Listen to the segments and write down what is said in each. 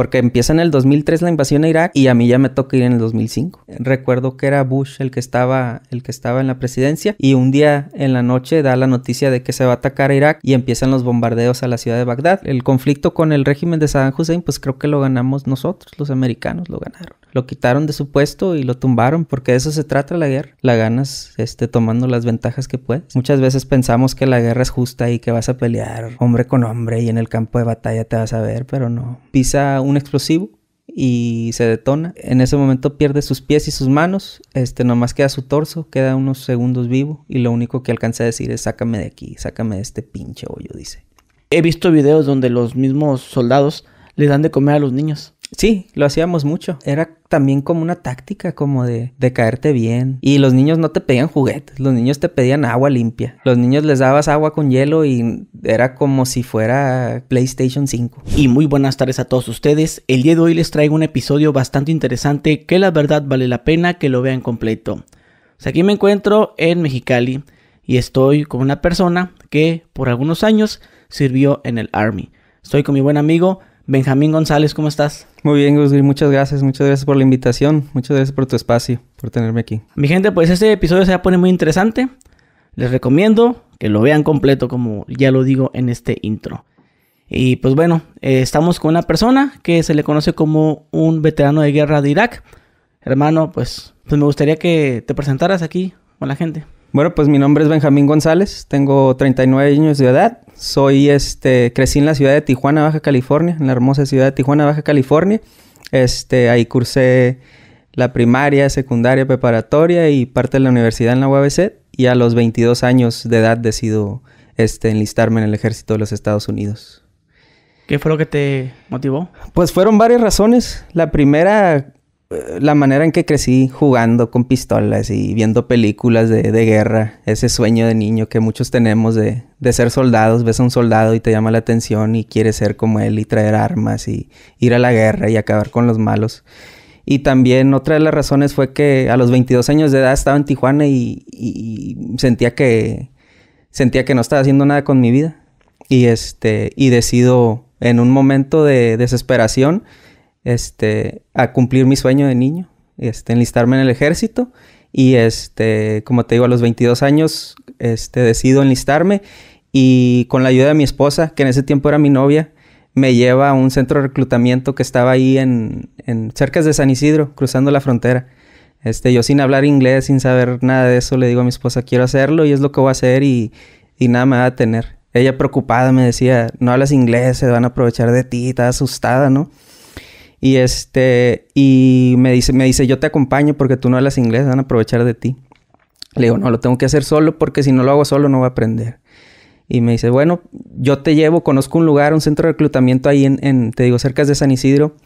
Porque empieza en el 2003 la invasión a Irak y a mí ya me toca ir en el 2005. Recuerdo que era Bush el que estaba, el que estaba en la presidencia y un día en la noche da la noticia de que se va a atacar a Irak y empiezan los bombardeos a la ciudad de Bagdad. El conflicto con el régimen de Saddam Hussein pues creo que lo ganamos nosotros, los americanos lo ganaron. Lo quitaron de su puesto y lo tumbaron porque de eso se trata la guerra. La ganas este, tomando las ventajas que puedes. Muchas veces pensamos que la guerra es justa y que vas a pelear hombre con hombre y en el campo de batalla te vas a ver, pero no. Pisa un explosivo y se detona. En ese momento pierde sus pies y sus manos, este nomás queda su torso, queda unos segundos vivo y lo único que alcanza a decir es sácame de aquí, sácame de este pinche hoyo, dice. He visto videos donde los mismos soldados les dan de comer a los niños. Sí, lo hacíamos mucho. Era también como una táctica, como de, de, caerte bien. Y los niños no te pedían juguetes, los niños te pedían agua limpia. Los niños les dabas agua con hielo y era como si fuera PlayStation 5. Y muy buenas tardes a todos ustedes. El día de hoy les traigo un episodio bastante interesante que la verdad vale la pena que lo vean completo. O sea, aquí me encuentro en Mexicali y estoy con una persona que por algunos años sirvió en el Army. Estoy con mi buen amigo Benjamín González, ¿cómo estás? Muy bien, Gus, muchas gracias, muchas gracias por la invitación, muchas gracias por tu espacio, por tenerme aquí. Mi gente, pues este episodio se va a poner muy interesante. Les recomiendo que lo vean completo, como ya lo digo en este intro. Y pues bueno, eh, estamos con una persona que se le conoce como un veterano de guerra de Irak. Hermano, pues, pues me gustaría que te presentaras aquí con la gente. Bueno, pues mi nombre es Benjamín González, tengo 39 años de edad, soy este, crecí en la ciudad de Tijuana, Baja California, en la hermosa ciudad de Tijuana, Baja California. Este, ahí cursé la primaria, secundaria, preparatoria y parte de la universidad en la UABC. Y a los 22 años de edad decido este, enlistarme en el ejército de los Estados Unidos. ¿Qué fue lo que te motivó? Pues fueron varias razones. La primera, la manera en que crecí jugando con pistolas y viendo películas de, guerra, ese sueño de niño que muchos tenemos de, ser soldados, ves a un soldado y te llama la atención y quieres ser como él y traer armas y ir a la guerra y acabar con los malos. Y también otra de las razones fue que a los 22 años de edad estaba en Tijuana y, y sentía que sentía que no estaba haciendo nada con mi vida. Y este y decido en un momento de desesperación este, a cumplir mi sueño de niño, este, enlistarme en el ejército. Y este, como te digo, a los 22 años este, decido enlistarme y con la ayuda de mi esposa, que en ese tiempo era mi novia, me lleva a un centro de reclutamiento que estaba ahí en, en cerca de San Isidro, cruzando la frontera. Este, yo sin hablar inglés, sin saber nada de eso, le digo a mi esposa, quiero hacerlo y es lo que voy a hacer y, y nada me va a tener. Ella preocupada me decía, no hablas inglés, se van a aprovechar de ti, está asustada, ¿no? Y este, y me dice, me dice, yo te acompaño porque tú no hablas inglés, van a aprovechar de ti. Le digo, no, lo tengo que hacer solo porque si no lo hago solo no voy a aprender. Y me dice, bueno, yo te llevo, conozco un lugar, un centro de reclutamiento ahí en, te digo, cerca de San Isidro.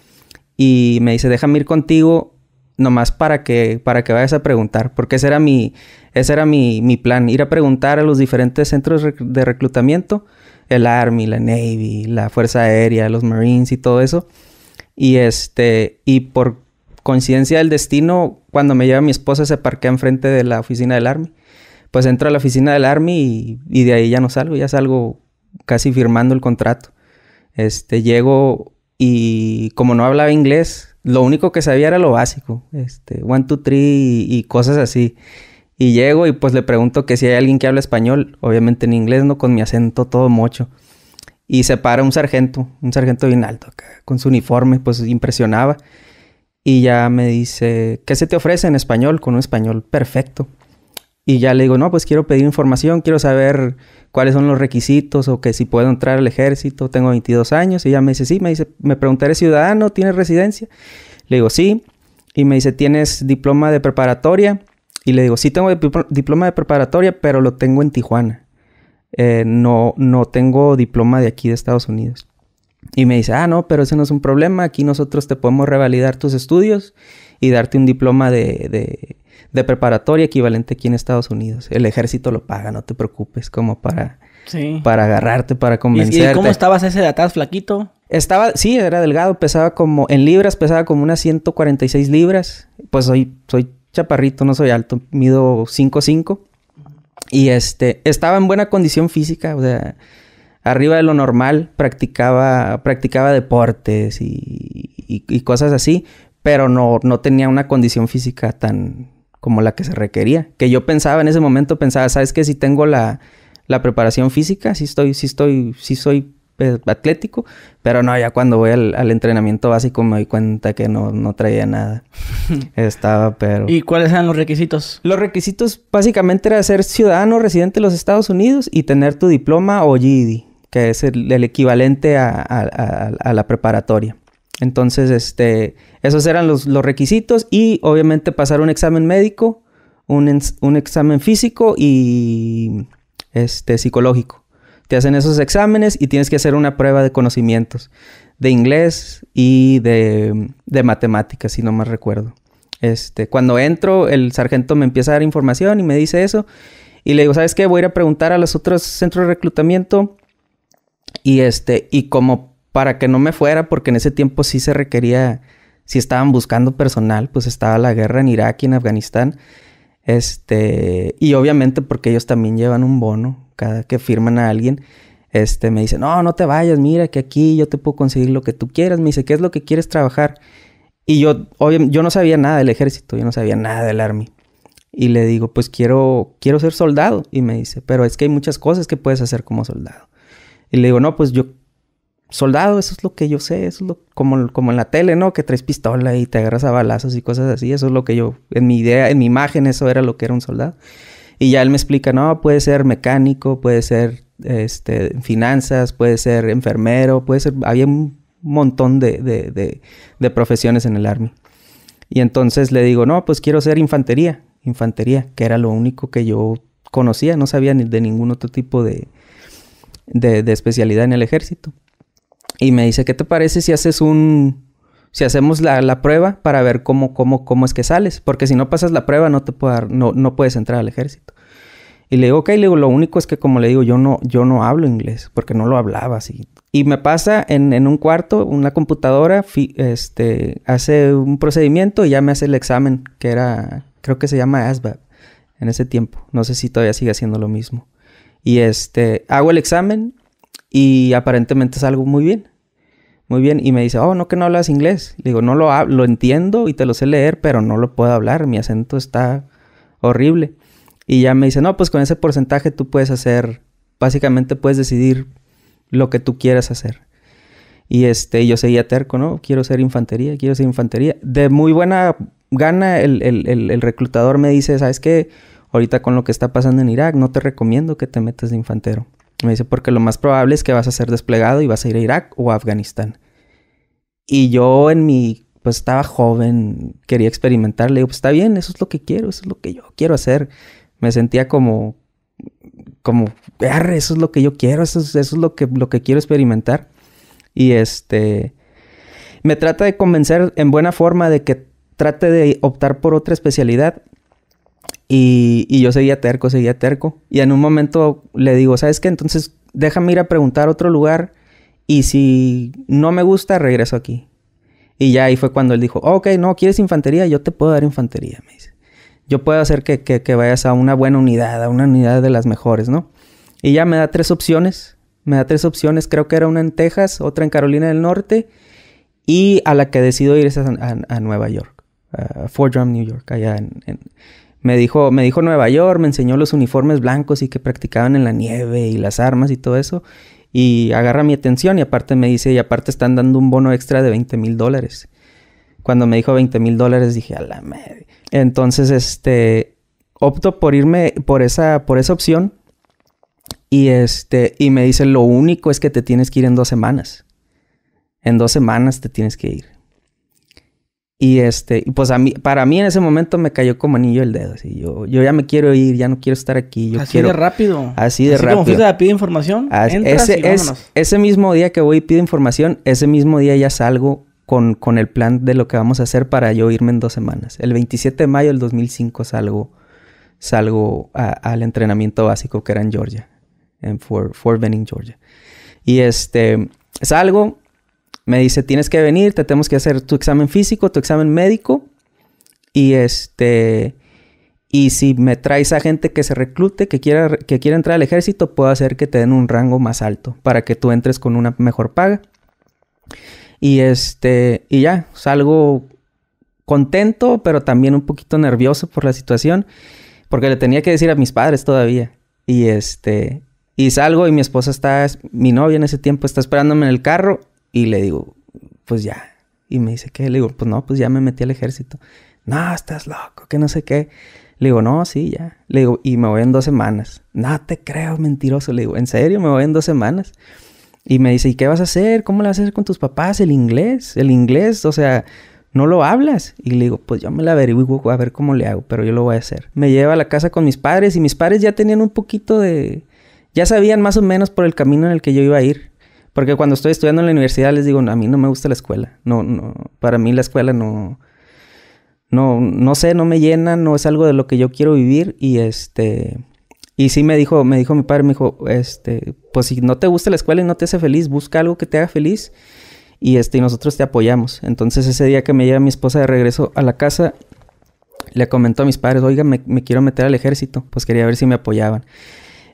Y me dice, déjame ir contigo nomás para que, para que vayas a preguntar, porque ese era mi, ese era mi, mi plan, ir a preguntar a los diferentes centros de reclutamiento, el Army, la Navy, la Fuerza Aérea, los Marines y todo eso y este, y por coincidencia del destino, cuando me lleva mi esposa se parquea enfrente de la oficina del Army. Pues entro a la oficina del Army y, de ahí ya no salgo, ya salgo casi firmando el contrato. Este, llego y como no hablaba inglés, lo único que sabía era lo básico, este, one, two, three y, cosas así. Y llego y pues le pregunto que si hay alguien que habla español, obviamente en inglés, no con mi acento todo mocho. Y se para un sargento, un sargento bien alto con su uniforme, pues impresionaba. Y ya me dice, ¿qué se te ofrece en español? Con un español perfecto. Y ya le digo, no, pues quiero pedir información, quiero saber cuáles son los requisitos o que si puedo entrar al ejército, tengo 22 años. Y ya me dice, sí, me dice, me pregunta, ¿eres ciudadano? ¿Tienes residencia? Le digo, sí. Y me dice, ¿tienes diploma de preparatoria? Y le digo, sí tengo diploma de preparatoria, pero lo tengo en Tijuana eh, no, no tengo diploma de aquí de Estados Unidos. Y me dice, ah, no, pero ese no es un problema, aquí nosotros te podemos revalidar tus estudios y darte un diploma de, de, preparatoria equivalente aquí en Estados Unidos. El ejército lo paga, no te preocupes, como para, para agarrarte, para convencerte. cómo estabas ese de atrás, flaquito? Estaba, sí, era delgado, pesaba como, en libras pesaba como unas 146 libras. Pues soy, soy chaparrito, no soy alto, mido 5'5". Y este, estaba en buena condición física, o sea, arriba de lo normal, practicaba, practicaba deportes y, cosas así, pero no, no tenía una condición física tan como la que se requería. Que yo pensaba en ese momento, pensaba, ¿sabes qué? Si tengo la, la preparación física, si estoy, si estoy, si soy pues, atlético, pero no, ya cuando voy al, entrenamiento básico me doy cuenta que no, no traía nada. Estaba, pero... ¿Y cuáles eran los requisitos? Los requisitos básicamente era ser ciudadano residente de los Estados Unidos y tener tu diploma o GED, que es el, equivalente a, la preparatoria. Entonces, este, esos eran los, los requisitos y obviamente pasar un examen médico, un, un examen físico y este, psicológico. Te hacen esos exámenes y tienes que hacer una prueba de conocimientos de inglés y de, matemáticas, si no más recuerdo. Este, cuando entro, el sargento me empieza a dar información y me dice eso. Y le digo, ¿sabes qué? Voy a ir a preguntar a los otros centros de reclutamiento. Y este, y como para que no me fuera, porque en ese tiempo sí se requería, si estaban buscando personal, pues estaba la guerra en Irak y en Afganistán. Este, y obviamente porque ellos también llevan un bono cada que firman a alguien, este, me dice, no, no te vayas, mira que aquí yo te puedo conseguir lo que tú quieras. Me dice, ¿qué es lo que quieres trabajar? Y yo, yo no sabía nada del ejército, yo no sabía nada del army. Y le digo, pues quiero, quiero ser soldado. Y me dice, pero es que hay muchas cosas que puedes hacer como soldado. Y le digo, no, pues yo, soldado, eso es lo que yo sé, es lo, como, como en la tele, ¿no? Que traes pistola y te agarras a balazos y cosas así, eso es lo que yo, en mi idea, en mi imagen, eso era lo que era un soldado. Y ya él me explica, no, puede ser mecánico, puede ser este, finanzas, puede ser enfermero, puede ser... Había un montón de, de, de, profesiones en el Army. Y entonces le digo, no, pues quiero ser infantería, infantería, que era lo único que yo conocía, no sabía ni de ningún otro tipo de, de especialidad en el ejército. Y me dice, ¿qué te parece si haces un, si hacemos la, prueba para ver cómo, cómo, cómo es que sales, porque si no pasas la prueba no te no, no puedes entrar al ejército. Y le digo, ok, le lo único es que como le digo, yo no, yo no hablo inglés, porque no lo hablaba así. Y me pasa en, un cuarto, una computadora, este, hace un procedimiento y ya me hace el examen, que era, creo que se llama ASVAB en ese tiempo. No sé si todavía sigue haciendo lo mismo. Y este, hago el examen y aparentemente salgo muy bien. Muy bien. Y me dice, oh, no que no hablas inglés. Le digo, no lo hablo, lo entiendo y te lo sé leer, pero no lo puedo hablar. Mi acento está horrible. Y ya me dice, no, pues con ese porcentaje tú puedes hacer, básicamente puedes decidir lo que tú quieras hacer. Y este, yo seguía terco, ¿no? Quiero ser infantería, quiero ser infantería. De muy buena gana, el, el reclutador me dice, ¿sabes qué? Ahorita con lo que está pasando en Irak, no te recomiendo que te metas de infantero. Me dice, porque lo más probable es que vas a ser desplegado y vas a ir a Irak o a Afganistán. Y yo en mi, pues estaba joven, quería experimentar, le digo, pues está bien, eso es lo que quiero, eso es lo que yo quiero hacer. Me sentía como, como, eso es lo que yo quiero, eso es, eso es lo, que, lo que quiero experimentar. Y este, me trata de convencer en buena forma de que trate de optar por otra especialidad y, yo seguía terco, seguía terco. Y en un momento le digo, ¿sabes qué? Entonces déjame ir a preguntar a otro lugar y si no me gusta, regreso aquí. Y ya ahí fue cuando él dijo, ok, no, ¿quieres infantería? Yo te puedo dar infantería, me dice. Yo puedo hacer que, vayas a una buena unidad, a una unidad de las mejores, ¿no? Y ya me da tres opciones, me da tres opciones, creo que era una en Texas, otra en Carolina del Norte y a la que decido ir es a, Nueva York, a Fort Drum, New York, allá en, me dijo, me dijo Nueva York, me enseñó los uniformes blancos y que practicaban en la nieve y las armas y todo eso. Y agarra mi atención y aparte me dice, y aparte están dando un bono extra de 20 mil dólares. Cuando me dijo 20 mil dólares dije, a la madre. Entonces, este, opto por irme por esa, por esa opción. Y este, y me dice, lo único es que te tienes que ir en dos semanas. En dos semanas te tienes que ir. Y este, pues a mí, para mí en ese momento me cayó como anillo el dedo. yo, yo ya me quiero ir, ya no quiero estar aquí. así de rápido. Así de rápido. Como información. ese, es, ese mismo día que voy y pido información, ese mismo día ya salgo con, con el plan de lo que vamos a hacer para yo irme en dos semanas. El 27 de mayo del 2005 salgo, salgo al entrenamiento básico que era en Georgia, en Fort, Fort Benning, Georgia. Y este, salgo, me dice, tienes que venir, te tenemos que hacer tu examen físico, tu examen médico. Y este, y si me traes a gente que se reclute, que quiera, que quiera entrar al ejército, puedo hacer que te den un rango más alto para que tú entres con una mejor paga. Y este, y ya, salgo contento, pero también un poquito nervioso por la situación, porque le tenía que decir a mis padres todavía. Y este, y salgo y mi esposa está, mi novia en ese tiempo está esperándome en el carro y le digo, pues ya. Y me dice, ¿qué? Le digo, pues no, pues ya me metí al ejército. No, estás loco, que no sé qué. Le digo, no, sí, ya. Le digo, y me voy en dos semanas. No te creo, mentiroso. Le digo, ¿en serio? Me voy en dos semanas. Y me dice, ¿y qué vas a hacer? ¿Cómo lo vas a hacer con tus papás? El inglés, el inglés, o sea, no lo hablas. Y le digo, pues yo me la averiguo a ver cómo le hago, pero yo lo voy a hacer. Me lleva a la casa con mis padres y mis padres ya tenían un poquito de... Ya sabían más o menos por el camino en el que yo iba a ir. Porque cuando estoy estudiando en la universidad les digo, a mí no me gusta la escuela. No, no, para mí la escuela no, no, no sé, no me llena, no es algo de lo que yo quiero vivir. Y este, y sí me dijo, me dijo mi padre, me dijo, este, pues si no te gusta la escuela y no te hace feliz, busca algo que te haga feliz. Y este, y nosotros te apoyamos. Entonces ese día que me lleva mi esposa de regreso a la casa, le comentó a mis padres, oiga, me quiero meter al ejército. Pues quería ver si me apoyaban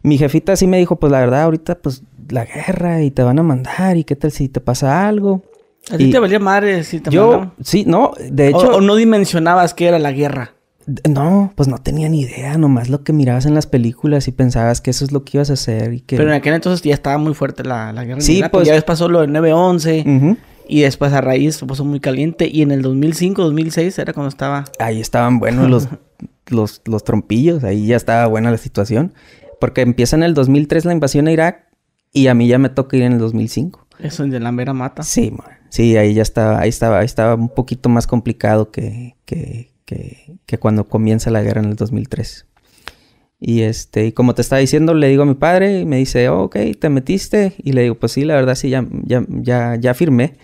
mi jefita sí me dijo, pues la verdad, ahorita pues la guerra y te van a mandar y qué tal si te pasa algo. A ti te valía madre si te yo, Sí, no, de hecho... O, no dimensionabas que era la guerra. No, pues no tenía ni idea, nomás lo que mirabas en las películas y pensabas que eso es lo que ibas a hacer y que... Pero en aquel entonces ya estaba muy fuerte la, la guerra. Sí, pues... Ya pasó lo del 9-11 y después a raíz se puso muy caliente y en el 2005, 2006 era cuando estaba... Ahí estaban buenos los, los, los trompillos, ahí ya estaba buena la situación porque empieza en el 2003 la invasión a Irak y a mí ya me toca ir en el 2005. Eso de la mera mata. Sí, sí, ahí ya estaba, ahí estaba, estaba un poquito más complicado que, cuando comienza la guerra en el 2003. Y este, y como te estaba diciendo, le digo a mi padre y me dice, oh, ok, te metiste. Y le digo, pues sí, la verdad sí, ya, ya, ya, ya firmé.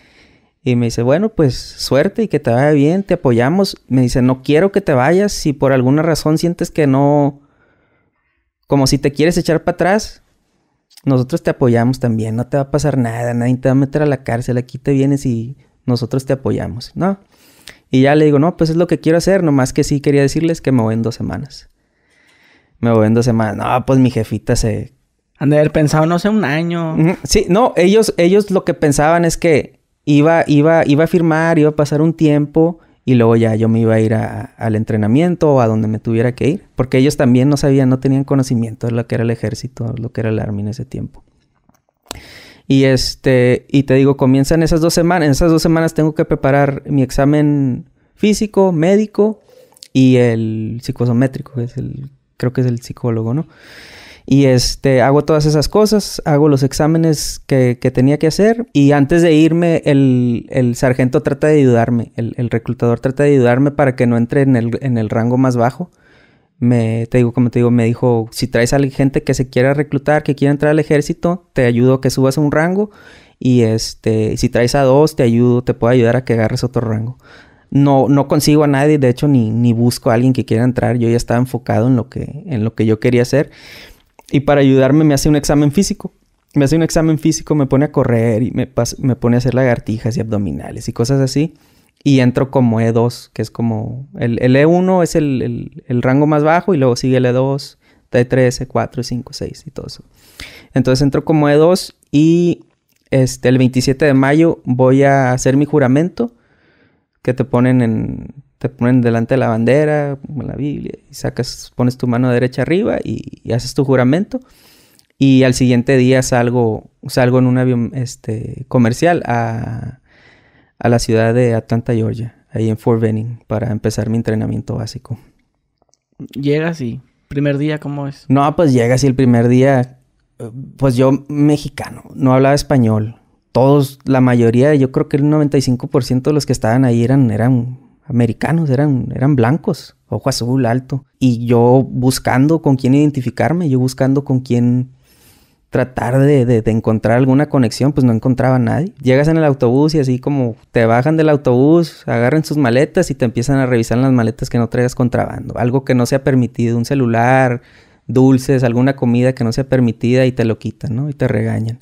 Y me dice, bueno, pues suerte y que te vaya bien, te apoyamos. Me dice, no quiero que te vayas. Si por alguna razón sientes que no, como si te quieres echar para atrás, nosotros te apoyamos también, no te va a pasar nada, nadie te va a meter a la cárcel, aquí te vienes y nosotros te apoyamos, ¿no? Y ya le digo, no, pues es lo que quiero hacer, nomás que sí quería decirles que me voy en dos semanas. Me voy en dos semanas. No, pues mi jefita se... Han de haber pensado, no sé, un año. Sí, no, ellos, ellos lo que pensaban es que iba, iba, iba a firmar, iba a pasar un tiempo y luego ya yo me iba a ir al entrenamiento o a donde me tuviera que ir, porque ellos también no sabían, no tenían conocimiento de lo que era el ejército, lo que era el army en ese tiempo. Y este, y te digo, comienzan esas dos semanas, en esas dos semanas tengo que preparar mi examen físico, médico y el psicosométrico, que es el, creo que es el psicólogo, ¿no? Y este, hago todas esas cosas, hago los exámenes que, que tenía que hacer y antes de irme el, el sargento trata de ayudarme, el, el, reclutador trata de ayudarme para que no entre en el, en el rango más bajo. Me, te digo, como te digo, me dijo, si traes a gente que se quiera reclutar, que quiera entrar al ejército, te ayudo a que subas a un rango y este, si traes a dos, te ayudo, te puedo ayudar a que agarres otro rango. No, no, consigo a nadie, de hecho ni, ni, busco a alguien que quiera entrar, yo ya estaba enfocado en lo que, en lo que yo quería hacer. Y para ayudarme me hace un examen físico. Me hace un examen físico, me pone a correr y me, pone a hacer lagartijas y abdominales y cosas así. Y entro como E2, que es como... El, E1 e es el, rango más bajo y luego sigue el E2, T3, E4, 5, 6 y todo eso. Entonces entro como E2 y este, el 27 de mayo voy a hacer mi juramento que te ponen en te ponen delante de la bandera, la Biblia, y sacas, pones tu mano derecha arriba y, haces tu juramento. Y al siguiente día salgo, salgo en un avión este, comercial a, a la ciudad de Atlanta, Georgia, ahí en Fort Benning, para empezar mi entrenamiento básico. Llegas y primer día, ¿cómo es? No, pues llegas y el primer día, pues yo mexicano, no hablaba español. Todos, la mayoría, yo creo que el 95% de los que estaban ahí eran, eran americanos, eran, eran blancos, ojo azul, alto. Y yo buscando con quién identificarme, yo buscando con quién tratar de, encontrar alguna conexión, pues no encontraba nadie. Llegas en el autobús y así como te bajan del autobús, agarran sus maletas y te empiezan a revisar las maletas que no traigas contrabando. Algo que no sea permitido, un celular, dulces, alguna comida que no sea permitida y te lo quitan, ¿no? Y te regañan.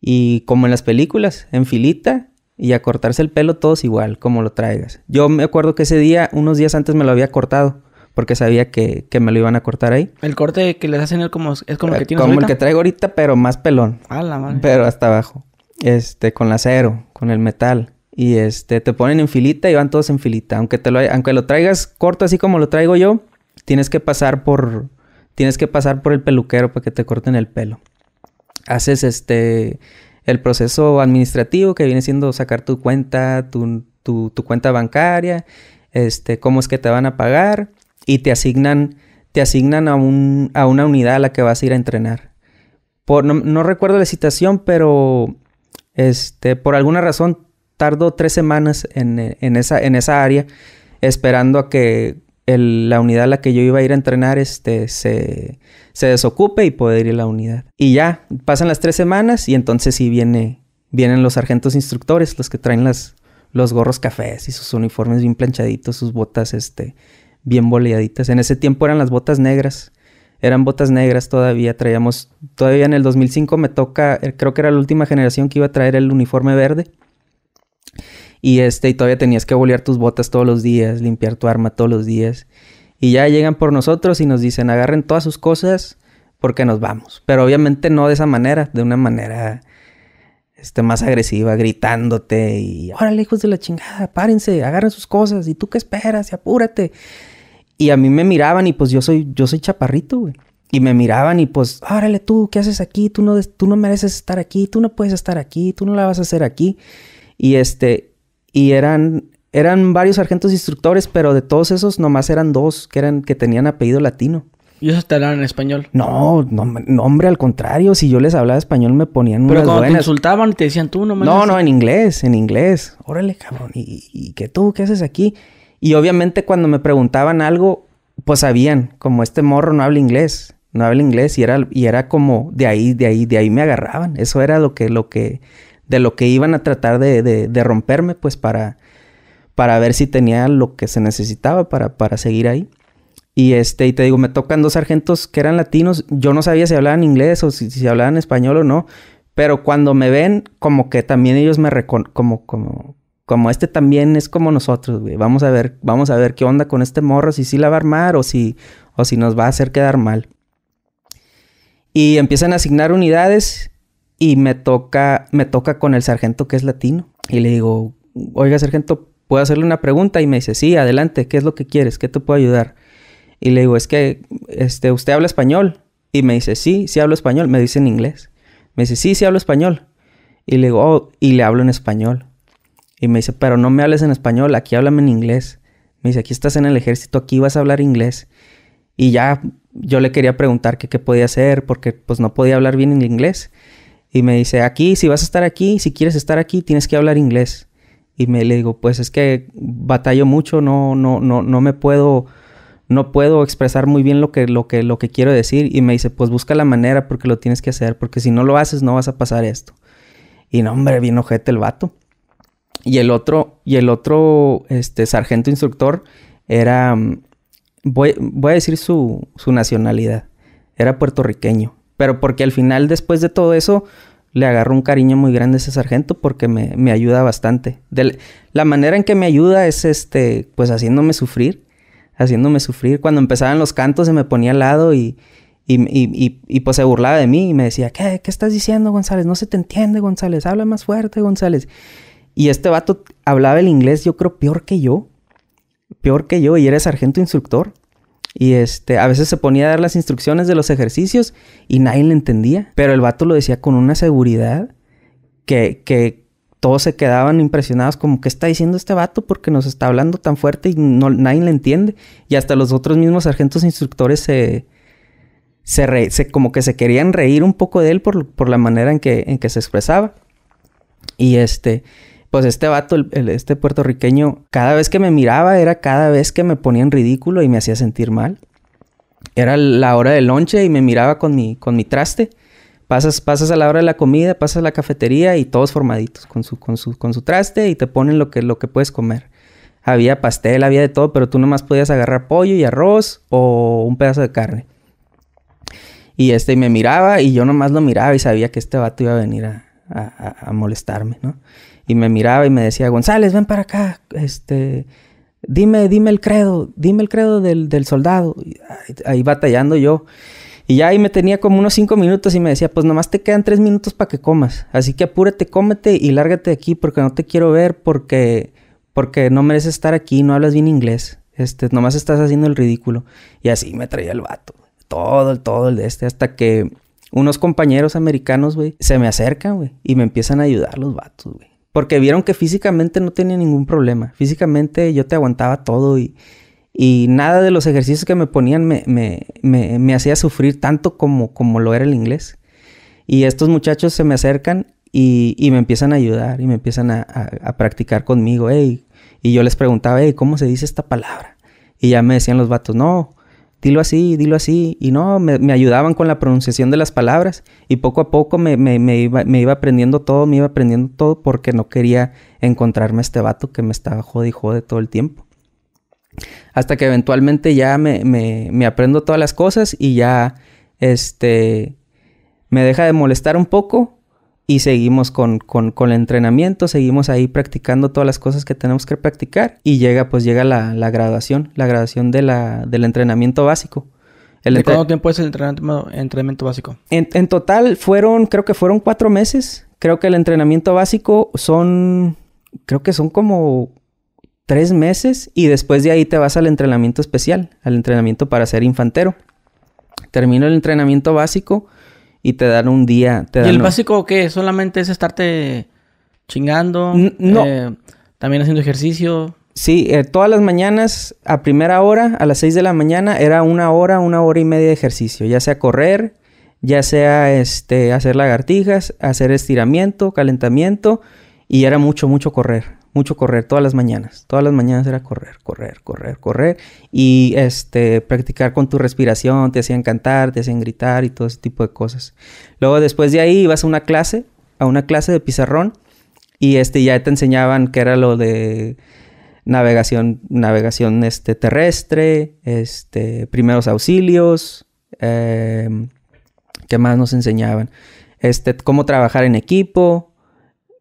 Y como en las películas, en filita, y a cortarse el pelo todos igual, como lo traigas. Yo me acuerdo que ese día, unos días antes me lo había cortado, porque sabía que, me lo iban a cortar ahí. El corte que les hacen es como, es como el que eh, tienes Como el que traigo ahorita, pero más pelón. A la Pero hasta abajo. Este, con el acero, con el metal. Y este, te ponen en filita y van todos en filita. Aunque, te lo, aunque lo traigas corto así como lo traigo yo, tienes que pasar por... Tienes que pasar por el peluquero para que te corten el pelo. Haces este el proceso administrativo que viene siendo sacar tu cuenta, tu, cuenta bancaria, este, cómo es que te van a pagar y te asignan, te asignan a, a una unidad a la que vas a ir a entrenar. no, recuerdo la citación, pero este, por alguna razón tardó tres semanas en, esa, en esa área esperando a que la unidad a la que yo iba a ir a entrenar este, se, desocupe y poder ir a la unidad. Y ya, pasan las tres semanas y entonces sí viene, vienen los sargentos instructores, los que traen las, los gorros cafés y sus uniformes bien planchaditos, sus botas este, bien boleaditas. En ese tiempo eran las botas negras. Eran botas negras todavía, traíamos, todavía en el 2005 me toca, eh, creo que era la última generación que iba a traer el uniforme verde. Y este, y todavía tenías que bolear tus botas todos los días, limpiar tu arma todos los días. Y ya llegan por nosotros y nos dicen, agarren todas sus cosas porque nos vamos. Pero obviamente no de esa manera, de una manera este, más agresiva, gritándote y, órale, hijos de la chingada, párense, agarren sus cosas. ¿Y tú qué esperas? Y apúrate. Y a mí me miraban y pues yo soy, yo soy chaparrito, güey. Y me miraban y pues, órale tú, ¿qué haces aquí? Tú no, tú no mereces estar aquí, tú no puedes estar aquí, tú no la vas a hacer aquí. Y este, y eran, eran varios sargentos instructores, pero de todos esos nomás eran dos que, eran, que tenían apellido latino. ¿Y esos te hablaban en español? No, no, hombre, al contrario. Si yo les hablaba español me ponían Pero cuando te insultaban te decían tú nomás. No, no, en inglés, en inglés. Órale, cabrón. ¿Y, ¿Y qué tú? ¿Qué haces aquí? Y obviamente cuando me preguntaban algo, pues sabían. Como este morro no habla inglés. No habla inglés. Y era, y era como de ahí, de ahí, de ahí me agarraban. Eso era lo que, lo que de lo que iban a tratar de, de, romperme, pues para, para ver si tenía lo que se necesitaba para, para seguir ahí. Y este, y te digo, me tocan dos sargentos que eran latinos. Yo no sabía si hablaban inglés o si, si hablaban español o no. Pero cuando me ven, como que también ellos me recon como, como, como este también es como nosotros, güey. Vamos a ver, vamos a ver qué onda con este morro, si sí la va a armar o si, o si nos va a hacer quedar mal. Y empiezan a asignar unidades y me toca, me toca con el sargento que es latino. Y le digo, oiga, sargento, ¿puedo hacerle una pregunta? Y me dice, sí, adelante, ¿qué es lo que quieres? ¿Qué te puedo ayudar? Y le digo, es que, este, ¿usted habla español? Y me dice, sí, sí hablo español. Me dice en inglés. Me dice, sí, sí hablo español. Y le digo, oh, y le hablo en español. Y me dice, pero no me hables en español, aquí háblame en inglés. Me dice, aquí estás en el ejército, aquí vas a hablar inglés. Y ya yo le quería preguntar que qué podía hacer, porque pues no podía hablar bien en inglés. Y me dice, aquí, si vas a estar aquí, si quieres estar aquí, tienes que hablar inglés. Y me le digo, pues es que batallo mucho, no, no, no, no me puedo, no puedo expresar muy bien lo que, lo que, lo que quiero decir. Y me dice, pues busca la manera porque lo tienes que hacer, porque si no lo haces, no vas a pasar esto. Y no, hombre, bien ojete el vato. Y el otro, y el otro, este, sargento instructor era, mm, voy, voy a decir su, su nacionalidad, era puertorriqueño. Pero porque al final, después de todo eso, le agarro un cariño muy grande a ese sargento porque me, ayuda bastante. la manera en que me ayuda es este, pues haciéndome sufrir, haciéndome sufrir. Cuando empezaban los cantos se me ponía al lado y, y pues se burlaba de mí y me decía, ¿Qué, ¿qué estás diciendo González? No se te entiende González, habla más fuerte González. Y este vato hablaba el inglés yo creo peor que yo, peor que yo y era sargento instructor. Y este, a veces se ponía a dar las instrucciones de los ejercicios y nadie le entendía. Pero el vato lo decía con una seguridad que, todos se quedaban impresionados como, ¿qué está diciendo este vato? Porque nos está hablando tan fuerte y nadie le entiende. Y hasta los otros mismos sargentos instructores se, como que se querían reír un poco de él por, la manera en que, en que se expresaba. Y este, pues este vato, el, este puertorriqueño, cada vez que me miraba era cada vez que me ponía en ridículo y me hacía sentir mal. Era la hora del lonche y me miraba con mi, con mi traste. Pasas, pasas a la hora de la comida, pasas a la cafetería y todos formaditos con su, con su, traste y te ponen lo que, lo que puedes comer. Había pastel, había de todo, pero tú nomás podías agarrar pollo y arroz o un pedazo de carne. Y este me miraba y yo nomás lo miraba y sabía que este vato iba a venir a, a molestarme, ¿no? y me miraba y me decía, González, ven para acá, este, dime, dime el credo, dime el credo del, soldado. ahí batallando yo. Y ya ahí me tenía como unos cinco minutos y me decía, pues nomás te quedan tres minutos para que comas. Así que apúrate, cómete y lárgate de aquí porque no te quiero ver, porque, porque no mereces estar aquí, no hablas bien inglés. Este, nomás estás haciendo el ridículo. Y así me traía el vato. Todo, el todo el de este. Hasta que unos compañeros americanos, güey, se me acercan, güey. Y me empiezan a ayudar los vatos, güey. Porque vieron que físicamente no tenía ningún problema. Físicamente yo te aguantaba todo y, y nada de los ejercicios que me ponían me, me, me, hacía sufrir tanto como, como lo era el inglés. Y estos muchachos se me acercan y, y me empiezan a ayudar y me empiezan a, a, practicar conmigo. Y yo les preguntaba, hey, ¿cómo se dice esta palabra? Y ya me decían los vatos, no, dilo así, dilo así. Y no, me, ayudaban con la pronunciación de las palabras. Y poco a poco me, iba, aprendiendo todo, me iba aprendiendo todo porque no quería encontrarme este vato que me estaba jodido y jode todo el tiempo. Hasta que eventualmente ya me, me aprendo todas las cosas y ya este me deja de molestar un poco y seguimos con, el entrenamiento, seguimos ahí practicando todas las cosas que tenemos que practicar y llega pues llega la, graduación, la graduación de la, del entrenamiento básico. El cuánto tiempo es el entrenamiento, entrenamiento básico? En, en, total fueron, creo que fueron cuatro meses. Creo que el entrenamiento básico son, creo que son como tres meses y después de ahí te vas al entrenamiento especial, al entrenamiento para ser infantero. Termino el entrenamiento básico y te dan un día. Te dan ¿Y el básico qué? ¿Solamente es estarte chingando? no. Eh, también haciendo ejercicio. Sí, eh, todas las mañanas a primera hora, a las 6 de la mañana, era una hora, una hora y media de ejercicio, ya sea correr, ya sea este, hacer lagartijas, hacer estiramiento, calentamiento, y era mucho, mucho correr mucho correr todas las mañanas. Todas las mañanas era correr, correr, correr, correr. Y este, practicar con tu respiración, te hacían cantar, te hacían gritar y todo ese tipo de cosas. Luego después de ahí ibas a una clase, a una clase de pizarrón. Y este, ya te enseñaban qué era lo de navegación, navegación este, terrestre, este, primeros auxilios. Em, ¿Qué más nos enseñaban? Este, cómo trabajar en equipo,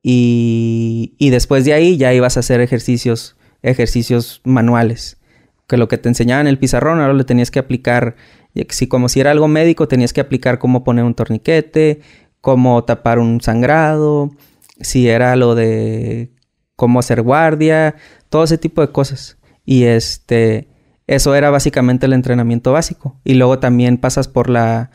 y, y después de ahí ya ibas a hacer ejercicios, ejercicios manuales. Que lo que te enseñaban en el pizarrón, ahora le tenías que aplicar, si como si era algo médico, tenías que aplicar cómo poner un torniquete, cómo tapar un sangrado, si era lo de cómo hacer guardia, todo ese tipo de cosas. Y este, eso era básicamente el entrenamiento básico. Y luego también pasas por la,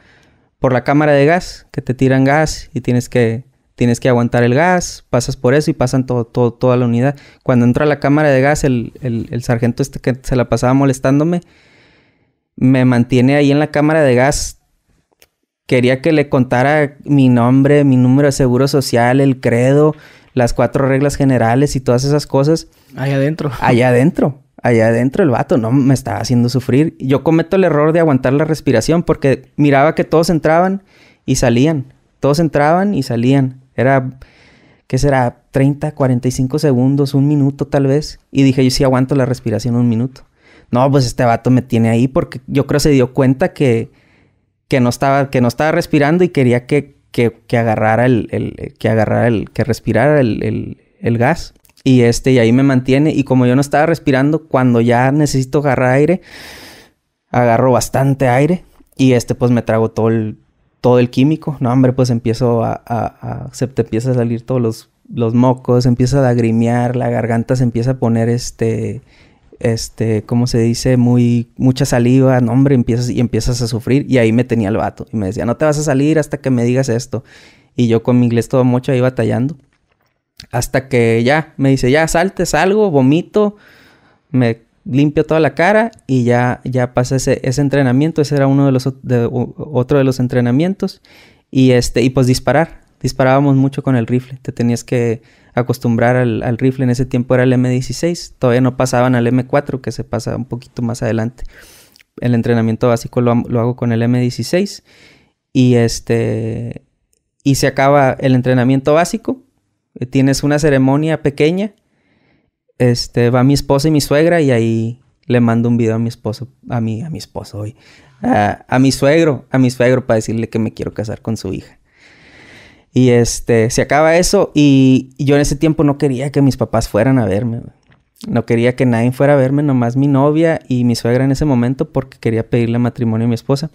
por la cámara de gas, que te tiran gas y tienes que tienes que aguantar el gas, pasas por eso y pasan todo, toda la unidad. Cuando entro a la cámara de gas, el, el, sargento este que se la pasaba molestándome, me mantiene ahí en la cámara de gas. Quería que le contara mi nombre, mi número de seguro social, el credo, las cuatro reglas generales y todas esas cosas. Allá adentro. Allá adentro. Allá adentro el vato, no, me estaba haciendo sufrir. Yo cometo el error de aguantar la respiración porque miraba que todos entraban y salían. Todos entraban y salían era, ¿qué será? 30, 45 segundos, un minuto tal vez. Y dije, yo sí aguanto la respiración un minuto. No, pues este vato me tiene ahí porque yo creo se dio cuenta que, que, no, estaba, que no estaba respirando y quería que, que, agarrara el, eh, que agarrara el, que respirara el, gas. Y este, y ahí me mantiene. Y como yo no estaba respirando, cuando ya necesito agarrar aire, agarro bastante aire. Y este, pues me trago todo el, todo el químico, no, hombre, pues empiezo a, se te empieza a salir todos los, los mocos, empieza a lagrimear, la garganta se empieza a poner este, este, ¿cómo se dice? Muy, mucha saliva, no, hombre, empiezas y empiezas a sufrir. Y ahí me tenía el vato y me decía, no te vas a salir hasta que me digas esto. Y yo con mi inglés todo mucho ahí batallando. Hasta que ya, me dice, ya salte, salgo, vomito, me limpio toda la cara y ya, ya pasa ese, entrenamiento. Ese era uno de los otro de los entrenamientos. Y este, y pues disparar. Disparábamos mucho con el rifle. Te tenías que acostumbrar al, rifle. En ese tiempo era el M16. Todavía no pasaban al M4, que se pasa un poquito más adelante. El entrenamiento básico lo, lo hago con el M16. Y este. Y se acaba el entrenamiento básico. Tienes una ceremonia pequeña este, va mi esposa y mi suegra y ahí le mando un video a mi esposo, a mi, a mi esposo hoy, a, mi suegro, a mi suegro para decirle que me quiero casar con su hija. Y este, se acaba eso y yo en ese tiempo no quería que mis papás fueran a verme. No quería que nadie fuera a verme, nomás mi novia y mi suegra en ese momento porque quería pedirle matrimonio a mi esposa.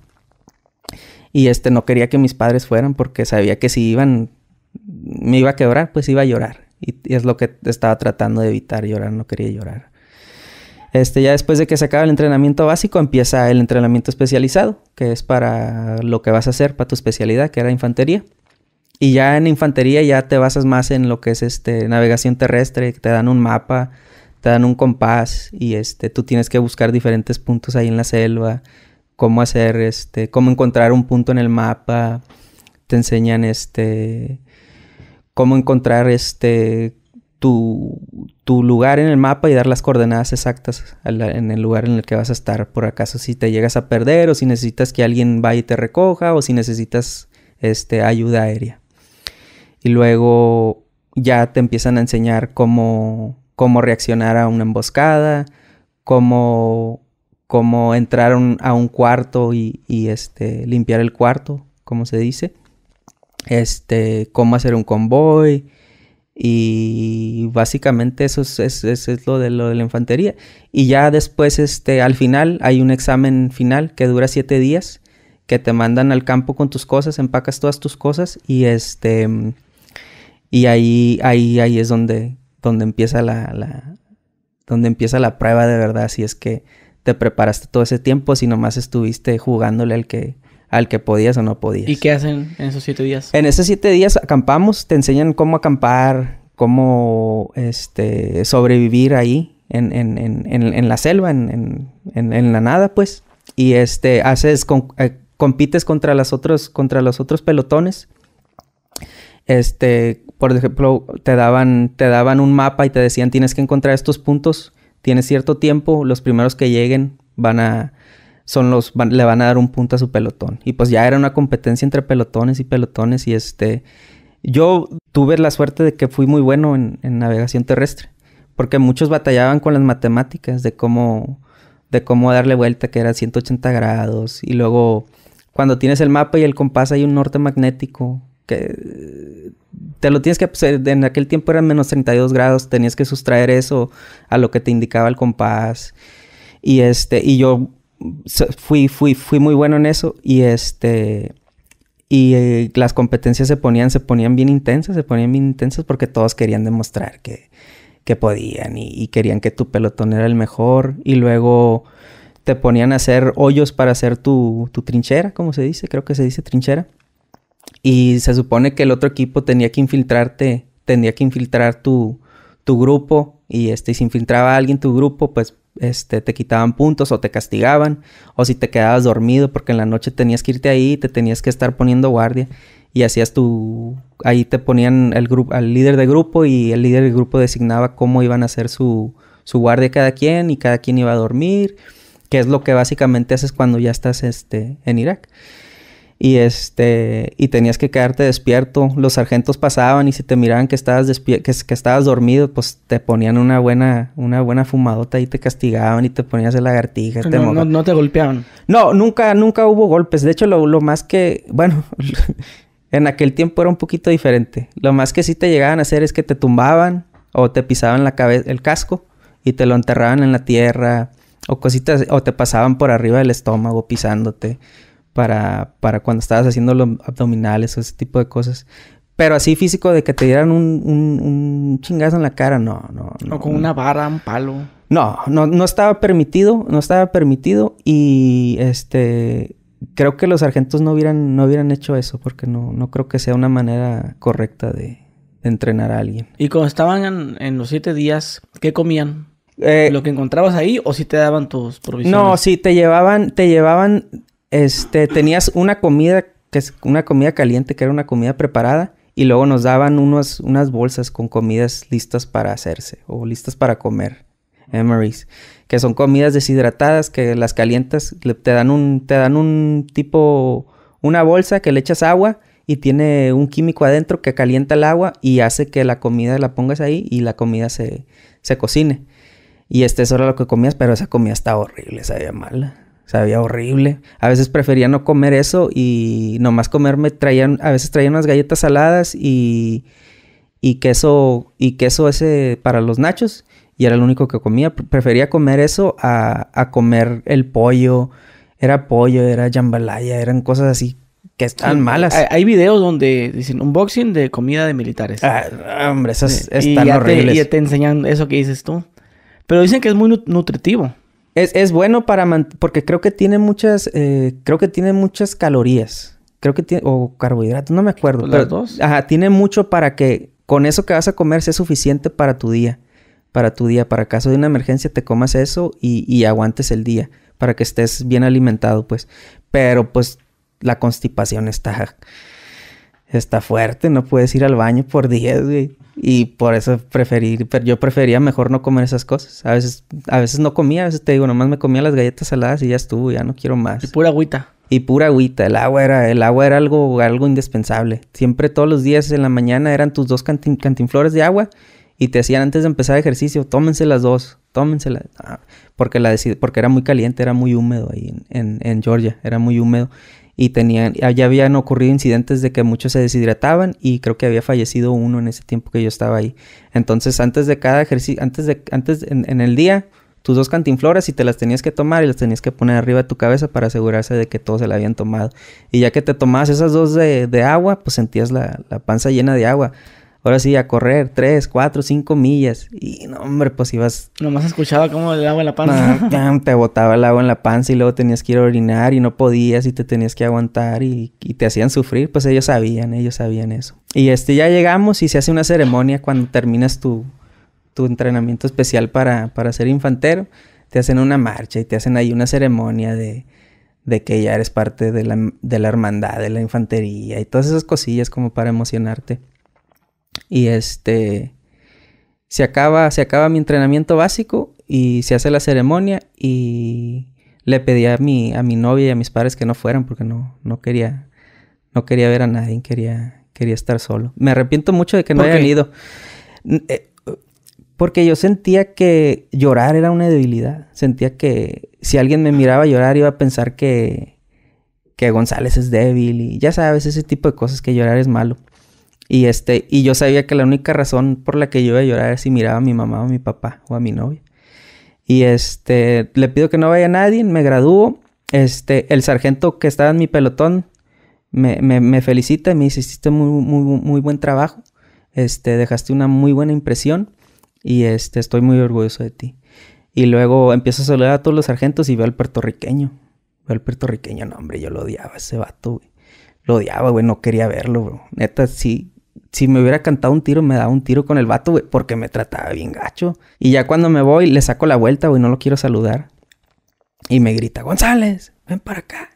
Y este, no quería que mis padres fueran porque sabía que si iban, me iba a quebrar, pues iba a llorar. Y, es lo que estaba tratando de evitar llorar, no quería llorar. Este, ya después de que se acaba el entrenamiento básico, empieza el entrenamiento especializado, que es para lo que vas a hacer, para tu especialidad, que era infantería. Y ya en infantería ya te basas más en lo que es este, navegación terrestre, te dan un mapa, te dan un compás y este, tú tienes que buscar diferentes puntos ahí en la selva, cómo hacer, este, cómo encontrar un punto en el mapa, te enseñan este, cómo encontrar este tu, lugar en el mapa y dar las coordenadas exactas en el lugar en el que vas a estar. Por acaso si te llegas a perder o si necesitas que alguien vaya y te recoja o si necesitas este, ayuda aérea. Y luego ya te empiezan a enseñar cómo, reaccionar a una emboscada, cómo, cómo entrar a un cuarto y, este, limpiar el cuarto, como se dice este, cómo hacer un convoy. Y básicamente eso es, es, lo, de, lo de la infantería. Y ya después, este, al final, hay un examen final que dura siete días, que te mandan al campo con tus cosas, empacas todas tus cosas y este... Y ahí, ahí, ahí es donde, donde, empieza la, la, donde empieza la prueba de verdad, si es que te preparaste todo ese tiempo, si nomás estuviste jugándole al que, al que podías o no podías. ¿Y qué hacen en esos siete días? En esos siete días acampamos, te enseñan cómo acampar, cómo este, sobrevivir ahí en, la selva, en, la nada, pues. Y este, haces, eh, compites contra, las otros, contra los otros pelotones. Este, por ejemplo, te daban, te daban un mapa y te decían tienes que encontrar estos puntos, tienes cierto tiempo, los primeros que lleguen van a, son los, le van a dar un punto a su pelotón. Y pues ya era una competencia entre pelotones y pelotones y este, yo tuve la suerte de que fui muy bueno en, navegación terrestre, porque muchos batallaban con las matemáticas de cómo, de cómo darle vuelta, que era 180 grados, y luego cuando tienes el mapa y el compás hay un norte magnético, que te lo tienes que pues, eh, en aquel tiempo eran menos 32 grados, tenías que sustraer eso a lo que te indicaba el compás. Y este, y yo fui, fui, fui muy bueno en eso y este... Y eh, las competencias se ponían, se ponían bien intensas, se ponían bien intensas porque todos querían demostrar que, que podían y, querían que tu pelotón era el mejor y luego te ponían a hacer hoyos para hacer tu, trinchera, como se dice, creo que se dice trinchera. Y se supone que el otro equipo tenía que infiltrarte, tenía que infiltrar tu, tu grupo y este, si infiltraba a alguien tu grupo, pues este, te quitaban puntos o te castigaban, o si te quedabas dormido porque en la noche tenías que irte ahí, te tenías que estar poniendo guardia y hacías tu, ahí te ponían el grupo, al líder de grupo y el líder del grupo designaba cómo iban a hacer su, su guardia cada quien y cada quien iba a dormir, que es lo que básicamente haces cuando ya estás este, en Irak y este y tenías que quedarte despierto. Los sargentos pasaban y si te miraban que estabas que, que, estabas dormido, pues te ponían una buena una buena fumadota y te castigaban y te ponías de lagartija. No, no, no, te golpeaban. No, nunca nunca hubo golpes. De hecho, lo, lo más que bueno. en aquel tiempo era un poquito diferente. Lo más que sí te llegaban a hacer es que te tumbaban o te pisaban la cabeza, el casco y te lo enterraban en la tierra o cositas o te pasaban por arriba del estómago pisándote para, para cuando estabas haciendo los abdominales o ese tipo de cosas. Pero así físico de que te dieran un, un, chingazo en la cara, no, no. no con una vara, un palo. No, no, no estaba permitido, no estaba permitido y este creo que los sargentos no hubieran, no hubieran hecho eso porque no, no creo que sea una manera correcta de, entrenar a alguien. Y cuando estaban en, los siete días, ¿qué comían? Eh, ¿Lo que encontrabas ahí o si te daban tus provisiones? No, sí, te llevaban, te llevaban este, tenías una comida, que es una comida caliente, que era una comida preparada, y luego nos daban unos, unas bolsas con comidas listas para hacerse o listas para comer. Emery's, que son comidas deshidratadas que las calientas, te dan un, te dan un tipo, una bolsa que le echas agua y tiene un químico adentro que calienta el agua y hace que la comida la pongas ahí y la comida se, cocine. Y este, eso era lo que comías, pero esa comida estaba horrible, sabía mala. Sabía horrible. A veces prefería no comer eso y nomás comerme traían, a veces traían unas galletas saladas y, y queso, y queso ese para los nachos. Y era lo único que comía. Prefería comer eso a, a comer el pollo. Era pollo, era jambalaya, eran cosas así que están malas. Hay, videos donde dicen unboxing de comida de militares. Ah, hombre, esas están horribles. Te, y te enseñan eso que dices tú. Pero dicen que es muy nutritivo. Es, bueno para porque creo que tiene muchas, eh, creo que tiene muchas calorías. Creo que tiene, o carbohidratos, no me acuerdo. Las dos. Ajá, tiene mucho para que con eso que vas a comer sea suficiente para tu día. Para tu día, para caso de una emergencia te comas eso y, aguantes el día. Para que estés bien alimentado, pues. Pero pues la constipación está... Está fuerte, no puedes ir al baño por 10, güey. Y por eso preferí, pero yo prefería mejor no comer esas cosas. A veces, a veces no comía, a veces te digo, nomás me comía las galletas saladas y ya estuvo, ya no quiero más. Y pura agüita. Y pura agüita, el agua era, el agua era algo, algo indispensable. Siempre todos los días en la mañana eran tus dos cantinflores de agua y te decían antes de empezar ejercicio, tómense las dos, tómense ah, porque, la porque era muy caliente, era muy húmedo ahí en, en Georgia, era muy húmedo y tenían, ah, ya habían ocurrido incidentes de que muchos se deshidrataban y creo que había fallecido uno en ese tiempo que yo estaba ahí. Entonces, antes de cada ejercicio, antes de, antes en, el día, tus dos cantinfloras y te las tenías que tomar y las tenías que poner arriba de tu cabeza para asegurarse de que todos se la habían tomado. Y ya que te tomabas esas dos de, agua, pues sentías la, la, panza llena de agua ahora sí, a correr Tres, cuatro, cinco millas. Y no, hombre, pues ibas. Nomás escuchaba como el agua en la panza. te botaba el agua en la panza y luego tenías que ir a orinar y no podías y te tenías que aguantar y, te hacían sufrir. Pues ellos sabían, ellos sabían eso. Y este, ya llegamos y se hace una ceremonia cuando terminas tu, entrenamiento especial para, ser infantero. Te hacen una marcha y te hacen ahí una ceremonia de que ya eres parte de la, de la hermandad, de la infantería y todas esas cosillas como para emocionarte. Y este, se acaba, se acaba mi entrenamiento básico y se hace la ceremonia y le pedí a mi, a mi novia y a mis padres que no fueran porque no, no quería, no quería ver a nadie, quería, quería estar solo. Me arrepiento mucho de que no hayan ido. Eh, porque yo sentía que llorar era una debilidad. Sentía que si alguien me miraba llorar iba a pensar que, que González es débil y ya sabes, ese tipo de cosas que llorar es malo. Y este, y yo sabía que la única razón por la que yo iba a llorar era si miraba a mi mamá o a mi papá o a mi novia. Y este, le pido que no vaya nadie, me gradúo. Este, el sargento que estaba en mi pelotón me, me, felicita y me dice, hiciste muy, muy, muy buen trabajo. Este, dejaste una muy buena impresión y este, estoy muy orgulloso de ti. Y luego empiezo a saludar a todos los sargentos y veo al puertorriqueño. Veo al puertorriqueño, no, hombre, yo lo odiaba a ese vato, Lo odiaba, güey, no quería verlo, bro. Neta, sí, si me hubiera cantado un tiro, me daba un tiro con el vato, güey, porque me trataba bien gacho. Y ya cuando me voy, le saco la vuelta, güey, no lo quiero saludar. Y me grita, González, ven para acá.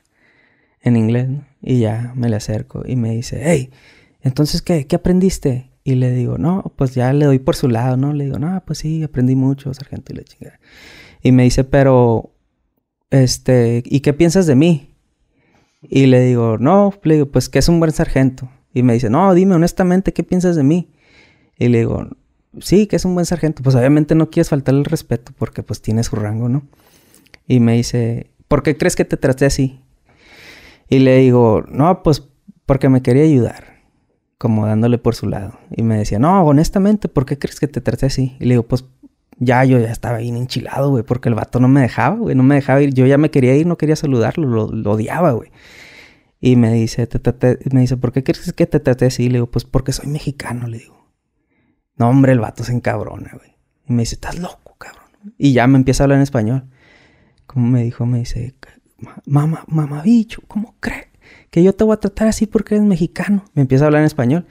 En inglés, Y ya me le acerco y me dice, hey, entonces, ¿qué? ¿Qué aprendiste? Y le digo, no, pues ya le doy por su lado, ¿no? Le digo, no, pues sí, aprendí mucho, sargento, y le chinga Y me dice, pero, este, ¿y qué piensas de mí? Y le digo, no, le digo, pues que es un buen sargento. Y me dice, no, dime honestamente, ¿qué piensas de mí? Y le digo, sí, que es un buen sargento. Pues obviamente no quieres faltarle el respeto porque pues tiene su rango, ¿no? Y me dice, ¿por qué crees que te traté así? Y le digo, no, pues porque me quería ayudar, como dándole por su lado. Y me decía, no, honestamente, ¿por qué crees que te traté así? Y le digo, pues ya yo ya estaba bien enchilado, güey, porque el vato no me dejaba, güey, no me dejaba ir. Yo ya me quería ir, no quería saludarlo, lo, lo odiaba, güey. Y me dice, te, me dice, ¿por qué crees que te traté así? Le digo, pues porque soy mexicano, le digo. No, hombre, el vato se encabrona, güey. Y me dice, estás loco, cabrón. Y ya me empieza a hablar en español. Como me dijo, me dice, mamá, mamá bicho, ¿cómo crees que yo te voy a tratar así porque eres mexicano? Me empieza a hablar en español.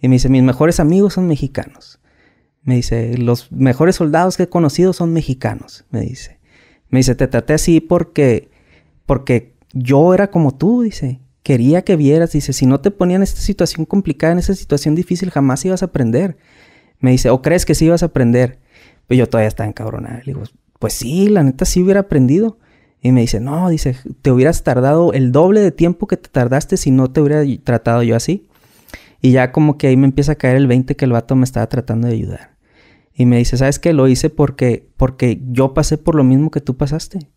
Y me dice, mis mejores amigos son mexicanos. Me dice, los mejores soldados que he conocido son mexicanos, me dice. Me dice, te traté así porque, porque yo era como tú, dice quería que vieras. Dice, si no te ponían en esta situación complicada, en esta situación difícil, jamás ibas a aprender. Me dice, ¿o crees que sí ibas a aprender? Pues yo todavía estaba encabronada. Le digo, pues sí, la neta sí hubiera aprendido. Y me dice, no, dice, te hubieras tardado el doble de tiempo que te tardaste si no te hubiera tratado yo así. Y ya como que ahí me empieza a caer el 20 que el vato me estaba tratando de ayudar. Y me dice, ¿sabes qué? Lo hice porque, porque yo pasé por lo mismo que tú pasaste.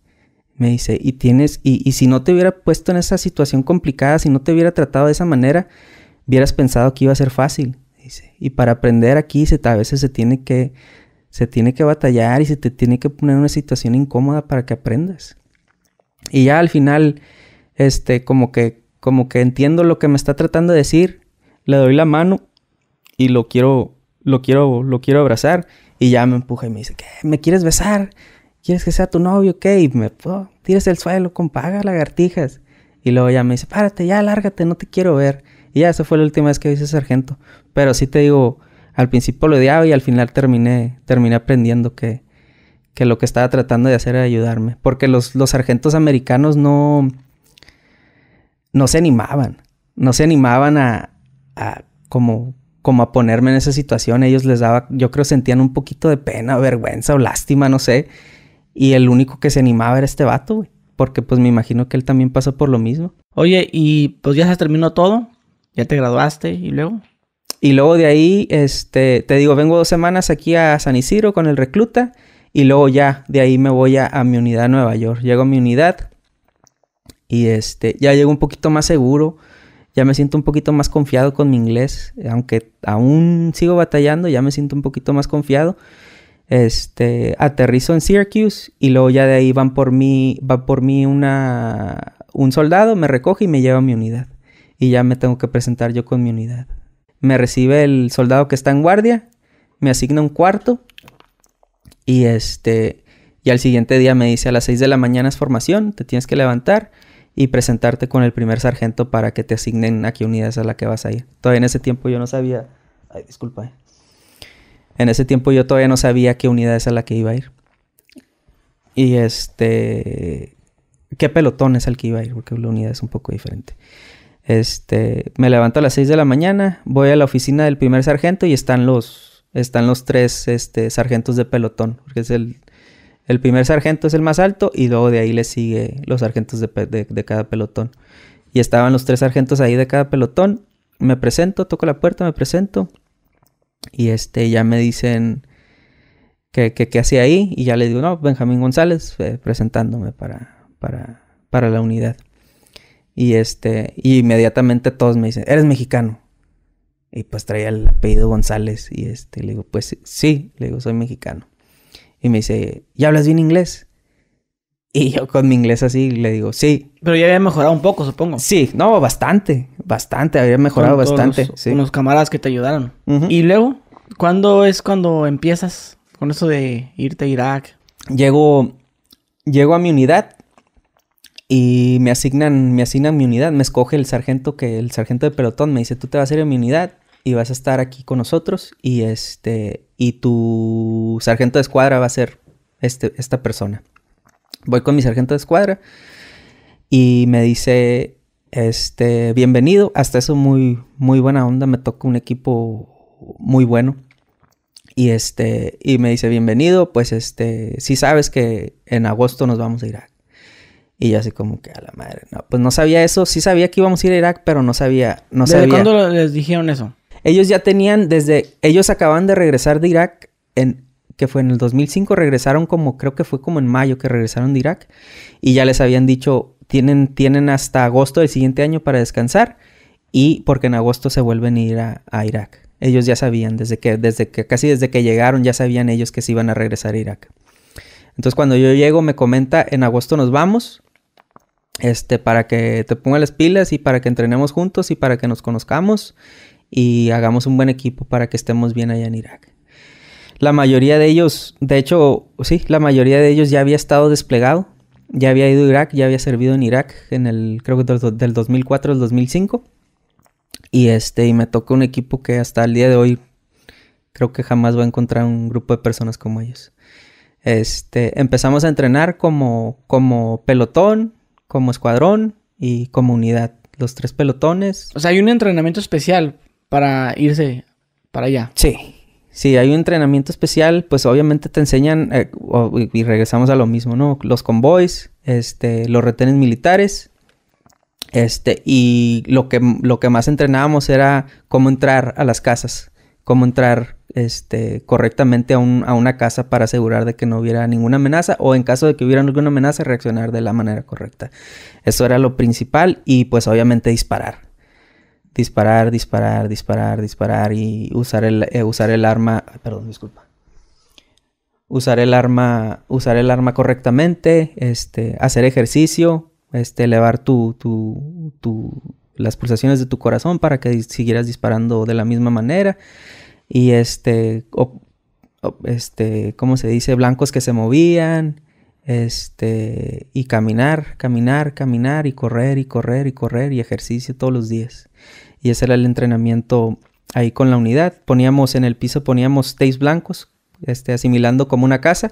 Me dice, y tienes, y, si no te hubiera puesto en esa situación complicada, si no te hubiera tratado de esa manera, hubieras pensado que iba a ser fácil. y para aprender aquí se, a veces se tiene que, se tiene que batallar y se te tiene que poner en una situación incómoda para que aprendas. Y ya al final, este, como que, como que entiendo lo que me está tratando de decir, le doy la mano y lo quiero, lo quiero, lo quiero abrazar. Y ya me empuja y me dice, ¿qué? ¿Me quieres besar? ¿quieres que sea tu novio? ¿Qué? me puedo, tires el suelo, compaga lagartijas. Y luego ya me dice, párate, ya lárgate, no te quiero ver. Y ya, esa fue la última vez que hice sargento. Pero sí te digo, al principio lo odiaba y al final terminé, terminé aprendiendo que, que lo que estaba tratando de hacer era ayudarme. Porque los, los sargentos americanos no, no se animaban. No se animaban a, a como, como a ponerme en esa situación. Ellos les daba, yo creo sentían un poquito de pena, vergüenza o lástima, no sé. Y el único que se animaba era este vato, güey. Porque pues me imagino que él también pasó por lo mismo. Oye, y pues ya se terminó todo. Ya te graduaste y luego. Y luego de ahí, este, te digo, vengo dos semanas aquí a San Isidro con el recluta. Y luego ya, de ahí me voy a, mi unidad a Nueva York. Llego a mi unidad. Y este, ya llego un poquito más seguro. Ya me siento un poquito más confiado con mi inglés. Aunque aún sigo batallando, ya me siento un poquito más confiado. Este, aterrizo en Syracuse y luego ya de ahí van por mí, va por mí una, un soldado, me recoge y me lleva a mi unidad. Y ya me tengo que presentar yo con mi unidad. Me recibe el soldado que está en guardia, me asigna un cuarto y este, y al siguiente día me dice a las 6 de la mañana es formación, te tienes que levantar y presentarte con el primer sargento para que te asignen a qué unidad es a la que vas a ir. Todavía en ese tiempo yo no sabía, ay, disculpa, eh. En ese tiempo yo todavía no sabía qué unidad es a la que iba a ir. Y este. ¿Qué pelotón es al que iba a ir? Porque la unidad es un poco diferente. Este. Me levanto a las 6 de la mañana, voy a la oficina del primer sargento y están los. Están los tres este, sargentos de pelotón. Porque es el. primer sargento es el más alto y luego de ahí le sigue los sargentos de cada pelotón. Y estaban los tres sargentos ahí de cada pelotón. Me presento, toco la puerta, me presento. Y este, ya me dicen que, que, ¿qué hacía ahí y ya le digo, no, Benjamín González, eh, presentándome para, para, para la unidad. Y este, y inmediatamente todos me dicen, eres mexicano. Y pues traía el apellido González y este, le digo, pues sí, le digo, soy mexicano. Y me dice, ya hablas bien inglés? Y yo con mi inglés así le digo, sí. Pero ya había mejorado un poco, supongo. Sí, no, bastante. Bastante, había mejorado bastante. Con los camaradas que te ayudaron. Y luego, ¿cuándo es cuando empiezas con eso de irte a Irak? Llego, llego a mi unidad y me asignan, me asignan mi unidad. Me escoge el sargento que, el sargento de pelotón me dice, tú te vas a ir a mi unidad y vas a estar aquí con nosotros y este, y tu sargento de escuadra va a ser este, esta persona. Voy con mi sargento de escuadra y me dice, este, bienvenido, hasta eso muy, muy buena onda, me toca un equipo muy bueno. Y este, y me dice, bienvenido, pues este, si sabes que en agosto nos vamos a Irak. Y ya así como que a la madre, no, pues no sabía eso, sí sabía que íbamos a ir a Irak, pero no sabía, no ¿Desde sabía. cuándo les dijeron eso? Ellos ya tenían desde, ellos acaban de regresar de Irak en, que fue en el 2005, regresaron como, creo que fue como en mayo que regresaron de Irak y ya les habían dicho, tienen, tienen hasta agosto del siguiente año para descansar y porque en agosto se vuelven a ir a, Irak. Ellos ya sabían, desde que, desde que, casi desde que llegaron, ya sabían ellos que se iban a regresar a Irak. Entonces cuando yo llego me comenta, en agosto nos vamos, este, para que te ponga las pilas y para que entrenemos juntos y para que nos conozcamos y hagamos un buen equipo para que estemos bien allá en Irak. La mayoría de ellos, de hecho, sí, la mayoría de ellos ya había estado desplegado, ya había ido a Irak, ya había servido en Irak en el, creo que del, 2004 al 2005. Y este, y me tocó un equipo que hasta el día de hoy creo que jamás va a encontrar un grupo de personas como ellos. Este, empezamos a entrenar como, como pelotón, como escuadrón y como unidad. Los tres pelotones. O sea, hay un entrenamiento especial para irse para allá. Sí, si hay un entrenamiento especial, pues obviamente te enseñan, eh, y regresamos a lo mismo, ¿no? Los convoys, este, los retenes militares, este, y lo que, lo que más entrenábamos era cómo entrar a las casas, cómo entrar este, correctamente a, a una casa para asegurar de que no hubiera ninguna amenaza o en caso de que hubiera alguna amenaza reaccionar de la manera correcta. Eso era lo principal y pues obviamente disparar disparar, disparar, disparar, disparar y usar el, eh, usar el arma, perdón, disculpa. Usar el arma, usar el arma correctamente, este, hacer ejercicio, este, elevar tu, tu, tu, las pulsaciones de tu corazón para que siguieras disparando de la misma manera y este, este, ¿cómo se dice? Blancos que se movían, este, y caminar, caminar, caminar y correr y correr y correr y ejercicio todos los días y ese era el entrenamiento ahí con la unidad. Poníamos en el piso, poníamos teis blancos, este, asimilando como una casa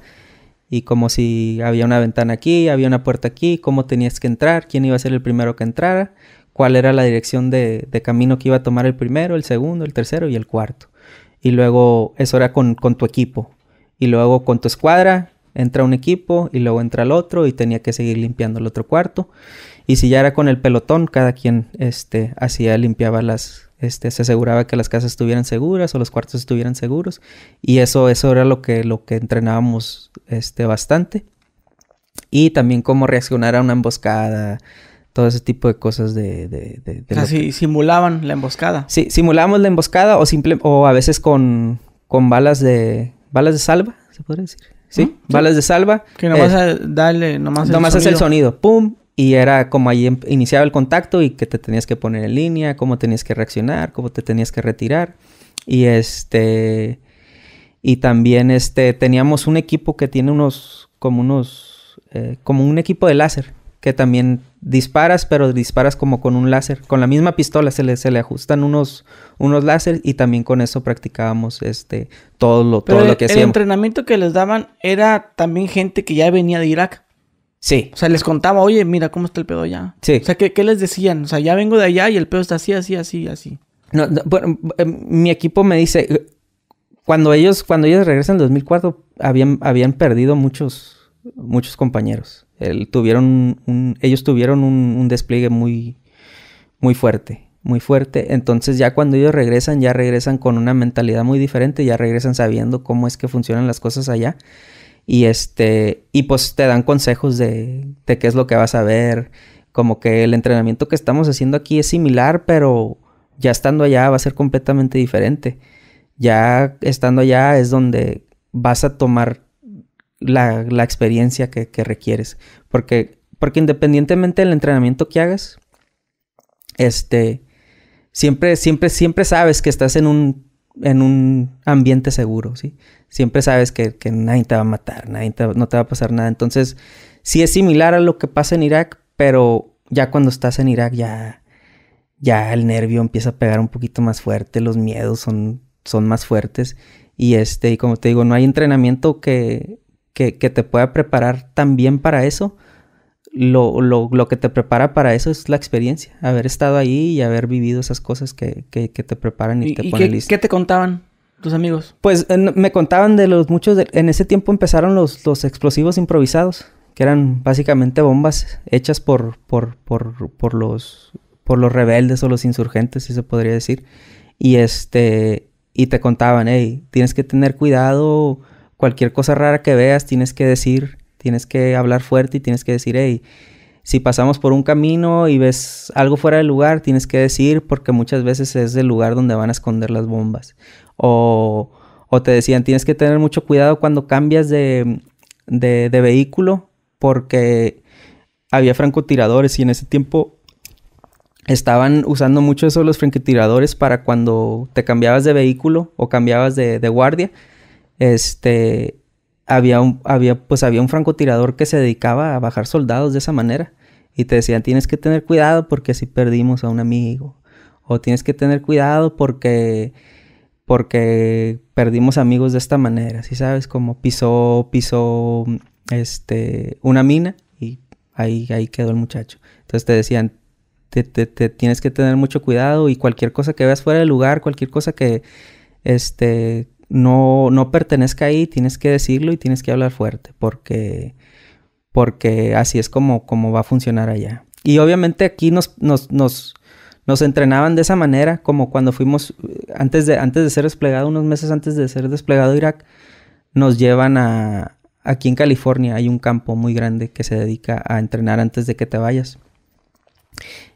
y como si había una ventana aquí, había una puerta aquí, cómo tenías que entrar, quién iba a ser el primero que entrara, cuál era la dirección de, camino que iba a tomar el primero, el segundo, el tercero y el cuarto. Y luego eso era con, con tu equipo. Y luego con tu escuadra entra un equipo y luego entra el otro y tenía que seguir limpiando el otro cuarto. Y si ya era con el pelotón, cada quien este, hacía, limpiaba las, este, se aseguraba que las casas estuvieran seguras o los cuartos estuvieran seguros. Y eso, eso era lo que, lo que entrenábamos este, bastante. Y también cómo reaccionar a una emboscada, todo ese tipo de cosas de... o sea, simulaban la emboscada. Sí, simulábamos la emboscada o, simple, o a veces con, con balas de... balas de salva, se podría decir. ¿Sí? Balas de salva. Que nomás eh, darle nomás. El nomás es el sonido. Pum, y era como ahí em, iniciaba el contacto y que te tenías que poner en línea, cómo tenías que reaccionar, cómo te tenías que retirar. Y este. Y también este, teníamos un equipo que tiene unos. como unos. Eh, como un equipo de láser. Que también disparas, pero disparas como con un láser. Con la misma pistola se le, se le ajustan unos, unos láser y también con eso practicábamos este, todo lo, todo lo que hacíamos. El entrenamiento que les daban era también gente que ya venía de Irak. Sí. O sea, les contaba, oye, mira cómo está el pedo allá. Sí. O sea, ¿qué, les decían? O sea, ya vengo de allá y el pedo está así, así, así, así. bueno, em, mi equipo me dice, eh, cuando ellos, cuando ellos regresan en 2004, habían, habían perdido muchos, muchos compañeros. El, tuvieron ellos tuvieron un, un, despliegue muy, muy fuerte, muy fuerte. Entonces ya cuando ellos regresan, ya regresan con una mentalidad muy diferente, ya regresan sabiendo cómo es que funcionan las cosas allá. Y este, y pues te dan consejos de, de qué es lo que vas a ver. Como que el entrenamiento que estamos haciendo aquí es similar, pero ya estando allá va a ser completamente diferente. Ya estando allá es donde vas a tomar la, experiencia que, que, requieres. Porque, porque independientemente del entrenamiento que hagas, este, siempre, siempre, siempre sabes que estás en un en un ambiente seguro, ¿sí? Siempre sabes que, nadie te va a matar, nadie no te va a pasar nada. Entonces, sí es similar a lo que pasa en Irak, pero ya cuando estás en Irak ya, ya el nervio empieza a pegar un poquito más fuerte, los miedos son, son más fuertes. Y este, y como te digo, no hay entrenamiento que, que, que te pueda preparar tan bien para eso lo, que te prepara para eso es la experiencia, haber estado ahí y haber vivido esas cosas que, te preparan y, te ponen listo. ¿Qué te contaban? tus amigos? Pues me contaban de los muchos. en ese tiempo empezaron los, los explosivos improvisados, que eran básicamente bombas hechas por, por, los, por los rebeldes o los insurgentes, si se podría decir. Y este. Y te contaban, hey, tienes que tener cuidado. Cualquier cosa rara que veas, tienes que decir Tienes que hablar fuerte y tienes que decir, hey, si pasamos por un camino y ves algo fuera del lugar, tienes que decir porque muchas veces es el lugar donde van a esconder las bombas. O, o te decían, tienes que tener mucho cuidado cuando cambias de, vehículo porque había francotiradores y en ese tiempo estaban usando mucho eso los francotiradores para cuando te cambiabas de vehículo o cambiabas de, de guardia, este, había un, había, pues había un francotirador que se dedicaba a bajar soldados de esa manera. Y te decían, tienes que tener cuidado porque si perdimos a un amigo. O tienes que tener cuidado porque, porque perdimos amigos de esta manera. Si sabes, como pisó, pisó este, una mina y ahí, ahí quedó el muchacho. Entonces te decían, te, te, tienes que tener mucho cuidado y cualquier cosa que veas fuera del lugar, cualquier cosa que, este, no, no pertenezca ahí, tienes que decirlo y tienes que hablar fuerte, porque, porque así es como, como va a funcionar allá. Y obviamente aquí nos, nos, nos, nos entrenaban de esa manera, como cuando fuimos, eh, antes de, antes de ser desplegado, unos meses antes de ser desplegado Irak, nos llevan a, aquí en California, hay un campo muy grande que se dedica a entrenar antes de que te vayas.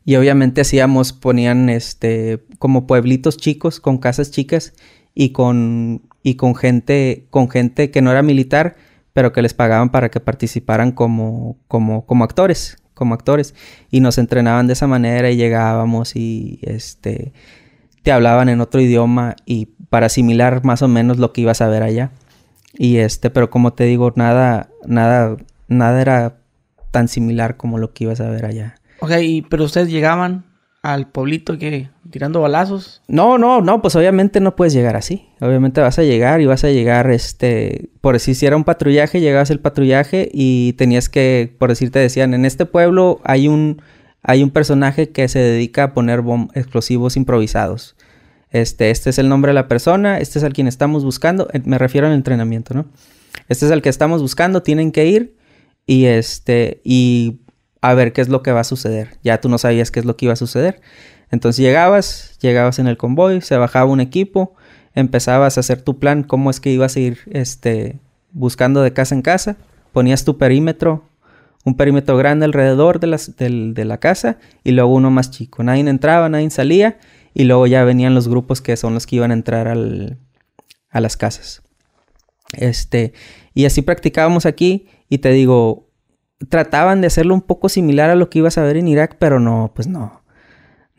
Y obviamente hacíamos, ponían este, como pueblitos chicos con casas chicas y con, y con, gente, con gente que no era militar, pero que les pagaban para que participaran como, como, como actores, como actores. Y nos entrenaban de esa manera y llegábamos y este, te hablaban en otro idioma y para asimilar más o menos lo que ibas a ver allá. Y este, pero como te digo, nada, nada, nada era tan similar como lo que ibas a ver allá. Ok, pero ustedes llegaban al pueblito que tirando balazos. No, no, no, pues obviamente no puedes llegar así. Obviamente vas a llegar y vas a llegar, este, por si era un patrullaje, llegabas el patrullaje y tenías que, por decir, te decían, en este pueblo hay un, hay un personaje que se dedica a poner explosivos improvisados. Este, este es el nombre de la persona, este es al quien estamos buscando, me refiero al entrenamiento, ¿no? Este es el que estamos buscando, tienen que ir y este, y a ver qué es lo que va a suceder. Ya tú no sabías qué es lo que iba a suceder. Entonces llegabas, llegabas en el convoy, se bajaba un equipo, empezabas a hacer tu plan, cómo es que ibas a ir este, buscando de casa en casa, ponías tu perímetro, un perímetro grande alrededor de, las, de la casa y luego uno más chico. Nadie entraba, nadie salía y luego ya venían los grupos que son los que iban a entrar al, a las casas. Este, y así practicábamos aquí y te digo, trataban de hacerlo un poco similar a lo que ibas a ver en Irak, pero no, pues no,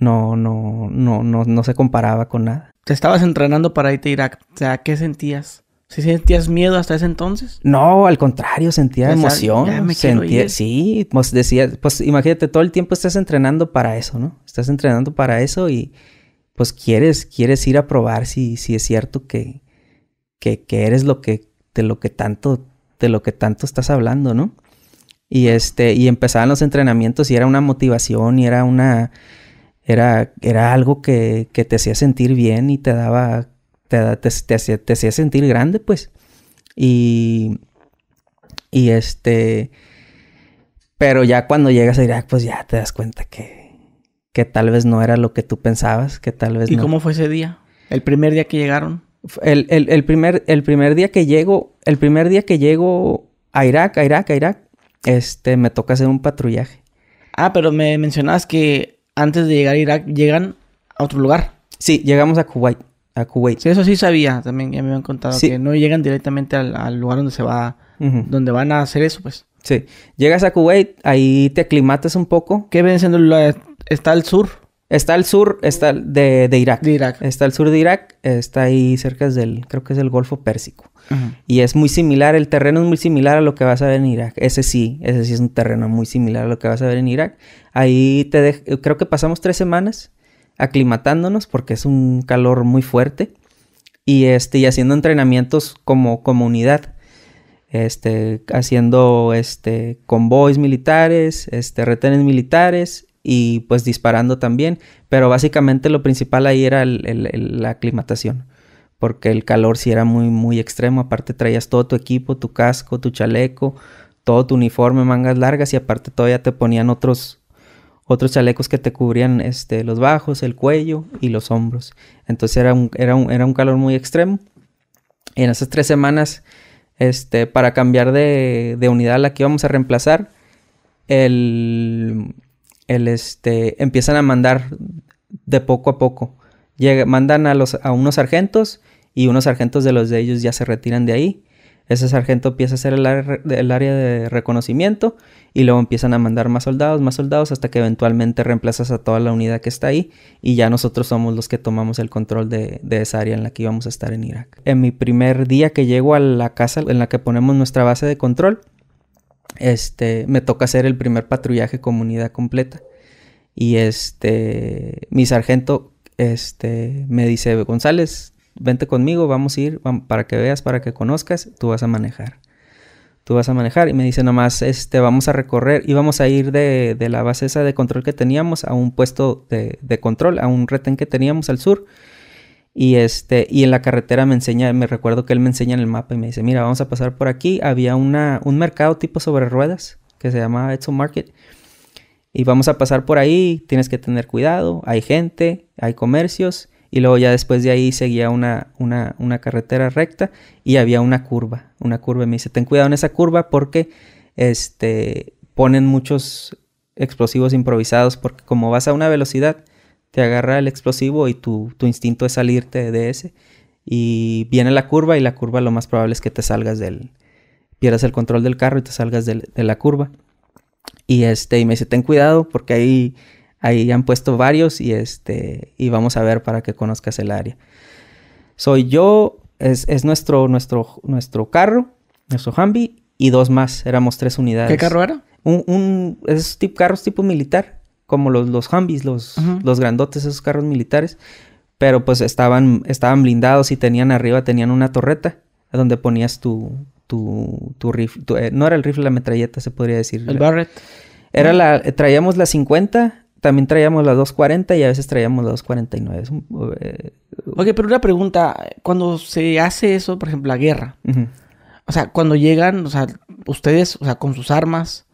no, no, no, no, no se comparaba con nada. Te estabas entrenando para irte a Irak. O sea, ¿qué sentías? si sentías miedo hasta ese entonces? No, al contrario, sentía emoción. sentía, sí, pues decía, pues imagínate, todo el tiempo estás entrenando para eso, ¿no? Estás entrenando para eso y pues quieres, quieres ir a probar si, si es cierto que, que, que eres lo que, de lo que tanto, de lo que tanto estás hablando, ¿no? Y este, y empezaban los entrenamientos y era una motivación y era una, era, era algo que, que te hacía sentir bien y te daba, te, hacía, te hacía sentir grande, pues. Y, y este, pero ya cuando llegas a Irak, ah, pues ya te das cuenta que, que tal vez no era lo que tú pensabas, que tal vez ¿Y cómo fue ese día? ¿El primer día que llegaron? El, el, primer, el primer día que llego, el primer día que llego a Irak, a Irak, a Irak, este, me toca hacer un patrullaje. Ah, pero me mencionabas que antes de llegar a Irak, llegan a otro lugar. Sí, llegamos a Kuwait. A Kuwait. eso sí sabía, también ya me habían contado sí. que no llegan directamente al, lugar donde se va, donde van a hacer eso, pues. Sí, llegas a Kuwait, ahí te aclimatas un poco. ¿Qué ven siendo? lugar? está al sur. Está al sur, está de, de, Irak. Irak. Está al sur de Irak, está ahí cerca del, creo que es el Golfo Pérsico. Y es muy similar, el terreno es muy similar a lo que vas a ver en Irak. Ese sí, ese sí es un terreno muy similar a lo que vas a ver en Irak. Ahí te eh, creo que pasamos tres semanas aclimatándonos porque es un calor muy fuerte y, este, haciendo entrenamientos como comunidad. Este, haciendo este, convoys militares, este, retenes militares y pues disparando también. Pero básicamente lo principal ahí era la aclimatación, porque el calor sí era muy, muy extremo. Aparte traías todo tu equipo, tu casco, tu chaleco, todo tu uniforme, mangas largas y aparte todavía te ponían otros, otros chalecos que te cubrían este, los bajos, el cuello y los hombros. Entonces era un, era era un calor muy extremo. Y en esas tres semanas, este, para cambiar de, unidad la que íbamos a reemplazar, el, el, este, empiezan a mandar de poco a poco. mandan a, los, a unos sargentos y unos sargentos de los de ellos ya se retiran de ahí ese sargento empieza a hacer el, área de reconocimiento y luego empiezan a mandar más soldados, más soldados, hasta que eventualmente reemplazas a toda la unidad que está ahí y ya nosotros somos los que tomamos el control de, esa área en la que íbamos a estar en Irak. En mi primer día que llego a la casa en la que ponemos nuestra base de control, este, me toca hacer el primer patrullaje con unidad completa. Y este, mi sargento este, me dice, González, vente conmigo, vamos a ir para que veas, para que conozcas, tú vas a manejar. Tú vas a manejar y me dice nomás, este, vamos a recorrer y vamos a ir de, de la base esa de control que teníamos a un puesto de, de, control, a un retén que teníamos al sur. Y, este, y en la carretera me enseña, me recuerdo que él me enseña en el mapa y me dice, mira, vamos a pasar por aquí. Había una, un mercado tipo sobre ruedas que se llamaba Edson Market y vamos a pasar por ahí, tienes que tener cuidado, hay gente, hay comercios y luego ya después de ahí seguía una, carretera recta y había una curva, una curva. Me dice, ten cuidado en esa curva porque este, ponen muchos explosivos improvisados porque como vas a una velocidad, te agarra el explosivo y tu, tu instinto es salirte de ese. Y viene la curva y la curva lo más probable es que te salgas del... pierdas el control del carro y te salgas de la curva. Y este, y me dice, ten cuidado porque ahí Ahí han puesto varios y, este, y vamos a ver para que conozcas el área. Soy yo, es, nuestro, nuestro, nuestro carro, nuestro Humvee y dos más. Éramos tres unidades. ¿Qué carro era? Un, un esos carros tipo militar, como los, los Humvees, los, los grandotes, esos carros militares. Pero pues estaban, estaban blindados y tenían arriba, tenían una torreta donde ponías tu, tu, tu rifle. Eh, no era el rifle, la metralleta, se podría decir. El Barrett. Era la, traíamos la 50 también traíamos las 240 y a veces traíamos las 249. Oye, pero una pregunta. Cuando se hace eso, por ejemplo, la guerra. O sea, cuando llegan, o sea, ustedes, o sea, con sus armas,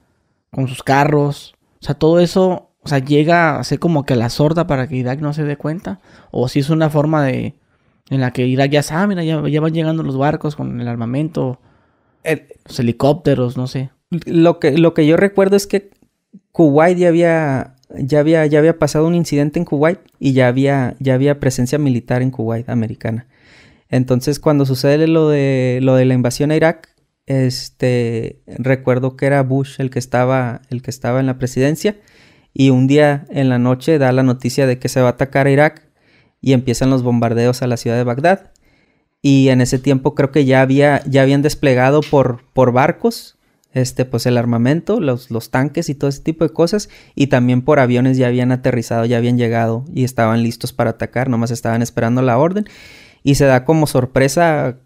con sus carros, o sea, todo eso, o sea, llega a como que la sorda para que Irak no se dé cuenta. O si es una forma de. en la que Irak ya sabe, mira, ya, ya, van llegando los barcos con el armamento, los helicópteros, no sé. Lo que, lo que yo recuerdo es que Kuwait ya había ya había, ya había pasado un incidente en Kuwait y ya había, ya había presencia militar en Kuwait americana. Entonces, cuando sucede lo de, lo de la invasión a Irak, este, recuerdo que era Bush el que estaba, el que estaba en la presidencia y un día en la noche da la noticia de que se va a atacar a Irak y empiezan los bombardeos a la ciudad de Bagdad. Y en ese tiempo creo que ya, había, ya habían desplegado por, por barcos este, pues el armamento, los, los tanques y todo ese tipo de cosas, y también por aviones ya habían aterrizado, ya habían llegado y estaban listos para atacar, nomás estaban esperando la orden, y se da como sorpresa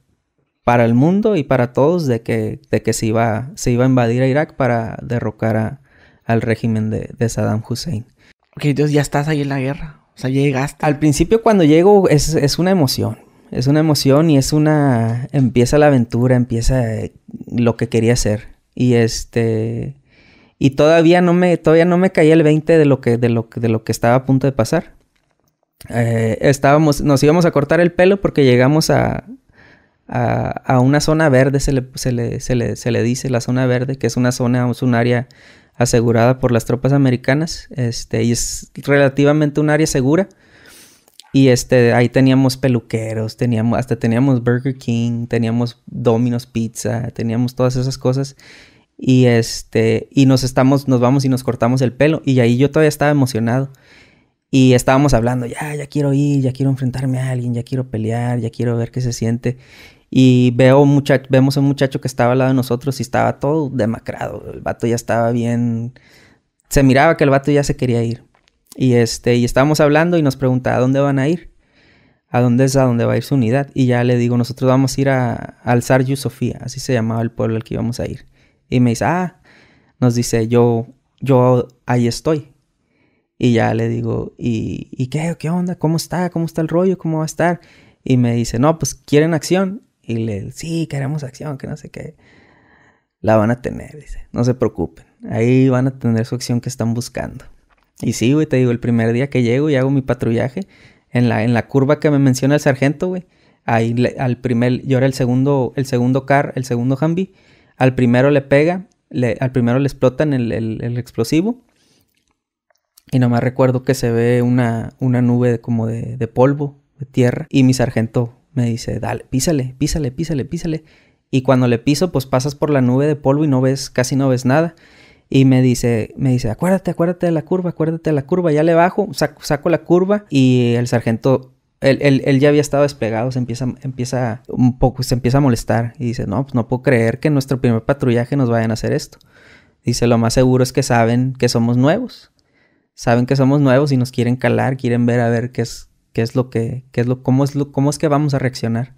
para el mundo y para todos de que, de que se, iba, se iba a invadir a Irak para derrocar a, al régimen de, de Saddam Hussein. Ok, entonces ya estás ahí en la guerra. O sea, llegaste. Al principio cuando llego es, es una emoción. Es una emoción y es una... Empieza la aventura, empieza lo que quería hacer. Y este y todavía no me todavía no me caía el 20 de lo que de lo de lo que estaba a punto de pasar. Eh, estábamos nos íbamos a cortar el pelo porque llegamos a, una zona verde, se le, se, le, dice la zona verde, que es una zona, un área asegurada por las tropas americanas, este, y es relativamente un área segura. Y este, ahí teníamos peluqueros, teníamos, hasta teníamos Burger King, teníamos Domino's Pizza, teníamos todas esas cosas. Y este, y nos estamos, nos vamos y nos cortamos el pelo. Y ahí yo todavía estaba emocionado. Y estábamos hablando, ya, ya quiero ir, ya quiero enfrentarme a alguien, ya quiero pelear, ya quiero ver qué se siente. Y veo mucha vemos un muchacho que estaba al lado de nosotros y estaba todo demacrado. El vato ya estaba bien. Se miraba que el vato ya se quería ir. Y, este, y estábamos hablando y nos pregunta, ¿a dónde van a ir? ¿A dónde es a dónde va a ir su unidad? Y ya le digo, nosotros vamos a ir a, alzar Yusofía, Sofía, así se llamaba el pueblo al que íbamos a ir. Y me dice, ah, nos dice, yo, yo ahí estoy. Y ya le digo, ¿y, ¿y qué? ¿Qué onda? ¿Cómo está? ¿Cómo está el rollo? ¿Cómo va a estar? Y me dice, no, pues quieren acción. Y le sí, queremos acción, que no sé qué. La van a tener, dice, no se preocupen. Ahí van a tener su acción que están buscando. Y sí, güey, te digo, el primer día que llego y hago mi patrullaje, en la, en la curva que me menciona el sargento, güey, ahí al primer, yo era el segundo, el segundo car, el segundo Humvee, al primero le pega, al primero le explotan el, explosivo. Y nomás recuerdo que se ve una, nube como de, polvo, de tierra. Y mi sargento me dice, dale, písale, písale, písale, písale. Y cuando le piso, pues pasas por la nube de polvo y no ves, casi no ves nada y me dice, me dice, acuérdate, acuérdate de la curva, acuérdate de la curva, ya le bajo, saco, saco la curva y el sargento él, ya había estado despegado, se empieza, empieza un poco, se empieza a molestar y dice, no, pues no puedo creer que en nuestro primer patrullaje nos vayan a hacer esto. Dice, lo más seguro es que saben que somos nuevos. Saben que somos nuevos y nos quieren calar, quieren ver a ver qué es, qué es lo que, qué es lo, cómo es cómo es que vamos a reaccionar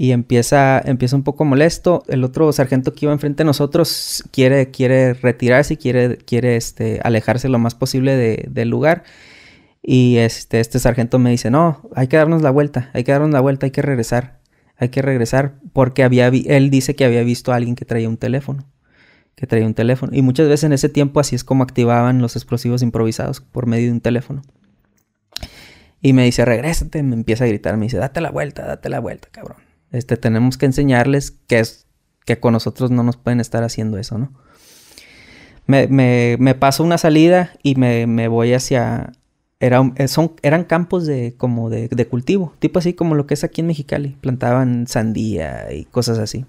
y empieza, empieza un poco molesto. El otro sargento que iba enfrente de nosotros quiere, quiere retirarse y quiere, quiere este, alejarse lo más posible del lugar. Y este, este sargento me dice, no, hay que darnos la vuelta, hay que darnos la vuelta, hay que regresar, hay que regresar, porque había él dice que había visto a alguien que traía un teléfono, que traía un teléfono. Y muchas veces en ese tiempo así es como activaban los explosivos improvisados por medio de un teléfono. Y me dice, regrésate, me empieza a gritar, me dice, date la vuelta, date la vuelta, cabrón este, tenemos que enseñarles que, es, que con nosotros no nos pueden estar haciendo eso, ¿no? Me, me, paso una salida y me, voy hacia... Era, eh, eran campos de, como de, cultivo, tipo así como lo que es aquí en Mexicali. Plantaban sandía y cosas así.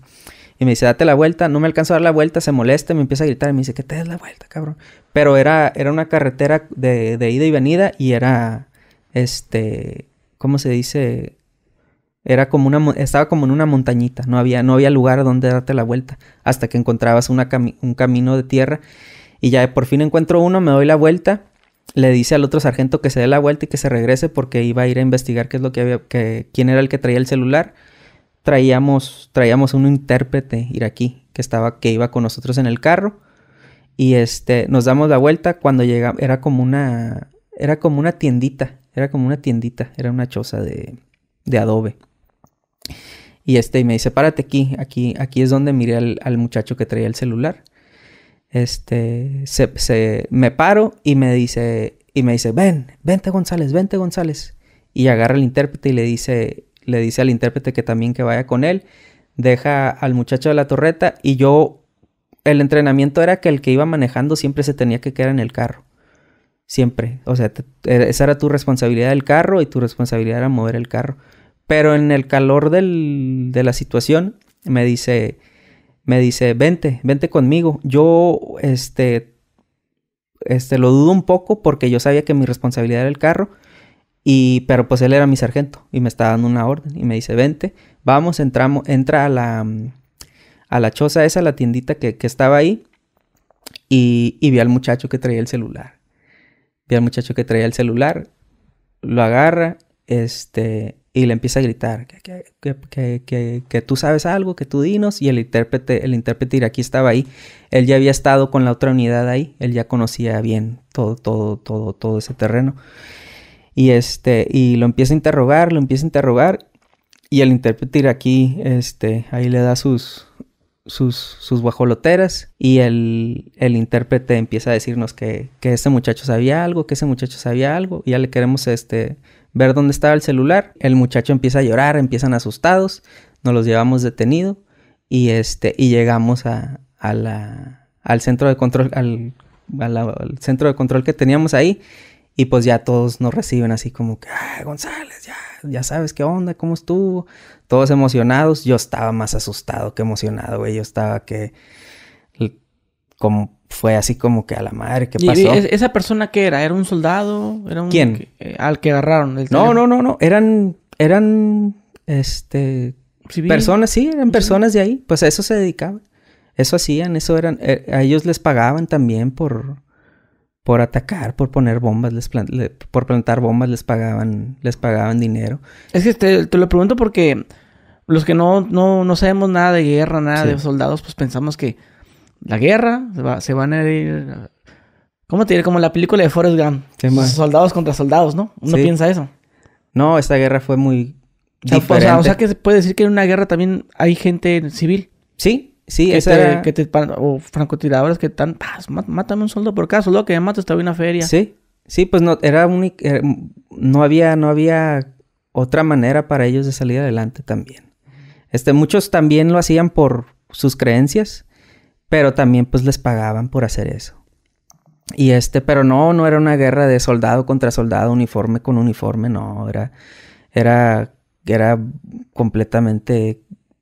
Y me dice, date la vuelta. No me alcanzo a dar la vuelta, se molesta, me empieza a gritar y me dice, que te des la vuelta, cabrón. Pero era, era una carretera de, de ida y venida y era, este, ¿cómo se dice? Era como una, estaba como en una montañita, no había, no había lugar donde darte la vuelta, hasta que encontrabas una un camino de tierra. Y ya por fin encuentro uno, me doy la vuelta, le dice al otro sargento que se dé la vuelta y que se regrese porque iba a ir a investigar qué es lo que había, que, quién era el que traía el celular. Traíamos, traíamos un intérprete iraquí que estaba, que iba con nosotros en el carro. Y este, nos damos la vuelta cuando llegamos, era como una, era como una tiendita, era como una tiendita, era una choza de, de adobe. Y este y me dice, párate aquí, aquí, aquí es donde miré al, muchacho que traía el celular. Este, se, me paro y me dice, y me dice, ven, vente González, vente González. Y agarra al intérprete y le dice, le dice al intérprete que también que vaya con él. Deja al muchacho de la torreta y yo, el entrenamiento era que el que iba manejando siempre se tenía que quedar en el carro. Siempre. O sea, esa era tu responsabilidad del carro y tu responsabilidad era mover el carro. Pero en el calor de la situación, me dice, me dice, vente, vente conmigo. Yo, este, este, lo dudo un poco porque yo sabía que mi responsabilidad era el carro. Y, pero pues él era mi sargento y me estaba dando una orden y me dice, vente, vamos, entramos, entra a la, a la choza esa, la tiendita que, que estaba ahí y, y, vi al muchacho que traía el celular. Vi al muchacho que traía el celular, lo agarra, este, y le empieza a gritar que, tú sabes algo, que tú dinos, y el intérprete, el intérprete iraquí estaba ahí, él ya había estado con la otra unidad ahí, él ya conocía bien todo, todo, todo, todo ese terreno. Y este, y lo empieza a interrogar, lo empieza a interrogar, y el intérprete iraquí, este, ahí le da sus, sus, sus guajoloteras y el, intérprete empieza a decirnos que, que ese muchacho sabía algo, que ese muchacho sabía algo, y ya le queremos este, ver dónde estaba el celular. El muchacho empieza a llorar, empiezan asustados, nos los llevamos detenido y, este, y llegamos a, la, al centro de control, al, al, centro de control que teníamos ahí y pues ya todos nos reciben así como que, González, ya, ya sabes qué onda, cómo estuvo. Todos emocionados, yo estaba más asustado que emocionado, güey, yo estaba que como fue así como que a la madre, ¿qué pasó? E-, ¿Esa persona qué era? ¿Era un soldado? ¿Era un... ¿Quién? Eh, al que agarraron. El no, no, no, no. Eran, eran, este, personas, sí, eran personas de ahí. Pues a eso se dedicaban. Eso hacían, eso eran, eh, a ellos les pagaban también por, por atacar, por poner bombas, les por plantar bombas, les pagaban, les pagaban dinero. Es que te, te lo pregunto porque los que no, no, sabemos nada de guerra, nada de soldados, pues pensamos que la guerra, se, van a ir... ¿Cómo te diré? Como la película de Forrest Gump. Soldados contra soldados, ¿no? Uno piensa eso. No, esta guerra fue muy O sea, que se puede decir que en una guerra también hay gente civil. Sí, sí. Que o francotiradores que están... Ah, mátame un soldado por cada soldado que me mato Estaba en una feria. Sí, sí, pues no, era No había, no había otra manera para ellos de salir adelante también. Este, muchos también lo hacían por sus creencias. Pero también pues les pagaban por hacer eso. Y este, pero no, no era una guerra de soldado contra soldado, uniforme con uniforme, no, era, era, era completamente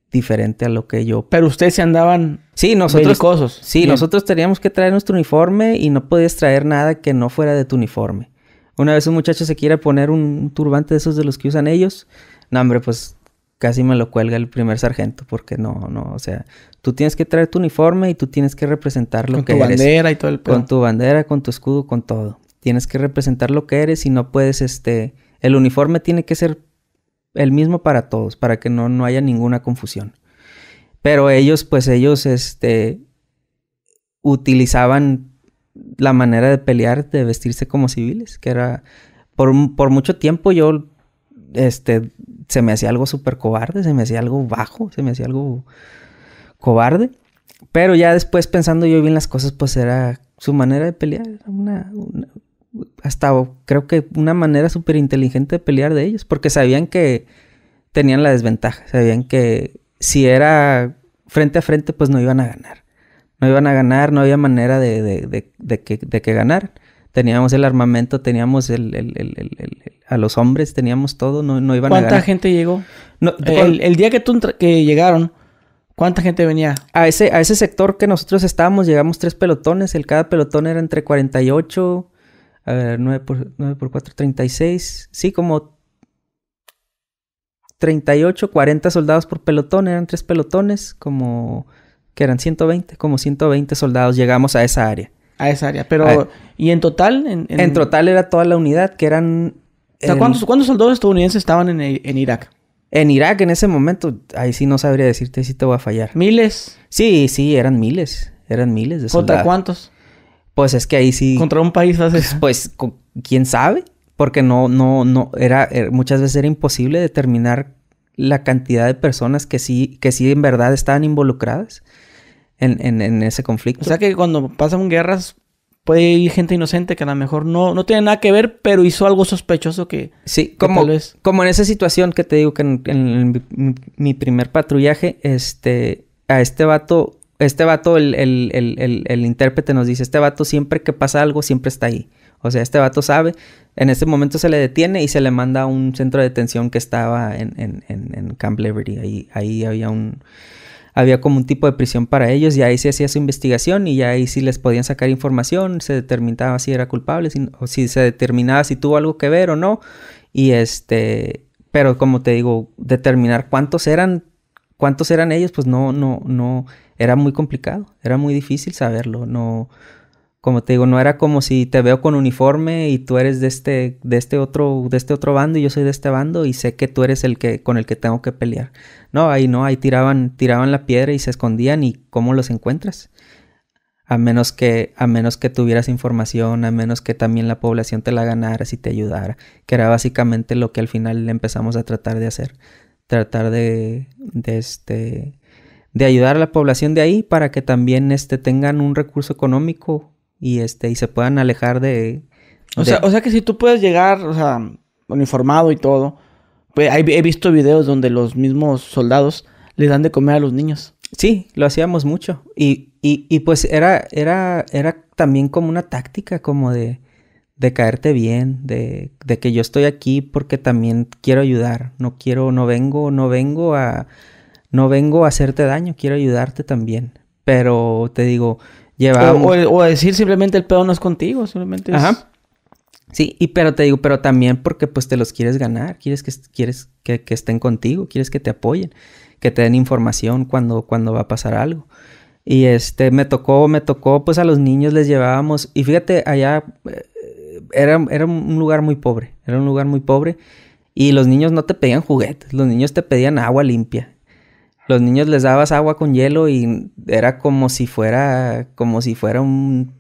diferente a lo que yo. Pero ustedes se andaban sí, nosotros, cosas Sí, nosotros teníamos que traer nuestro uniforme y no podías traer nada que no fuera de tu uniforme. Una vez un muchacho se quiere poner un turbante de esos de los que usan ellos, no, hombre, pues casi me lo cuelga el primer sargento porque no, no, o sea, tú tienes que traer tu uniforme y tú tienes que representar lo con que eres. Con tu bandera y todo el pedo. Con tu bandera, con tu escudo, con todo. Tienes que representar lo que eres y no puedes, este, el uniforme tiene que ser el mismo para todos, para que no, no haya ninguna confusión. Pero ellos, pues ellos, este, utilizaban la manera de pelear, de vestirse como civiles, que era, por, por mucho tiempo yo, este, se me hacía algo súper cobarde, se me hacía algo bajo, se me hacía algo cobarde. Pero ya después pensando yo bien las cosas, pues era su manera de pelear, era una, hasta creo que una manera súper inteligente de pelear de ellos, porque sabían que tenían la desventaja, sabían que si era frente a frente, pues no iban a ganar. No iban a ganar, no había manera de, de, que, de que ganaran teníamos el armamento, teníamos el, el, el, a los hombres, teníamos todo, no, no iban a ¿Cuánta gente llegó? Eh, el, día que, tú, que llegaron, ¿Cuánta gente venía? A ese, a ese sector que nosotros estábamos, llegamos tres pelotones. El cada pelotón era entre 48, a ver, 9 por, 9 por 4, 36. Sí, como 38, 40 soldados por pelotón. Eran tres pelotones, como que eran 120, como 120 soldados. Llegamos a esa área. A esa área. Pero, ah, ¿y en total? En, total era toda la unidad, que eran... ¿cuántos, ¿cuántos, soldados estadounidenses estaban en, Irak? En Irak, en ese momento, ahí sí no sabría decirte si te voy a fallar. ¿Miles? Sí, sí, eran miles. Eran miles de soldados. ¿Contra cuántos? Pues es que ahí sí. Contra un país hace Pues, quién sabe, porque no, no, no, era, er, muchas veces era imposible determinar la cantidad de personas que sí, que sí en verdad estaban involucradas en, ese conflicto. O sea que cuando pasan guerras, puede ir gente inocente que a lo mejor no, no tiene nada que ver, pero hizo algo sospechoso que... Sí, como, como en esa situación que te digo que en, mi, primer patrullaje, este, a este vato, este vato, el, intérprete nos dice, este vato siempre que pasa algo, siempre está ahí. O sea, este vato sabe, en ese momento se le detiene y se le manda a un centro de detención que estaba en, en Camp Liberty. Ahí, ahí había un había como un tipo de prisión para ellos y ahí se hacía su investigación y ahí sí les podían sacar información, se determinaba si era culpable o si se determinaba si tuvo algo que ver o no. Y este, pero como te digo, determinar cuántos eran, cuántos eran ellos, pues no, no, no, era muy complicado, era muy difícil saberlo, no, como te digo, no era como si te veo con uniforme y tú eres de este, de este otro, de este otro bando y yo soy de este bando y sé que tú eres el que, con el que tengo que pelear. No, ahí no, ahí tiraban, tiraban la piedra y se escondían y ¿cómo los encuentras? A menos que, a menos que tuvieras información, a menos que también la población te la ganara si te ayudara, que era básicamente lo que al final empezamos a tratar de hacer. Tratar de, este, de ayudar a la población de ahí para que también este, tengan un recurso económico y este y se puedan alejar de, o, Sea, o sea que si tú puedes llegar, o sea, uniformado y todo, pues he visto videos donde los mismos soldados les dan de comer a los niños. Sí, lo hacíamos mucho y, y, y pues era era era también como una táctica como de de caerte bien, de, de, que yo estoy aquí porque también quiero ayudar, no quiero, no vengo, no vengo a, no vengo a hacerte daño, quiero ayudarte también. Pero te digo, Llevábamos... O, decir simplemente el pedo no es contigo, simplemente es... Ajá. Sí, y pero te digo, pero también porque pues te los quieres ganar, quieres que, quieres que, estén contigo, quieres que te apoyen, que te den información cuando, cuando va a pasar algo. Y este, me tocó, me tocó, pues a los niños les llevábamos, y fíjate, allá eh, era, era un lugar muy pobre, era un lugar muy pobre, y los niños no te pedían juguetes, los niños te pedían agua limpia, los niños les dabas agua con hielo y era como si fuera, como si fuera un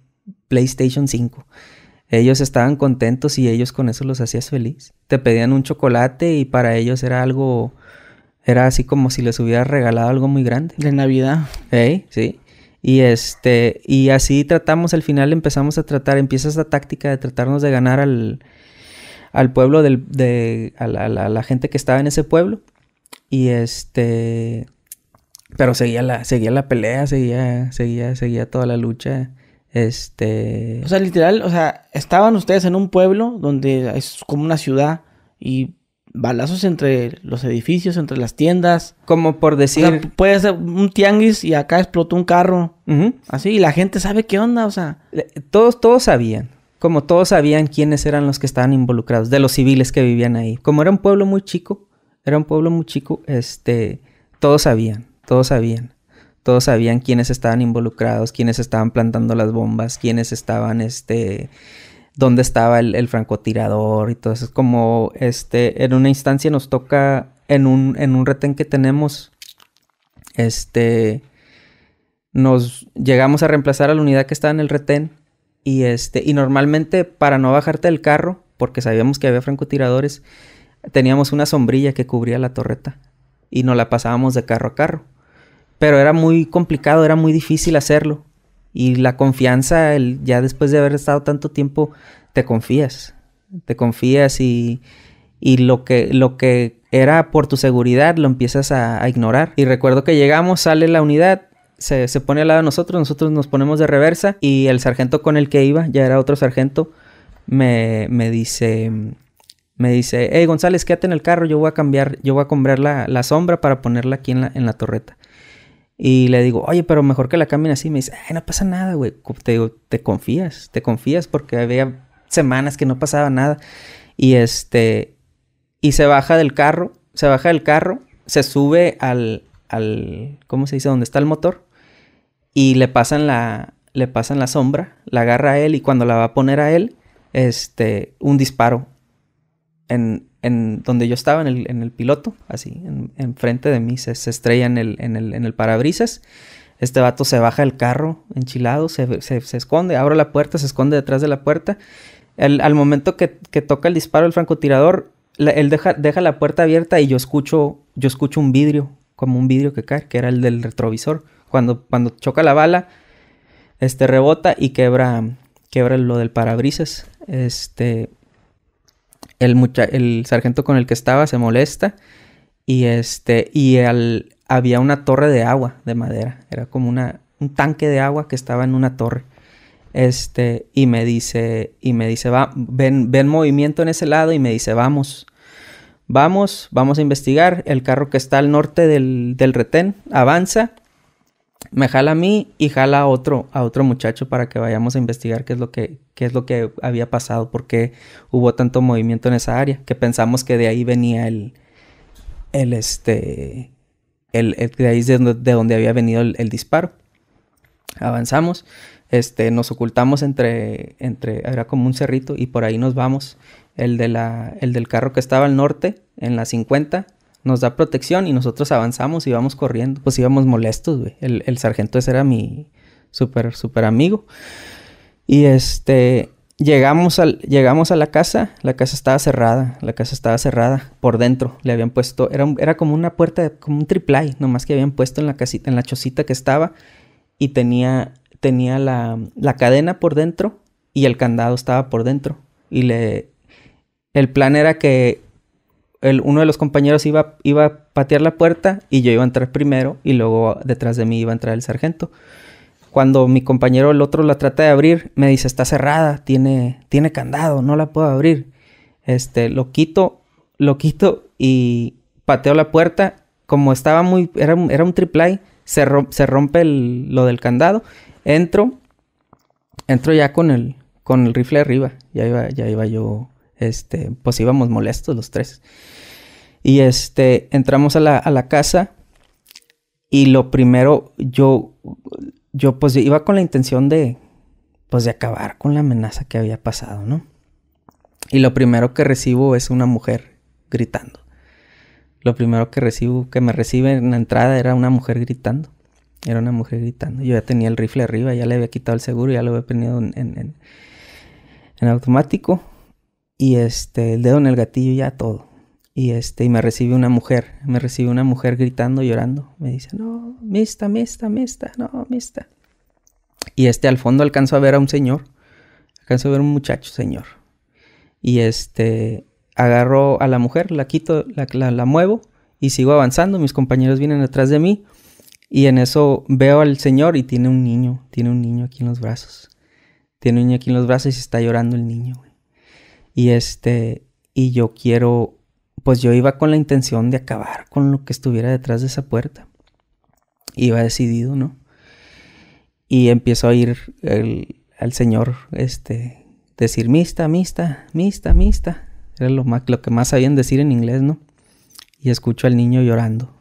PlayStation 5. Ellos estaban contentos y ellos con eso los hacías feliz. Te pedían un chocolate y para ellos era algo, era así como si les hubieras regalado algo muy grande. De Navidad. ¿Eh? Sí. Y este, y así tratamos, al final empezamos a tratar, empieza esta táctica de tratarnos de ganar al, al pueblo de, a la gente que estaba en ese pueblo. Y este, pero seguía la, seguía la pelea, seguía, seguía, seguía toda la lucha. Este. O sea, literal, o sea, estaban ustedes en un pueblo donde es como una ciudad y balazos entre los edificios, entre las tiendas. Como por decir. puede ser un tianguis y acá explotó un carro. Así, y la gente sabe qué onda, o sea. Todos, todos sabían. Como todos sabían quiénes eran los que estaban involucrados, de los civiles que vivían ahí. Como era un pueblo muy chico, era un pueblo muy chico, este. Todos sabían. Todos sabían. Todos sabían quiénes estaban involucrados, quiénes estaban plantando las bombas, quiénes estaban, este, dónde estaba el, francotirador y todo eso. Es como, este, en una instancia nos toca, en un, en un retén que tenemos, este, nos llegamos a reemplazar a la unidad que estaba en el retén y, este, y normalmente para no bajarte del carro, porque sabíamos que había francotiradores, teníamos una sombrilla que cubría la torreta y nos la pasábamos de carro a carro. Pero era muy complicado, era muy difícil hacerlo. Y la confianza, ya después de haber estado tanto tiempo, te confías. Te confías y, lo, que, lo que era por tu seguridad lo empiezas a, ignorar. Y recuerdo que llegamos, sale la unidad, se, pone al lado de nosotros, nosotros nos ponemos de reversa y el sargento con el que iba, ya era otro sargento, me, me dice, me dice, hey González, quédate en el carro, yo voy a cambiar, yo voy a comprar la, la sombra para ponerla aquí en la, en la torreta. Y le digo, oye, pero mejor que la cambien así. Me dice, ay, no pasa nada, güey. Te digo, te confías, te confías porque había semanas que no pasaba nada. Y este, y se baja del carro, se baja del carro, se sube al, al, ¿cómo se dice? Donde está el motor. Y le pasan la, le pasan la sombra, la agarra a él y cuando la va a poner a él, este, un disparo en, donde yo estaba, en el, piloto, así, en frente de mí, se, estrella en el, en el, parabrisas. Este vato se baja del carro, enchilado, se, esconde, abre la puerta, se esconde detrás de la puerta. al momento que, toca el disparo del francotirador, él deja, deja, la puerta abierta y yo escucho, yo escucho un vidrio, como un vidrio que cae, que era el del retrovisor. Cuando, cuando choca la bala, este rebota y quebra, quebra lo del parabrisas. Este, el, el sargento con el que estaba se molesta y este y al, había una torre de agua de madera, era como una, un tanque de agua que estaba en una torre. Este, y me dice, y me dice, va, ven, ven movimiento en ese lado y me dice, vamos, vamos, vamos a investigar. El carro que está al norte del, del retén avanza me jala a mí y jala a otro, a otro muchacho para que vayamos a investigar qué es lo que, es lo que había pasado, por qué hubo tanto movimiento en esa área, que pensamos que de ahí venía el, el este, el, de ahí donde, de donde había venido el, disparo. Avanzamos, este, nos ocultamos entre, entre, era como un cerrito y por ahí nos vamos. El, de la, el del carro que estaba al norte, en la 50, nos da protección y nosotros avanzamos y íbamos corriendo. Pues íbamos molestos, güey. El, sargento ese era mi súper, súper amigo. Y este, llegamos, al, llegamos a la casa, la casa estaba cerrada, la casa estaba cerrada por dentro. Le habían puesto, era, era como una puerta, como un triplay, nomás que habían puesto en la casita, en la chocita que estaba y tenía, tenía la, la cadena por dentro y el candado estaba por dentro. Y le, el plan era que el, uno de los compañeros iba, iba a patear la puerta y yo iba a entrar primero y luego detrás de mí iba a entrar el sargento. Cuando mi compañero, el otro, la trata de abrir, me dice, está cerrada, tiene, tiene candado, no la puedo abrir. Este, lo quito, lo quito y pateo la puerta. Como estaba muy, era, era un triple se, se rompe lo del candado. Entro, entro ya con el, con el rifle arriba. Ya ya iba yo este, pues íbamos molestos los tres. Y este, entramos a la, casa y lo primero, yo, yo pues iba con la intención de, pues de acabar con la amenaza que había pasado, ¿no? Y lo primero que recibo es una mujer gritando. Lo primero que recibo, que me recibe en la entrada era una mujer gritando. Era una mujer gritando. Yo ya tenía el rifle arriba, ya le había quitado el seguro, ya lo había prendido en automático y este, el dedo en el gatillo ya todo. Y este, y me recibe una mujer, me recibe una mujer gritando, llorando. Me dice, no, me mista, me está no, mista. Y este, al fondo alcanzo a ver a un señor, alcanzo a ver a un muchacho, señor. Y este, agarro a la mujer, la quito, la, la, muevo y sigo avanzando. Mis compañeros vienen atrás de mí. Y en eso veo al señor y tiene un niño, tiene un niño aquí en los brazos Tiene un niño aquí en los brazos y está llorando el niño. Y este, y yo quiero, pues yo iba con la intención de acabar con lo que estuviera detrás de esa puerta. Iba decidido, ¿no? Y empiezo a ir al señor, este, decir mista, mista, mista, mista. Era lo, más, lo que más sabían decir en inglés, ¿no? Y escucho al niño llorando.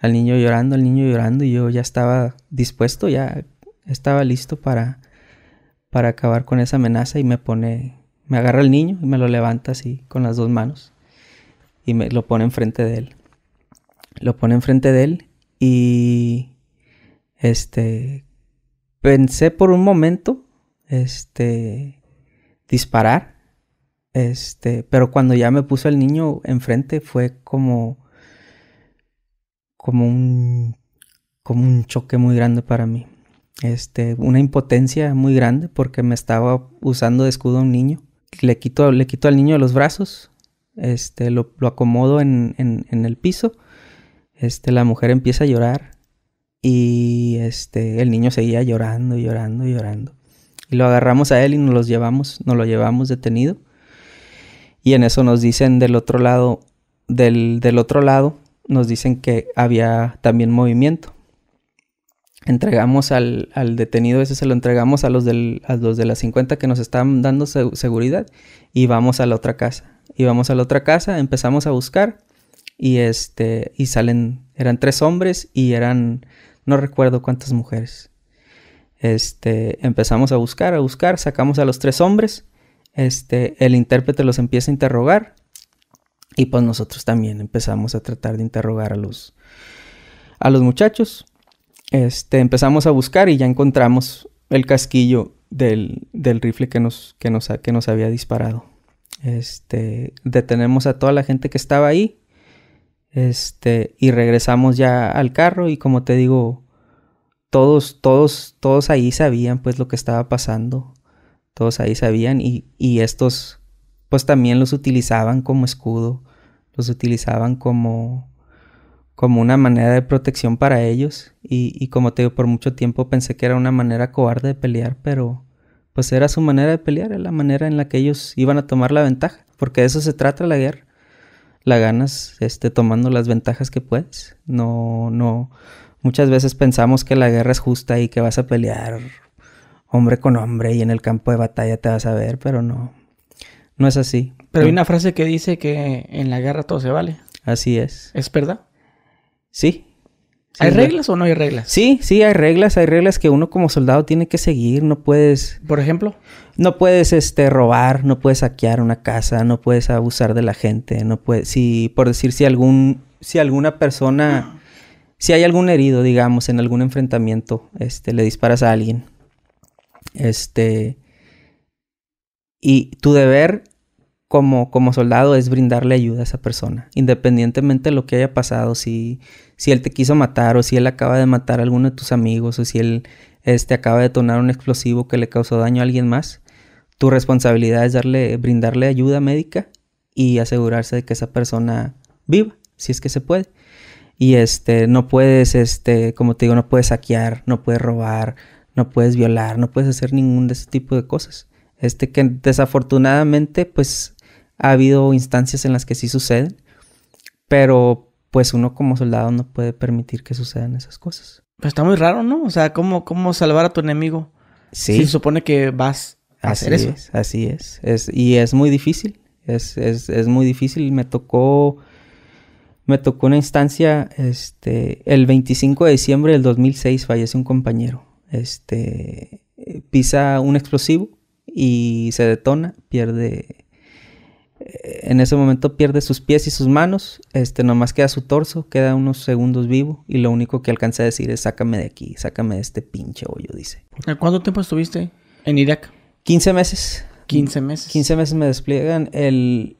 Al niño llorando, al niño llorando. Y yo ya estaba dispuesto, ya estaba listo para, para acabar con esa amenaza. Y me pone me agarra el niño y me lo levanta así con las dos manos y me lo pone enfrente de él. Lo pone enfrente de él y este pensé por un momento este disparar este pero cuando ya me puso el niño enfrente fue como como un como un choque muy grande para mí este una impotencia muy grande porque me estaba usando de escudo a un niño le quito, le quito al niño de los brazos, este, lo, acomodo en, el piso, este, la mujer empieza a llorar y este, el niño seguía llorando, llorando, llorando. Y lo agarramos a él y nos los llevamos, nos lo llevamos detenido. Y en eso nos dicen del otro lado, del otro lado, nos dicen que había también movimiento entregamos al, detenido, ese se lo entregamos a los, de las 50 que nos están dando seguridad y vamos a la otra casa. Y vamos a la otra casa, empezamos a buscar y este y salen eran tres hombres y eran no recuerdo cuántas mujeres. Este, empezamos a buscar, a buscar, sacamos a los tres hombres. Este, el intérprete los empieza a interrogar y pues nosotros también empezamos a tratar de interrogar a los a los muchachos este, empezamos a buscar y ya encontramos el casquillo del, del rifle que nos, que, nos, que nos había disparado. Este, detenemos a toda la gente que estaba ahí este, y regresamos ya al carro y como te digo, todos, todos, todos ahí sabían pues lo que estaba pasando, todos ahí sabían y, y estos pues también los utilizaban como escudo, los utilizaban como como una manera de protección para ellos y, como te digo, por mucho tiempo pensé que era una manera cobarde de pelear, pero pues era su manera de pelear, era la manera en la que ellos iban a tomar la ventaja, porque de eso se trata la guerra. La ganas este, tomando las ventajas que puedes. No, no. Muchas veces pensamos que la guerra es justa y que vas a pelear hombre con hombre y en el campo de batalla te vas a ver, pero no. No es así. Pero hay una frase que dice que en la guerra todo se vale. Así es. ¿Es verdad? Sí. ¿Hay reglas o no hay reglas? Sí, sí, hay reglas. Hay reglas que uno como soldado tiene que seguir. No puedes... ¿Por ejemplo? No puedes, este, robar. No puedes saquear una casa. No puedes abusar de la gente. No puedes... Si, por decir, si algún... Si alguna persona... Si hay algún herido, digamos, en algún enfrentamiento, este, le disparas a alguien. Este... Y tu deber como, soldado es brindarle ayuda a esa persona, independientemente de lo que haya pasado, si, si él te quiso matar o si él acaba de matar a alguno de tus amigos o si él este, acaba de detonar un explosivo que le causó daño a alguien más, tu responsabilidad es darle, brindarle ayuda médica y asegurarse de que esa persona viva, si es que se puede. Y este, no puedes, este, como te digo, no puedes saquear, no puedes robar, no puedes violar, no puedes hacer ningún de ese tipo de cosas. Este que desafortunadamente, pues ha habido instancias en las que sí suceden, pero pues uno como soldado no puede permitir que sucedan esas cosas. Pero pues, está muy raro, ¿no? O sea, ¿cómo, cómo salvar a tu enemigo? Si se supone que vas a hacer eso. así es. Y es muy difícil. Es, es muy difícil. Me tocó. Me tocó una instancia. Este. El 25 de diciembre del 2006 fallece un compañero. Este. Pisa un explosivo y se detona. Pierde en ese momento pierde sus pies y sus manos, este, nomás queda su torso, queda unos segundos vivo y lo único que alcanza a decir es sácame de aquí, sácame de este pinche hoyo, dice. ¿Cuánto tiempo estuviste en Irak? 15 meses. 15 meses. 15 meses me despliegan el,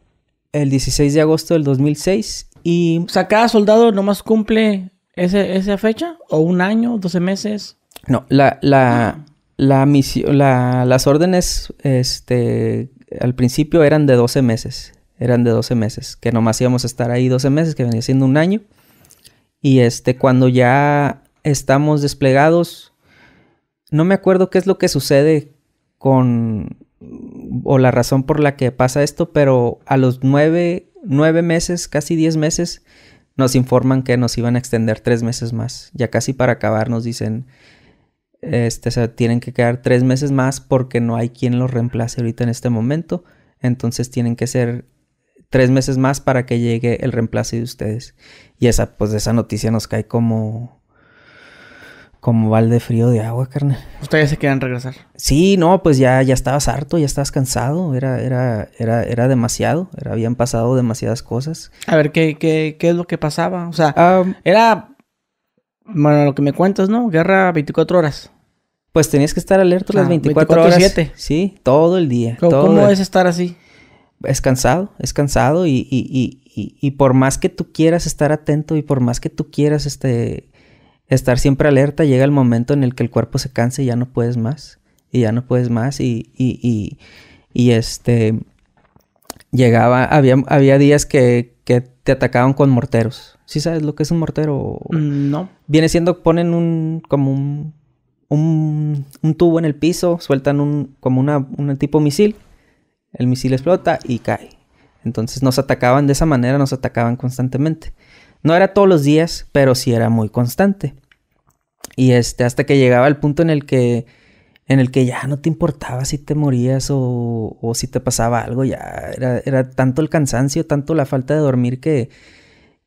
el 16 de agosto del 2006 y... O sea, cada soldado nomás cumple esa fecha o un año, 12 meses. No, la, la, ah. misión, la, las órdenes, este al principio eran de 12 meses, eran de 12 meses, que nomás íbamos a estar ahí 12 meses, que venía siendo un año. Y este, cuando ya estamos desplegados, no me acuerdo qué es lo que sucede con, o la razón por la que pasa esto, pero a los 9, 9 meses, casi 10 meses, nos informan que nos iban a extender 3 meses más. Ya casi para acabar nos dicen, este, tienen que quedar tres meses más porque no hay quien los reemplace ahorita en este momento. Entonces tienen que ser tres meses más para que llegue el reemplazo de ustedes. Y esa, pues esa noticia nos cae como. como balde frío de agua, carne. Ustedes se quedan regresar. Sí, no, pues ya, ya estabas harto, ya estabas cansado. Era, era, era, era demasiado. habían pasado demasiadas cosas. A ver, ¿qué, qué, qué es lo que pasaba? O sea, ah, era bueno, lo que me cuentas, ¿no? Guerra 24 horas. Pues tenías que estar alerta las 24, ah, 24 horas. 7. Sí, todo el día. ¿Cómo, todo es estar así? Es cansado, es cansado y, por más que tú quieras estar atento y por más que tú quieras este, estar siempre alerta, llega el momento en el que el cuerpo se cansa y ya no puedes más. Y ya no puedes más. Y, y, este llegaba, había, días que, te atacaban con morteros. ¿Sí sabes lo que es un mortero? Mm, no. Viene siendo, ponen un, como un, un, un tubo en el piso, sueltan un, como una, un tipo misil, el misil explota y cae. Entonces nos atacaban de esa manera, nos atacaban constantemente. No era todos los días, pero sí era muy constante. Y este, hasta que llegaba el punto en el que, en el que ya no te importaba si te morías o, o si te pasaba algo, ya era, era tanto el cansancio, tanto la falta de dormir que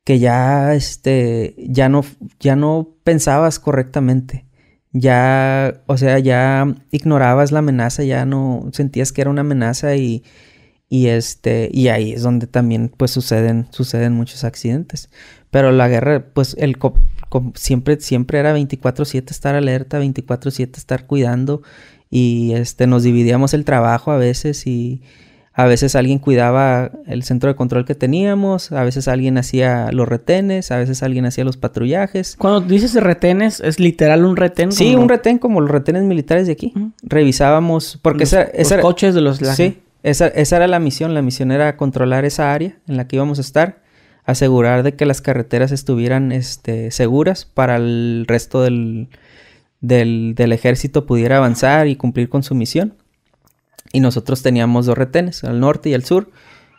que ya, este, ya no, ya no pensabas correctamente. Ya, o sea, ya ignorabas la amenaza, ya no sentías que era una amenaza y, este, y ahí es donde también, pues, suceden, suceden muchos accidentes. Pero la guerra, pues, el siempre, siempre era 24-7 estar alerta, 24-7 estar cuidando y, este, nos dividíamos el trabajo a veces y, a veces alguien cuidaba el centro de control que teníamos, a veces alguien hacía los retenes, a veces alguien hacía los patrullajes. Cuando dices retenes, ¿es literal un retén? Sí, un retén como los retenes militares de aquí. Revisábamos, porque esa, coches de los... Sí, esa, era la misión, la misión era controlar esa área en la que íbamos a estar, asegurar de que las carreteras estuvieran este, seguras para el resto del, del ejército pudiera avanzar y cumplir con su misión y nosotros teníamos dos retenes, al norte y al sur,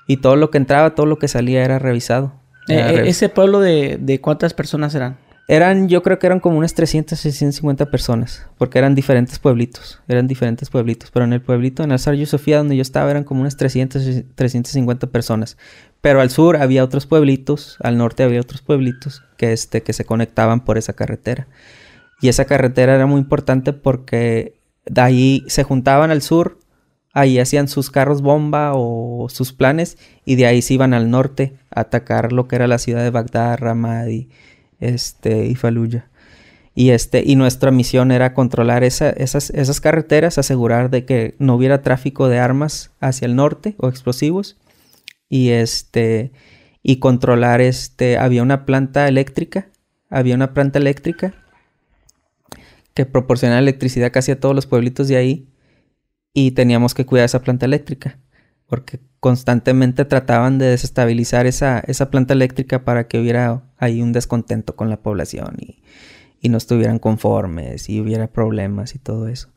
y todo lo que entraba, todo lo que salía era revisado. Eh, eh, ¿Ese pueblo de, de, cuántas personas eran? Eran, yo creo que eran como unas 300, 650 personas, porque eran diferentes pueblitos, eran diferentes pueblitos, pero en el pueblito, en Alzar Sofía, donde yo estaba, eran como unas 300, 350 eh, personas, pero al sur había otros pueblitos, al norte había otros pueblitos que, este, que se conectaban por esa carretera. Y esa carretera era muy importante porque de ahí se juntaban al sur ahí hacían sus carros bomba o sus planes y de ahí se iban al norte a atacar lo que era la ciudad de Bagdad, Ramadi este, y Faluya Y, este, y nuestra misión era controlar esas, esas carreteras, asegurar de que no hubiera tráfico de armas hacia el norte o explosivos y, este, y controlar, este, había una planta eléctrica, había una planta eléctrica que proporcionaba electricidad casi a todos los pueblitos de ahí y teníamos que cuidar esa planta eléctrica, porque constantemente trataban de desestabilizar esa, esa planta eléctrica para que hubiera ahí un descontento con la población y, no estuvieran conformes y hubiera problemas y todo eso.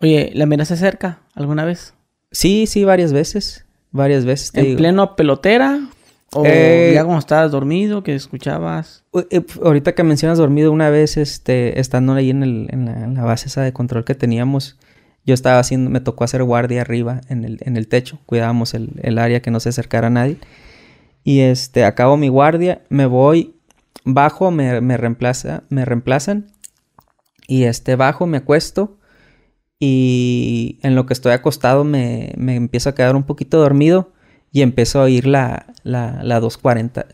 Oye, ¿la amenaza cerca alguna vez? Sí, sí, varias veces, varias veces. ¿En pleno pelotera? ¿O ya eh, cuando estabas dormido, que escuchabas? Eh, ahorita que mencionas dormido, una vez este, estando ahí en, la, en la base esa de control que teníamos, yo estaba haciendo, me tocó hacer guardia arriba en el, en el techo, cuidábamos el, área que no se acercara a nadie. Y este, acabo mi guardia, me voy, bajo, me, reemplaza, me reemplazan. Y este, bajo, me acuesto. Y en lo que estoy acostado me, empiezo a quedar un poquito dormido y empiezo a oír la, la, 240,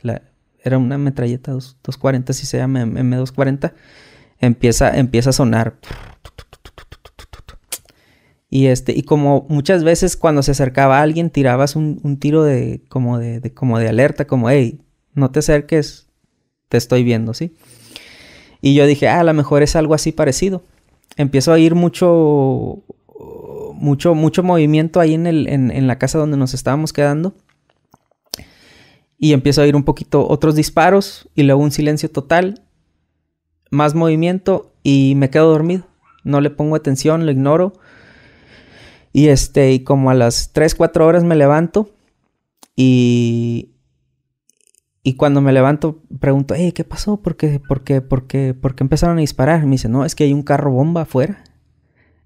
era una metralleta 240, si se llama M240, empieza, empieza a sonar. Y, este, y como muchas veces cuando se acercaba a alguien tirabas un, tiro de como de, como de alerta, como, hey, no te acerques, te estoy viendo, ¿sí? Y yo dije, ah, a lo mejor es algo así parecido. Empiezo a ir mucho, mucho, mucho movimiento ahí en, el, en la casa donde nos estábamos quedando. Y empiezo a ir un poquito otros disparos y luego un silencio total, más movimiento y me quedo dormido. No le pongo atención, lo ignoro y este, y como a las 3, 4 horas me levanto y, y cuando me levanto pregunto, hey, ¿qué pasó? ¿Por qué, por, qué, empezaron a disparar? Me dice, no, es que hay un carro bomba afuera.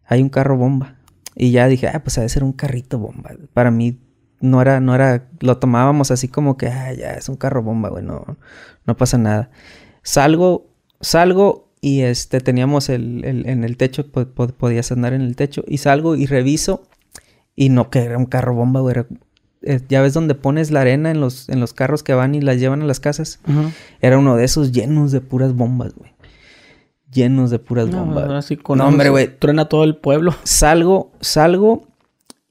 Hay un carro bomba. Y ya dije, ah, pues debe de ser un carrito bomba. Para mí no era, no era, lo tomábamos así como que, ah, ya, es un carro bomba, güey, no, no pasa nada. Salgo, salgo y este, teníamos el, en el techo, podía podías andar en el techo, y salgo y reviso, y no que era un carro bomba, güey. Eh, ya ves donde pones la arena en los, en los carros que van y las llevan a las casas. Era uno de esos llenos de puras bombas, güey. Llenos de puras bombas. Así con no, hombre, güey. Truena todo el pueblo. Salgo, salgo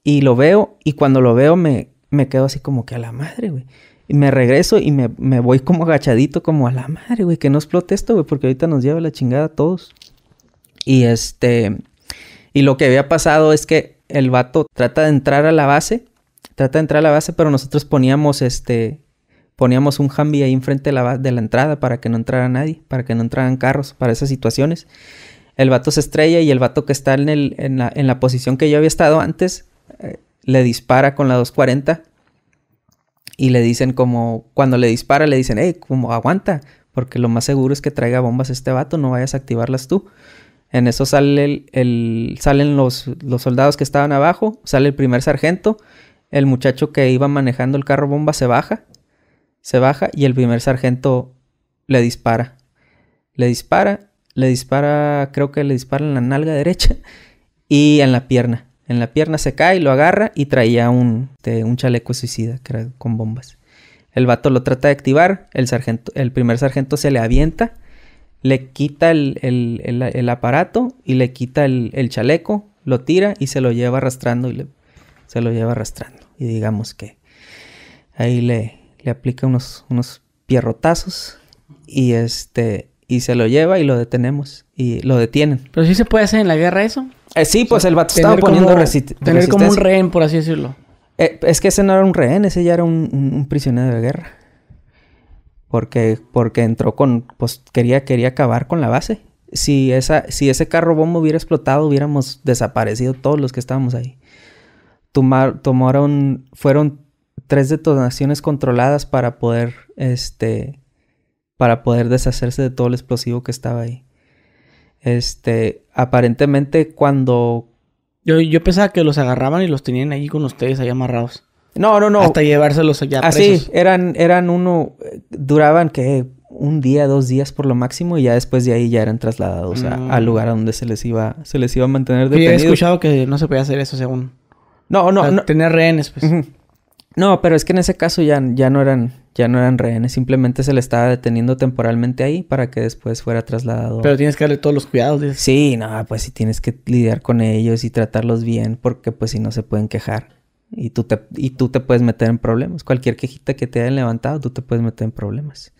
y lo veo, y cuando lo veo me, me quedo así como que a la madre, güey. Y me regreso y me, voy como agachadito, como a la madre, güey, que no explote esto, güey, porque ahorita nos lleva la chingada a todos. Y este. Y lo que había pasado es que el vato trata de entrar a la base. Trata de entrar a la base, pero nosotros poníamos este. Poníamos un hambi ahí enfrente de la, de la entrada para que no entrara nadie, para que no entraran carros, para esas situaciones. El vato se estrella y el vato que está en, en, la, posición que yo había estado antes eh, le dispara con la 240 y le dicen como, cuando le dispara, le dicen, hey, como aguanta, porque lo más seguro es que traiga bombas este vato, no vayas a activarlas tú. En eso sale salen los soldados que estaban abajo, sale el primer sargento, el muchacho que iba manejando el carro bomba se baja, se baja y el primer sargento le dispara. Le dispara, le dispara, creo que le dispara en la nalga derecha y en la pierna en la pierna se cae, lo agarra y traía un, este, un chaleco suicida que era con bombas. El vato lo trata de activar, el, sargento, el primer sargento se le avienta, le quita el, aparato y le quita el, chaleco, lo tira y se lo lleva arrastrando y se lo lleva arrastrando. Y digamos que ahí le, le aplica unos, unos pierrotazos y este y se lo lleva y lo detenemos y lo detienen. Pero si se puede hacer en la guerra eso. Eh, sí, pues el vato estaba poniendo Tener como un rehén, por así decirlo. Eh, es que ese no era un rehén, ese ya era un, prisionero de guerra. Porque, porque entró con, pues quería, quería acabar con la base. Si, esa, si ese carro bombo hubiera explotado, hubiéramos desaparecido todos los que estábamos ahí. tomaron, fueron tres detonaciones controladas para poder, este, para poder deshacerse de todo el explosivo que estaba ahí. Este, aparentemente cuando... Yo, pensaba que los agarraban y los tenían ahí con ustedes, ahí amarrados. No, no, no. Hasta llevárselos allá Así, ah, eran, eran uno... Duraban, que Un día, dos días por lo máximo. Y ya después de ahí ya eran trasladados mm. al lugar a donde se les iba... Se les iba a mantener detenidos. Yo he escuchado que no se podía hacer eso según... No, no, no. Tener rehenes, pues. No, pero es que en ese caso ya, ya no eran ya no eran rehenes, simplemente se le estaba deteniendo temporalmente ahí para que después fuera trasladado. Pero tienes que darle todos los cuidados. ¿sí? sí, no, pues sí tienes que lidiar con ellos y tratarlos bien porque pues si no se pueden quejar y tú te, y tú te puedes meter en problemas. Cualquier quejita que te hayan levantado, tú te puedes meter en problemas.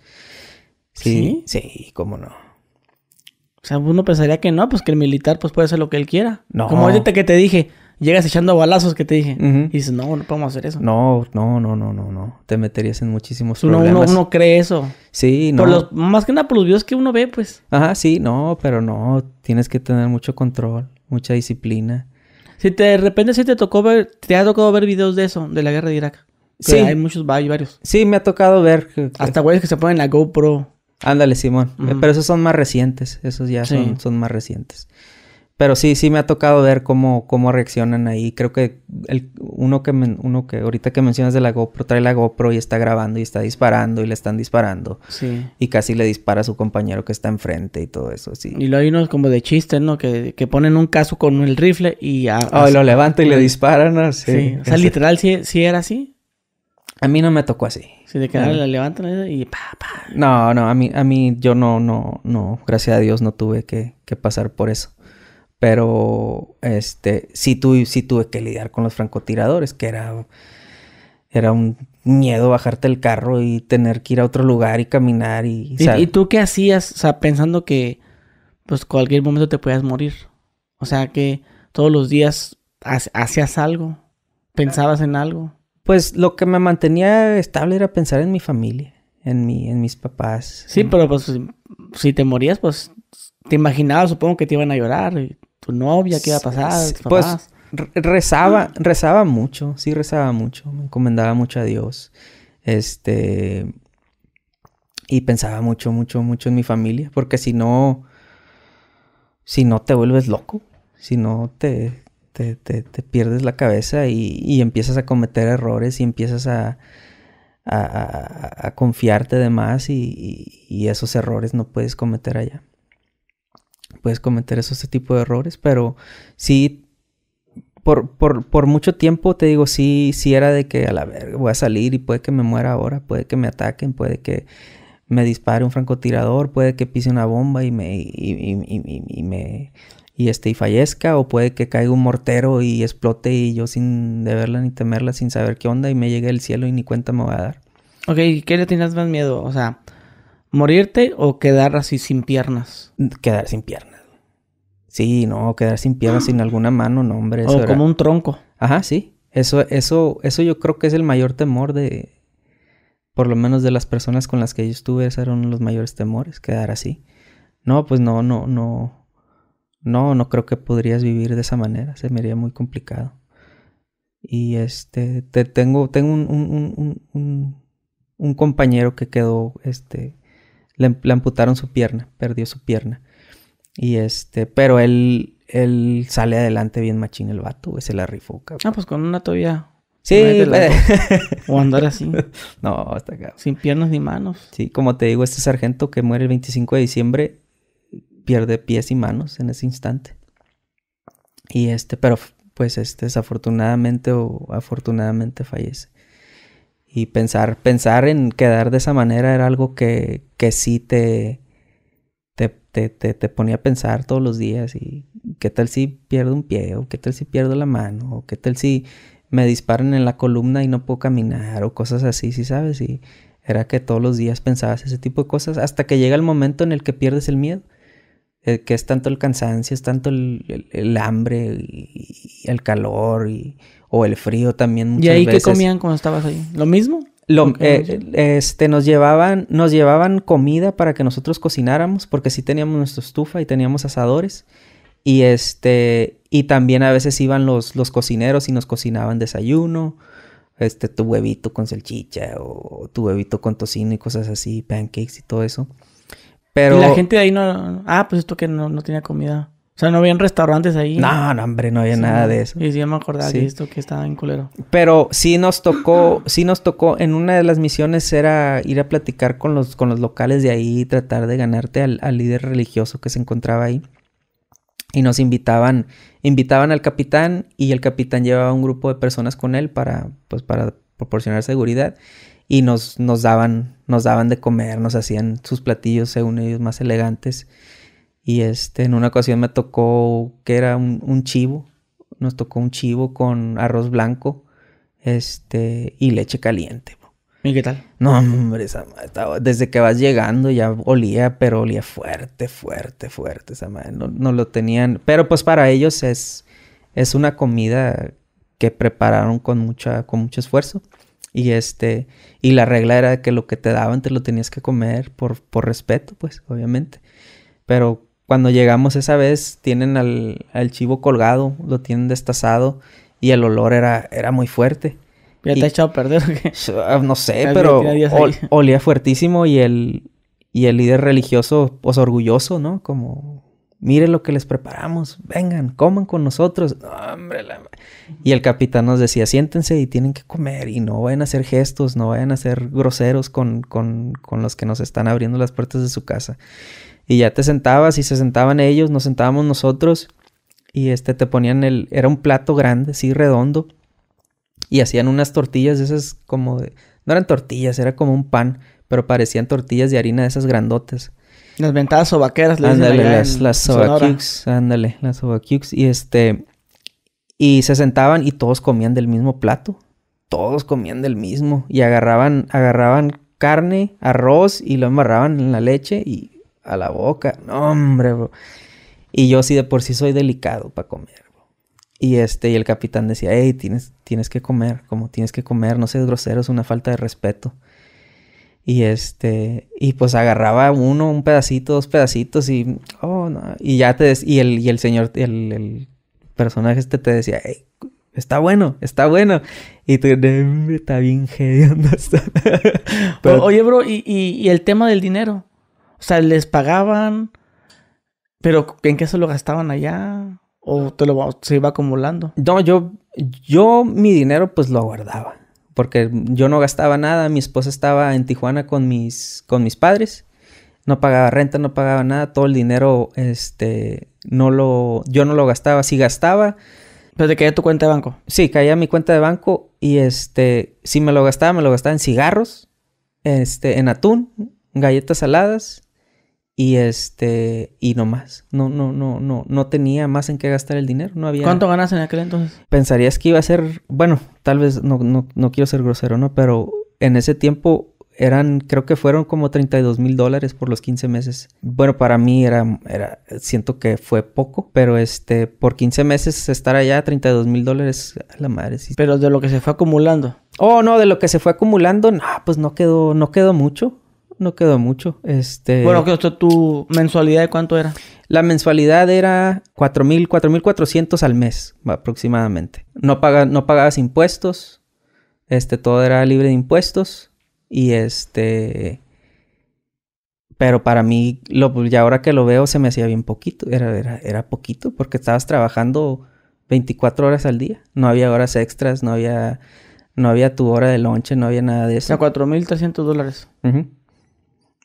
Sí, sí, cómo no. O sea, uno pensaría que no, pues que el militar pues puede hacer lo que él quiera. No. Como ahorita que te dije, llegas echando balazos que te dije. Y dices, no, no podemos hacer eso. No, no, no, no, no, no. Te meterías en muchísimos problemas. Uno, uno, cree eso. Sí, no. más que nada por los videos que uno ve, pues. Ajá, sí, no, pero no. Tienes que tener mucho control, mucha disciplina. Si de repente sí te tocó ver, te ha tocado ver videos de eso, de la guerra de Irak. Que sí. Hay muchos, hay varios. Sí, me ha tocado ver. Hasta güeyes que se ponen la GoPro. Ándale, Simón. Pero esos son más recientes. Esos ya son, son más recientes. Pero sí, sí me ha tocado ver cómo, cómo reaccionan ahí. Creo que el, uno que uno que ahorita que mencionas de la GoPro trae la GoPro y está grabando y está disparando y le están disparando. Sí. Y casi le dispara a su compañero que está enfrente y todo eso, sí. Y lo hay unos como de chiste, ¿no? Que, ponen un caso con el rifle y Ah, lo levanta y le disparan, ¿no? Sí. O sea, literal, sí, sí era así. A mí no me tocó así. ¿Sí? de que ahora la levantan y pa, pa. No, no, a mí, a mí yo no, no, no, gracias a Dios no tuve que pasar por eso. Pero este, sí, tuve, sí tuve que lidiar con los francotiradores, que era, era un miedo bajarte el carro y tener que ir a otro lugar y caminar. ¿Y, ¿Y, ¿y tú qué hacías? O sea, pensando que pues cualquier momento te podías morir. O sea, que todos los días hacías algo, pensabas en algo. Pues lo que me mantenía estable era pensar en mi familia, en mi, en mis papás. Sí, pero pues si te morías, pues te imaginaba, supongo que te iban a llorar. Y ...su novia, qué iba a pasar, pues, Rezaba, rezaba mucho, sí rezaba mucho, me encomendaba mucho a Dios. Este. Y pensaba mucho, mucho, mucho en mi familia, porque si no. Si no te vuelves loco, si no te, te, pierdes la cabeza y, empiezas a cometer errores y empiezas a, a, confiarte de más y esos errores no puedes cometer allá puedes cometer eso ese tipo de errores, pero sí, por, mucho tiempo te digo, sí, era de que a la verga voy a salir y puede que me muera ahora, puede que me ataquen, puede que me dispare un francotirador, puede que pise una bomba y me, y, me y este y fallezca o puede que caiga un mortero y explote y yo sin de verla ni temerla, sin saber qué onda y me llegue al cielo y ni cuenta me va a dar. Ok, ¿qué le tienes más miedo? O sea, ¿morirte o quedar así sin piernas? Quedar sin piernas. Sí, no, quedar sin pierna, sin alguna mano, no, hombre. o como un tronco. Ajá, sí. Eso, eso, eso yo creo que es el mayor temor de, por lo menos de las personas con las que yo estuve, esos eran los mayores temores, quedar así. No, pues no, no, no, no, no creo que podrías vivir de esa manera, se me haría muy complicado. Y este, te, tengo, tengo un, un, un, un, compañero que quedó, este, le amputaron su pierna, perdió su pierna. Y este, pero él, él sale adelante bien machín el vato, Ese la rifó, Ah, pues con una tobilla. Sí, o andar así. No, hasta acá. Sin piernas ni manos. Sí, como te digo, este sargento que muere el 25 de diciembre pierde pies y manos en ese instante. Y este, pero pues este desafortunadamente o afortunadamente fallece. Y pensar, pensar en quedar de esa manera era algo que, que sí te, te, te, te, te, ponía a pensar todos los días y qué tal si pierdo un pie o qué tal si pierdo la mano o qué tal si me disparan en la columna y no puedo caminar o cosas así, si sabes? Y era que todos los días pensabas ese tipo de cosas hasta que llega el momento en el que pierdes el miedo, eh, que es tanto el cansancio, es tanto el, hambre y, el calor y, o el frío también muchas veces. ¿Y ahí qué comían cuando estabas ahí? ¿Lo mismo? Lo, eh, este, nos llevaban, nos llevaban comida para que nosotros cocináramos, porque sí teníamos nuestra estufa y teníamos asadores. Y este, y también a veces iban los, los cocineros y nos cocinaban desayuno, este, tu huevito con salchicha o tu huevito con tocino y cosas así, pancakes y todo eso. Pero... ¿Y la gente de ahí no... Ah, pues esto que no, no tenía comida. O sea, no habían restaurantes ahí. No, no, hombre, no había nada de eso. Y sí, me acordaba de esto que estaba en culero. Pero sí nos tocó, sí nos tocó, en una de las misiones era ir a platicar con los, con los locales de ahí y tratar de ganarte al, al, líder religioso que se encontraba ahí. Y nos invitaban, invitaban al capitán y el capitán llevaba un grupo de personas con él para, pues, para proporcionar seguridad. Y nos, nos daban, nos daban de comer, nos hacían sus platillos según ellos más elegantes y este, en una ocasión me tocó que era un, chivo. Nos tocó un chivo con arroz blanco este, y leche caliente. ¿Y qué tal? No, hombre, esa madre, estaba, desde que vas llegando ya olía, pero olía fuerte, fuerte, fuerte. Esa madre. No, no lo tenían. Pero pues para ellos es, es una comida que prepararon con, mucha, con mucho esfuerzo. Y este, y la regla era que lo que te daban te lo tenías que comer por, por respeto, pues, obviamente. Pero cuando llegamos esa vez, tienen al, chivo colgado, lo tienen destazado y el olor era, era muy fuerte. ¿Ya te ha echado perder ah, No sé, pero olía fuertísimo y el, y el líder religioso, pues orgulloso, ¿no? Como, mire lo que les preparamos, vengan, coman con nosotros. Y el capitán nos decía, siéntense y tienen que comer y no vayan a hacer gestos, no vayan a ser groseros con, con, con los que nos están abriendo las puertas de su casa. Y ya te sentabas y se sentaban ellos, nos sentábamos nosotros y este te ponían el era un plato grande, sí redondo y hacían unas tortillas esas como de, no eran tortillas, era como un pan, pero parecían tortillas de harina de esas grandotas. Las ventadas sobaqueras, ándale, las, las ándale, las y este y se sentaban y todos comían del mismo plato. Todos comían del mismo y agarraban agarraban carne, arroz y lo embarraban en la leche y a la boca. No, hombre, bro. Y yo sí de por sí soy delicado para comer. Y este, y el capitán decía, hey, tienes, tienes que comer, como tienes que comer, no seas grosero, es una falta de respeto. Y este, y pues agarraba uno, un pedacito, dos pedacitos y, oh, no, y ya te, y el, y el señor, el, el personaje este te decía, está bueno, está bueno. Y tú, está bien genial... Pero... Oye, bro, y, y el tema del dinero? O sea, les pagaban, pero ¿en qué se lo gastaban allá? ¿O te lo se iba acumulando? No, yo, yo mi dinero pues lo guardaba. Porque yo no gastaba nada, mi esposa estaba en Tijuana con mis, con mis padres, no pagaba renta, no pagaba nada, todo el dinero, este, no lo, yo no lo gastaba, Sí gastaba, pero te caía tu cuenta de banco. Sí, caía mi cuenta de banco y este, si me lo gastaba, me lo gastaba en cigarros, este, en atún, galletas saladas y este, y no más. No, no, no, no, no tenía más en qué gastar el dinero. No había. ¿Cuánto ganas en aquel entonces? Pensarías que iba a ser, bueno, tal vez no, no, no quiero ser grosero, ¿no? Pero en ese tiempo eran, creo que fueron como 32 mil dólares por los 15 meses. Bueno, para mí era, era, siento que fue poco, pero este, por 15 meses estar allá, 32 mil dólares, a la madre. Sí. Pero de lo que se fue acumulando. Oh, no, de lo que se fue acumulando, no, pues no quedó, no quedó mucho no quedó mucho. Este... Bueno, que tu mensualidad de cuánto era? La mensualidad era mil 4.400 al mes aproximadamente. No, no pagabas impuestos, este, todo era libre de impuestos y este... Pero para mí, lo, pues, ya ahora que lo veo, se me hacía bien poquito. Era, era, poquito porque estabas trabajando 24 horas al día. No había horas extras, no había, no había tu hora de lonche, no había nada de eso. O sea, 4.300 dólares.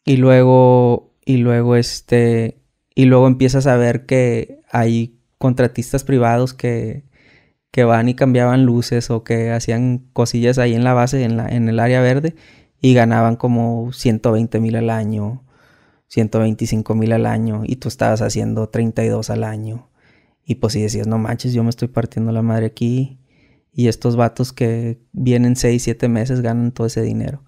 Y luego, y luego este, y luego empiezas a ver que hay contratistas privados que, que van y cambiaban luces o que hacían cosillas ahí en la base, en, la, en el área verde, y ganaban como 120 mil al año, 125 mil al año, y tú estabas haciendo 32 al año. Y pues si decías, no manches, yo me estoy partiendo la madre aquí, y estos vatos que vienen 6, 7 meses ganan todo ese dinero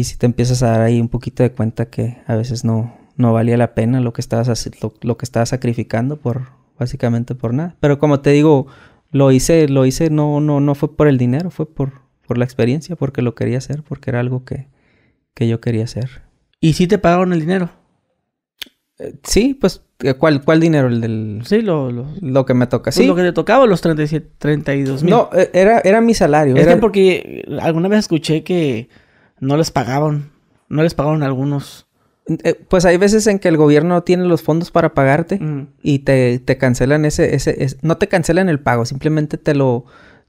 y si te empiezas a dar ahí un poquito de cuenta que a veces no, no valía la pena lo que estabas, lo, que estabas sacrificando por básicamente por nada. Pero como te digo, lo hice, lo hice, no, no, no fue por el dinero, fue por, por la experiencia, porque lo quería hacer, porque era algo que, yo quería hacer. ¿Y si te pagaron el dinero? Eh, sí, pues, eh, ¿cuál, cuál dinero? El del... Sí, lo, que me toca. Pues sí. Lo que te tocaba, los 37, 32 mil. No, eh, era, era mi salario. Es era... que porque alguna vez escuché que no les pagaban, no les pagaron algunos. Eh, pues hay veces en que el gobierno tiene los fondos para pagarte mm. y te, te, cancelan ese, ese, no te cancelan el pago, simplemente te lo,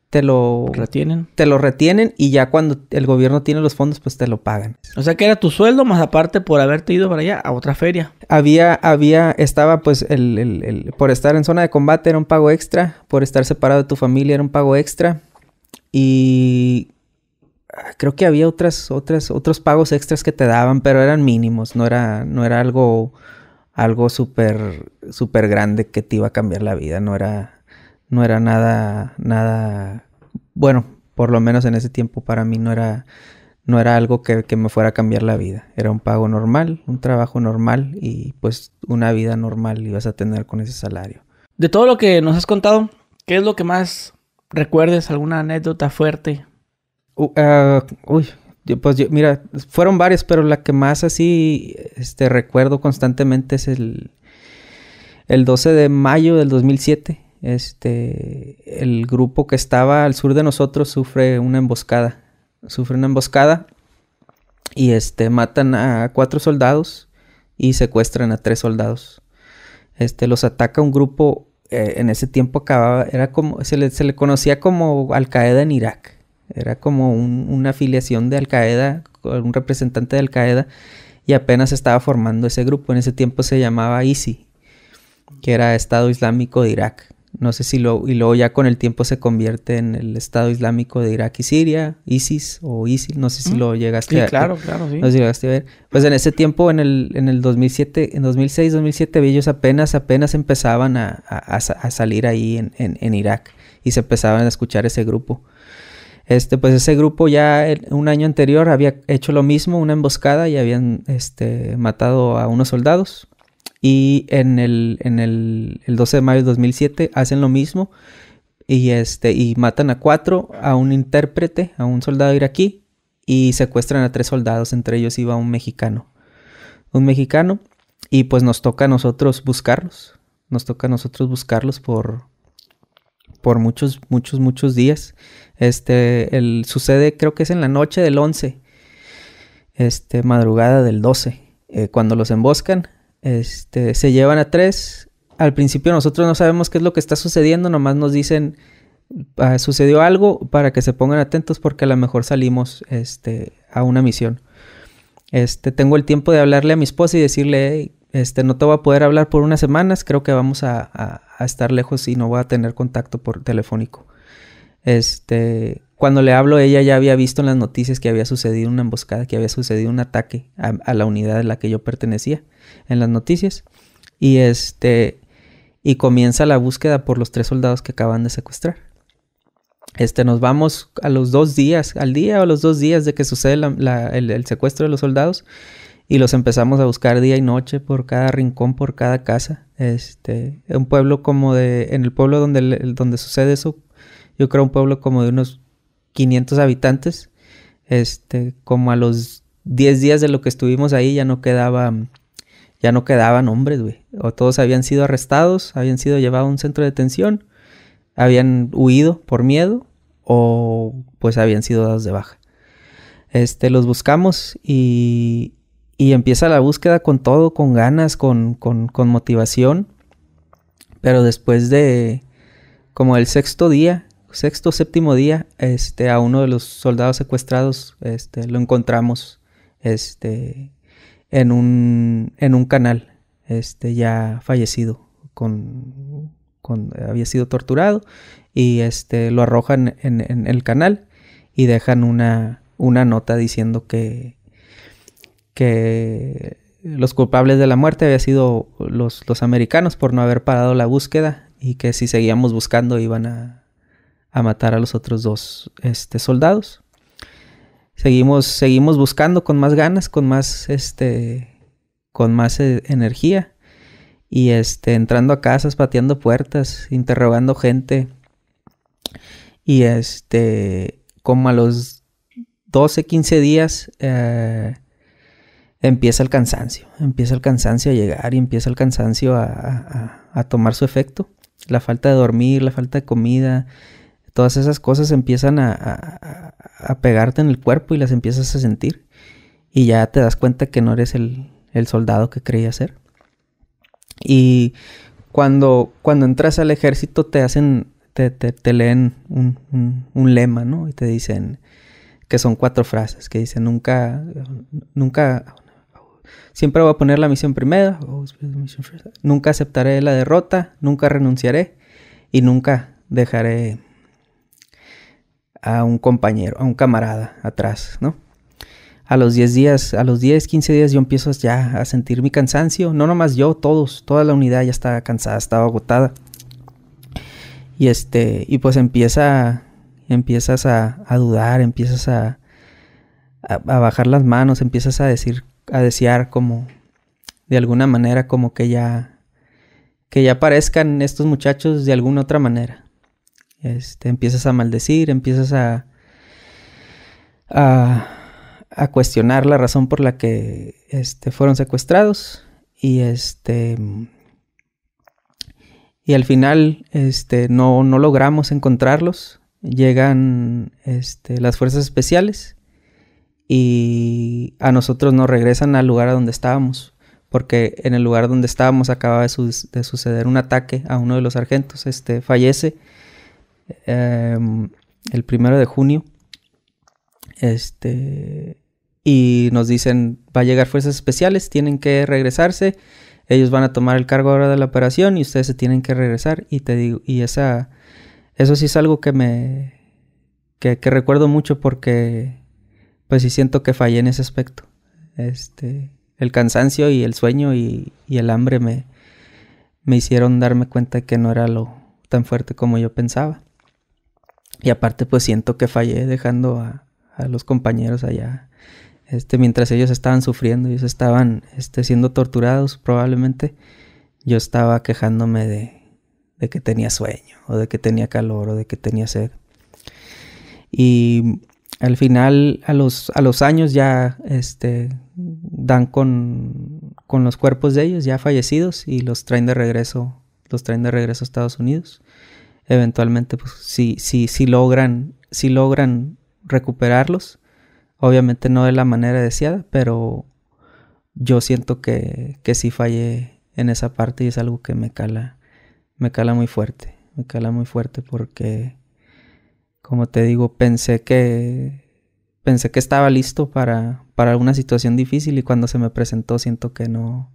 te lo retienen. Te lo retienen y ya cuando el gobierno tiene los fondos, pues te lo pagan. O sea que era tu sueldo más aparte por haberte ido para allá a otra feria. Había, había, estaba pues el por estar en zona de combate era un pago extra, por estar separado de tu familia era un pago extra. Y creo que había otras, otras, otros pagos extras que te daban, pero eran mínimos, no era, no era algo, algo súper, súper grande que te iba a cambiar la vida, no era, no era nada, nada, bueno, por lo menos en ese tiempo para mí no era, no era algo que, que me fuera a cambiar la vida, era un pago normal, un trabajo normal y pues una vida normal ibas a tener con ese salario. De todo lo que nos has contado, ¿qué es lo que más recuerdes? ¿Alguna anécdota fuerte Ah, uy, pues mira, fueron varias, pero la que más así este, recuerdo constantemente es el, el 12 de mayo del 2007. Este, el grupo que estaba al sur de nosotros sufre una emboscada. Sufre una emboscada y este, matan a cuatro soldados y secuestran a tres soldados. Este, los ataca un grupo, eh, en ese tiempo acababa, era como, se le, se le conocía como Al Qaeda en Irak era como una afiliación de Al Qaeda, un representante de Al Qaeda, y apenas estaba formando ese grupo. En ese tiempo se llamaba ISI, que era Estado Islámico de Irak. No sé si lo, y luego ya con el tiempo se convierte en el Estado Islámico de Irak y Siria, ISIS o ISIL, no sé si lo llegaste a ver. sí. No sé si llegaste a ver. Pues en ese tiempo, en el, en el 2007, en 2006, 2007, ellos apenas, apenas empezaban a, salir ahí en Irak y se empezaban a escuchar ese grupo. Este, pues ese grupo ya un año anterior había hecho lo mismo, una emboscada y habían este, matado a unos soldados. Y en, el, en el, 12 de mayo de 2007 hacen lo mismo y, este, y matan a cuatro, a un intérprete, a un soldado iraquí y secuestran a tres soldados, entre ellos iba un mexicano. Un mexicano y pues nos toca a nosotros buscarlos. Nos toca a nosotros buscarlos por, por muchos, muchos, muchos días. Este, el, sucede creo que es en la noche del 11, este, madrugada del 12, eh, cuando los emboscan, este, se llevan a tres. Al principio nosotros no sabemos qué es lo que está sucediendo, nomás nos dicen, ah, sucedió algo para que se pongan atentos porque a lo mejor salimos este, a una misión. Este, tengo el tiempo de hablarle a mi esposa y decirle, este, no te voy a poder hablar por unas semanas, creo que vamos a, a estar lejos y no voy a tener contacto por telefónico. Este, cuando le hablo, ella ya había visto en las noticias que había sucedido una emboscada, que había sucedido un ataque a, la unidad a la que yo pertenecía en las noticias. Y este, y comienza la búsqueda por los tres soldados que acaban de secuestrar. Este, nos vamos a los dos días, al día o a los dos días de que sucede el, secuestro de los soldados y los empezamos a buscar día y noche por cada rincón, por cada casa. Este, un pueblo como de, en el pueblo donde, donde sucede eso, yo creo, un pueblo como de unos 500 habitantes. Este, como a los 10 días de lo que estuvimos ahí ya no quedaba, ya no quedaban hombres, güey. O todos habían sido arrestados, habían sido llevados a un centro de detención, habían huido por miedo o pues habían sido dados de baja. Este, los buscamos y, y empieza la búsqueda con todo, con ganas, con, con motivación. Pero después de como el sexto día, sexto séptimo día, este, a uno de los soldados secuestrados, este, lo encontramos, este, en un, en un canal, este, ya fallecido, con, había sido torturado y, este, lo arrojan en, el canal y dejan una, una nota diciendo que, que los culpables de la muerte habían sido los, los americanos por no haber parado la búsqueda y que si seguíamos buscando iban a, a matar a los otros dos este, soldados. Seguimos, seguimos buscando con más ganas, con más, este, con más eh, energía. Y este, entrando a casas, pateando puertas, interrogando gente. Y este, como a los 12, 15 días, eh, empieza el cansancio. Empieza el cansancio a llegar y empieza el cansancio a tomar su efecto. La falta de dormir, la falta de comida, todas esas cosas empiezan a, pegarte en el cuerpo y las empiezas a sentir. Y ya te das cuenta que no eres el, soldado que creías ser. Y cuando, entras al ejército te hacen, te, leen un, lema, ¿no? Y te dicen que son cuatro frases, que dicen nunca, nunca, siempre voy a poner la misión primera, nunca aceptaré la derrota, nunca renunciaré y nunca dejaré a un compañero, a un camarada atrás, ¿no? A los 10 días, a los 10, 15 días yo empiezo ya a sentir mi cansancio, no nomás yo, todos, toda la unidad ya estaba cansada, estaba agotada. Y este, y pues empieza, empiezas a, dudar, empiezas a, a, a, bajar las manos, empiezas a decir, a desear como, de alguna manera como que ya, que ya aparezcan estos muchachos de alguna otra manera. Este, empiezas a maldecir, empiezas a, a, cuestionar la razón por la que este, fueron secuestrados. Y este. Y al final este, no, logramos encontrarlos. Llegan las fuerzas especiales y a nosotros nos regresan al lugar a donde estábamos, porque en el lugar donde estábamos acaba de, de, suceder un ataque a uno de los sargentos, este fallece Em, el primero de junio. Este, y nos dicen, va a llegar fuerzas especiales, tienen que regresarse, ellos van a tomar el cargo ahora de la operación y ustedes se tienen que regresar. Y te digo, y esa, eso sí es algo que me, que, recuerdo mucho porque, pues sí siento que fallé en ese aspecto. Este, el cansancio y el sueño y, el hambre me, me hicieron darme cuenta que no era lo tan fuerte como yo pensaba. Y aparte, pues siento que fallé dejando a, los compañeros allá. Este, mientras ellos estaban sufriendo, ellos estaban este, siendo torturados probablemente, yo estaba quejándome de, que tenía sueño, o de que tenía calor, o de que tenía sed. Y al final, a los, a los años ya este, dan con, los cuerpos de ellos ya fallecidos y los traen de regreso, los traen de regreso a Estados Unidos eventualmente, pues, si, si, si logran, si logran recuperarlos, obviamente no de la manera deseada, pero yo siento que, que sí fallé en esa parte y es algo que me cala, me cala muy fuerte, me cala muy fuerte porque, como te digo, pensé que, pensé que estaba listo para, para una situación difícil y cuando se me presentó siento que no,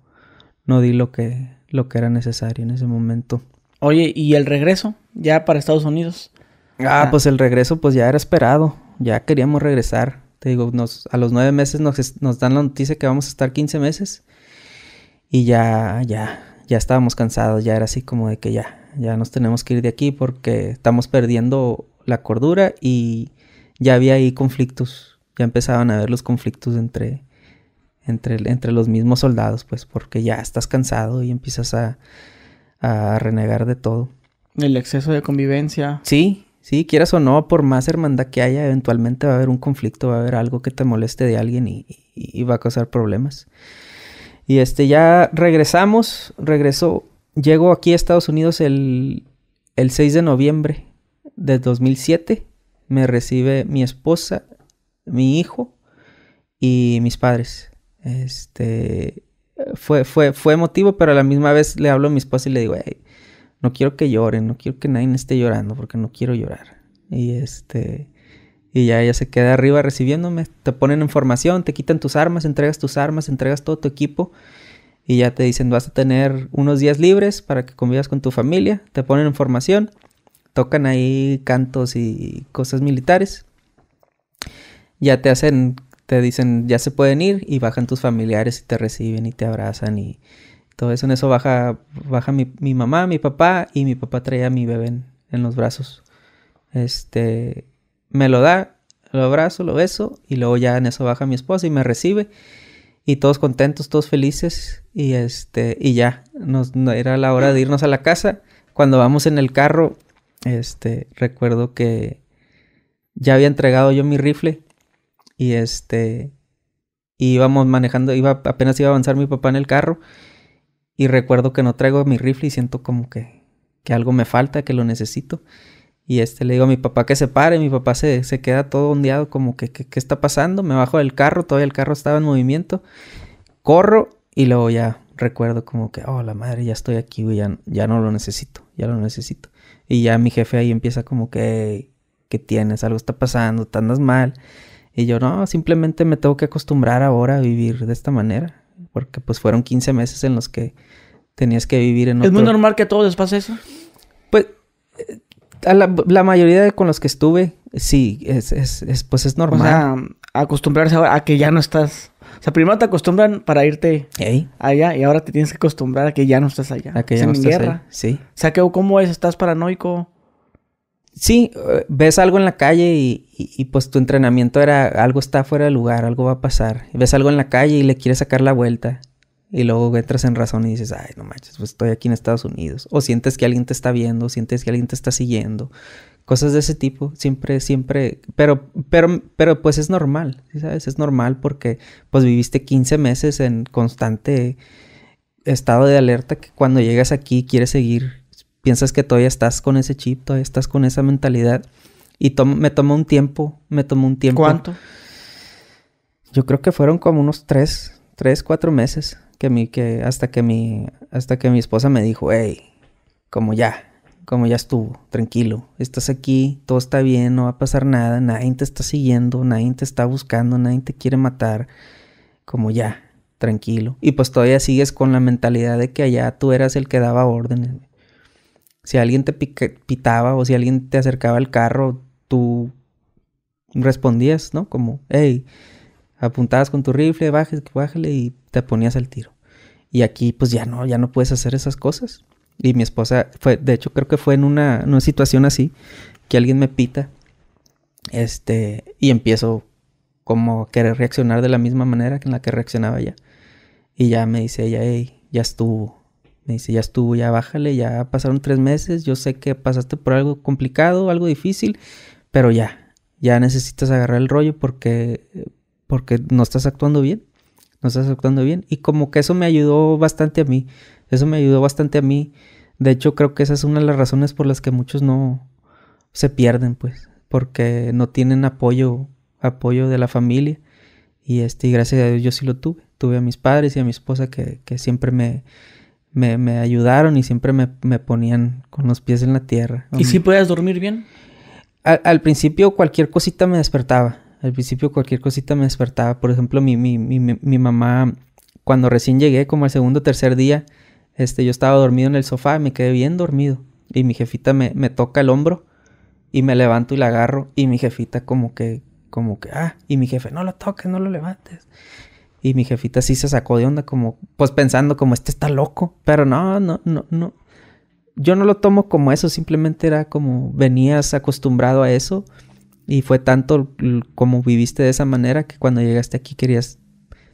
no di lo que, lo que era necesario en ese momento. Oye, ¿y el regreso? ya para Estados Unidos. Ah, ah, pues el regreso pues ya era esperado, ya queríamos regresar. Te digo, a los nueve meses nos, nos dan la noticia que vamos a estar 15 meses y ya, ya, ya estábamos cansados, ya era así como de que ya, ya nos tenemos que ir de aquí porque estamos perdiendo la cordura y ya había ahí conflictos, ya empezaban a haber los conflictos entre, entre, entre los mismos soldados, pues porque ya estás cansado y empiezas a, a renegar de todo. El exceso de convivencia. Sí, sí, quieras o no, por más hermandad que haya, eventualmente va a haber un conflicto, va a haber algo que te moleste de alguien y, va a causar problemas. Y este, ya regresamos, regresó, llego aquí a Estados Unidos el, 6 de noviembre de 2007. Me recibe mi esposa, mi hijo y mis padres. Este, fue, fue, fue emotivo, pero a la misma vez le hablo a mi esposa y le digo, no quiero que lloren, no quiero que nadie esté llorando porque no quiero llorar. Y este y ya ella se queda arriba recibiéndome, te ponen en formación, te quitan tus armas, entregas tus armas, entregas todo tu equipo y ya te dicen, "Vas a tener unos días libres para que convivas con tu familia." Te ponen en formación, tocan ahí cantos y cosas militares. Ya te hacen te dicen, "Ya se pueden ir" y bajan tus familiares y te reciben y te abrazan y todo eso. En eso baja, baja mi, mamá, mi papá y mi papá traía a mi bebé en, los brazos. Este, me lo da, lo abrazo, lo beso y luego ya en eso baja mi esposa y me recibe y todos contentos, todos felices y este, y ya, nos, era la hora de irnos a la casa. Cuando vamos en el carro, este, recuerdo que ya había entregado yo mi rifle y este, íbamos manejando, iba, apenas iba a avanzar mi papá en el carro y recuerdo que no traigo mi rifle y siento como que, algo me falta, que lo necesito. Y este le digo a mi papá que se pare, mi papá se, queda todo ondeado, como que, ¿qué está pasando? Me bajo del carro, todavía el carro estaba en movimiento. Corro y luego ya recuerdo como que, oh, la madre, ya estoy aquí, ya, ya no lo necesito, ya lo necesito. Y ya mi jefe ahí empieza como que, ¿qué tienes? Algo está pasando, te andas mal. Y yo, no, simplemente me tengo que acostumbrar ahora a vivir de esta manera porque pues fueron 15 meses en los que tenías que vivir en otro... ¿Es muy normal que a todos les pase eso? Pues eh, la, mayoría con los que estuve, sí, es, es, pues es normal. O sea, acostumbrarse a, que ya no estás... O sea, primero te acostumbran para irte allá y ahora te tienes que acostumbrar a que ya no estás allá. A que ya no estás Sí. O sea, ¿cómo es? ¿Estás paranoico? sí, ves algo en la calle y, pues tu entrenamiento era algo está fuera de lugar, algo va a pasar. ves algo en la calle y le quieres sacar la vuelta. Y luego entras en razón y dices, ay, no manches, pues estoy aquí en Estados Unidos. O sientes que alguien te está viendo, sientes que alguien te está siguiendo. Cosas de ese tipo, siempre, siempre. Pero, pero, pero pues es normal, ¿sabes? Es normal porque pues viviste 15 meses en constante estado de alerta que cuando llegas aquí quieres seguir piensas que todavía estás con ese chip, todavía estás con esa mentalidad. Y me tomó un tiempo, me tomó un tiempo. ¿Cuánto? Yo creo que fueron como unos tres, tres, cuatro meses que que hasta que mi, hasta que mi esposa me dijo, hey, como ya, como ya estuvo, tranquilo, estás aquí, todo está bien, no va a pasar nada, nadie te está siguiendo, nadie te está buscando, nadie te quiere matar, como ya, tranquilo. Y pues todavía sigues con la mentalidad de que allá tú eras el que daba órdenes si alguien te pitaba o si alguien te acercaba al carro, tú respondías, ¿no? Como, hey, apuntabas con tu rifle, bájale y te ponías al tiro. Y aquí pues ya no, ya no puedes hacer esas cosas. Y mi esposa fue, de hecho creo que fue en una, situación así, que alguien me pita, este, y empiezo como a querer reaccionar de la misma manera que en la que reaccionaba ya Y ya me dice ella, hey, ya estuvo, me dice, ya estuvo, ya bájale, ya pasaron tres meses, yo sé que pasaste por algo complicado, algo difícil, pero ya, ya necesitas agarrar el rollo porque, porque no estás actuando bien, no estás actuando bien. Y como que eso me ayudó bastante a mí, eso me ayudó bastante a mí. De hecho, creo que esa es una de las razones por las que muchos no se pierden, pues, porque no tienen apoyo, apoyo de la familia. Y este, gracias a Dios yo sí lo tuve. Tuve a mis padres y a mi esposa que siempre me, me, me ayudaron y siempre me, ponían con los pies en la tierra. ¿Y si podías dormir bien? Al, principio cualquier cosita me despertaba. Al principio cualquier cosita me despertaba. Por ejemplo, mi, mi, mi, mi mamá, cuando recién llegué, como al segundo o tercer día, este, yo estaba dormido en el sofá, y me quedé bien dormido. Y mi jefita me, toca el hombro y me levanto y la agarro. Y mi jefita como que, como que, ah, y mi jefe, no lo toques, no lo levantes. Y mi jefita sí se sacó de onda, como, pues pensando como, este está loco. Pero no, no, no, no. Yo no lo tomo como eso, simplemente era como venías acostumbrado a eso y fue tanto como viviste de esa manera que cuando llegaste aquí querías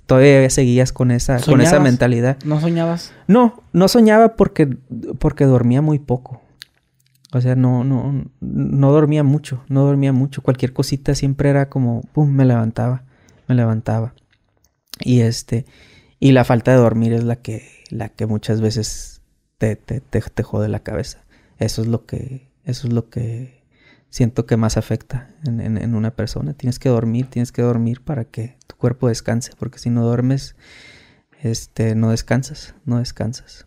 todavía seguías con esa con esa mentalidad. ¿No soñabas? No, no soñaba porque porque dormía muy poco. O sea, no no no dormía mucho, no dormía mucho, cualquier cosita siempre era como pum, me levantaba, me levantaba. Y este, y la falta de dormir es la que, la que muchas veces te, te, te, te jode la cabeza. Eso es lo que, eso es lo que siento que más afecta en, en, una persona. Tienes que dormir, tienes que dormir para que tu cuerpo descanse, porque si no duermes, este, no descansas, no descansas.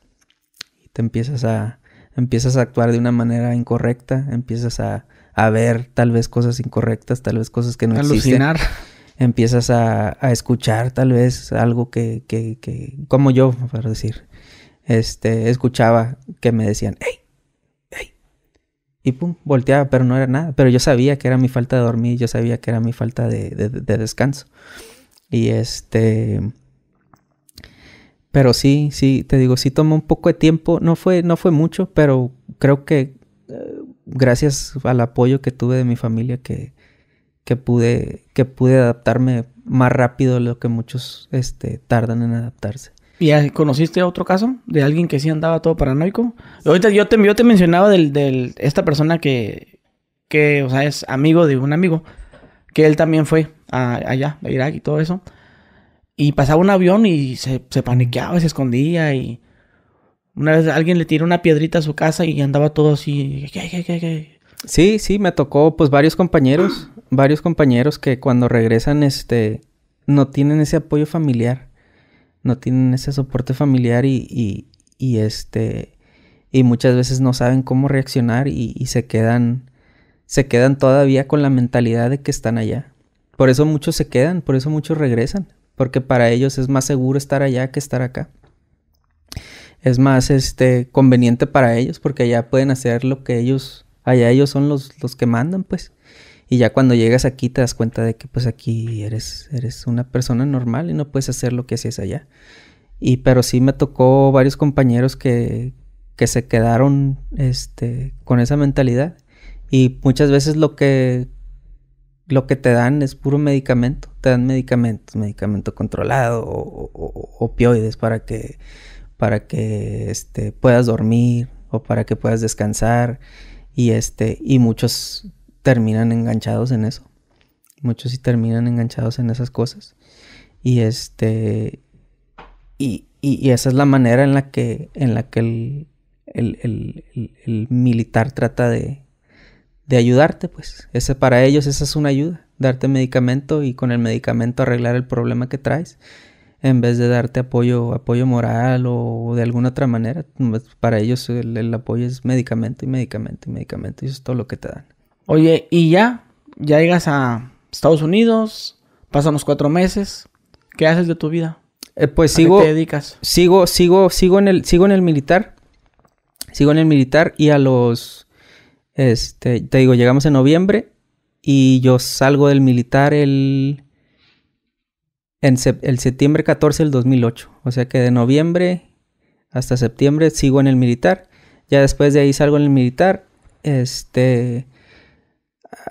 Y te empiezas a, empiezas a actuar de una manera incorrecta, empiezas a, ver tal vez cosas incorrectas, tal vez cosas que no existen. Alucinar empiezas a, a escuchar tal vez algo que, que, que, como yo, para decir, este, escuchaba que me decían, ¡Ey! ¡Ey! y pum, volteaba, pero no era nada, pero yo sabía que era mi falta de dormir, yo sabía que era mi falta de, de, descanso. Y este... Pero sí, sí, te digo, sí tomó un poco de tiempo, no fue, no fue mucho, pero creo que eh, gracias al apoyo que tuve de mi familia que, que pude, que pude adaptarme más rápido de lo que muchos este, tardan en adaptarse. ¿Y conociste otro caso de alguien que sí andaba todo paranoico? Ahorita yo te, yo te mencionaba de del esta persona que, que, o sea, es amigo de un amigo, que él también fue a, allá, a Irak y todo eso. Y pasaba un avión y se, se paniqueaba, se escondía y... Una vez alguien le tiró una piedrita a su casa y andaba todo así. sí, sí, me tocó pues varios compañeros varios compañeros que cuando regresan, este, no tienen ese apoyo familiar, no tienen ese soporte familiar y, y, este, y muchas veces no saben cómo reaccionar y, se quedan, se quedan todavía con la mentalidad de que están allá. Por eso muchos se quedan, por eso muchos regresan, porque para ellos es más seguro estar allá que estar acá. Es más, este, conveniente para ellos porque allá pueden hacer lo que ellos, allá ellos son los, los que mandan, pues. Y ya cuando llegas aquí te das cuenta de que pues aquí eres, eres una persona normal y no puedes hacer lo que hacías allá. Y pero sí me tocó varios compañeros que, que se quedaron este, con esa mentalidad. Y muchas veces lo que, lo que te dan es puro medicamento. Te dan medicamentos, medicamento controlado o, opioides para que, para que este, puedas dormir o para que puedas descansar. Y, este, y muchos terminan enganchados en eso. Muchos sí terminan enganchados en esas cosas. Y este. Y, esa es la manera en la que, en la que el, militar trata de, ayudarte, pues. Ese para ellos, esa es una ayuda. Darte medicamento y con el medicamento arreglar el problema que traes. En vez de darte apoyo, apoyo moral o de alguna otra manera. Pues, para ellos el apoyo es medicamento y medicamento y medicamento. Y eso es todo lo que te dan. Oye, y ya, ya llegas a Estados Unidos, pasan los cuatro meses, ¿qué haces de tu vida? Eh, pues sigo, te dedicas? sigo, sigo, sigo en el, sigo en el militar, sigo en el militar y a los, este, te digo, llegamos en noviembre y yo salgo del militar el, en el septiembre 14 del 2008, o sea que de noviembre hasta septiembre sigo en el militar, ya después de ahí salgo en el militar, este,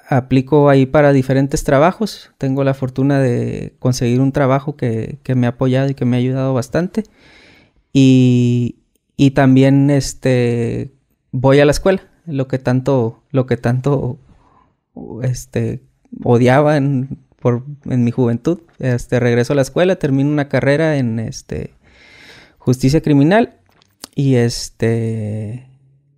aplico ahí para diferentes trabajos. Tengo la fortuna de conseguir un trabajo que, me ha apoyado y que me ha ayudado bastante. Y, también este, voy a la escuela, lo que tanto, lo que tanto este, odiaba en, por, en mi juventud. Este, regreso a la escuela, termino una carrera en este, justicia criminal y, este,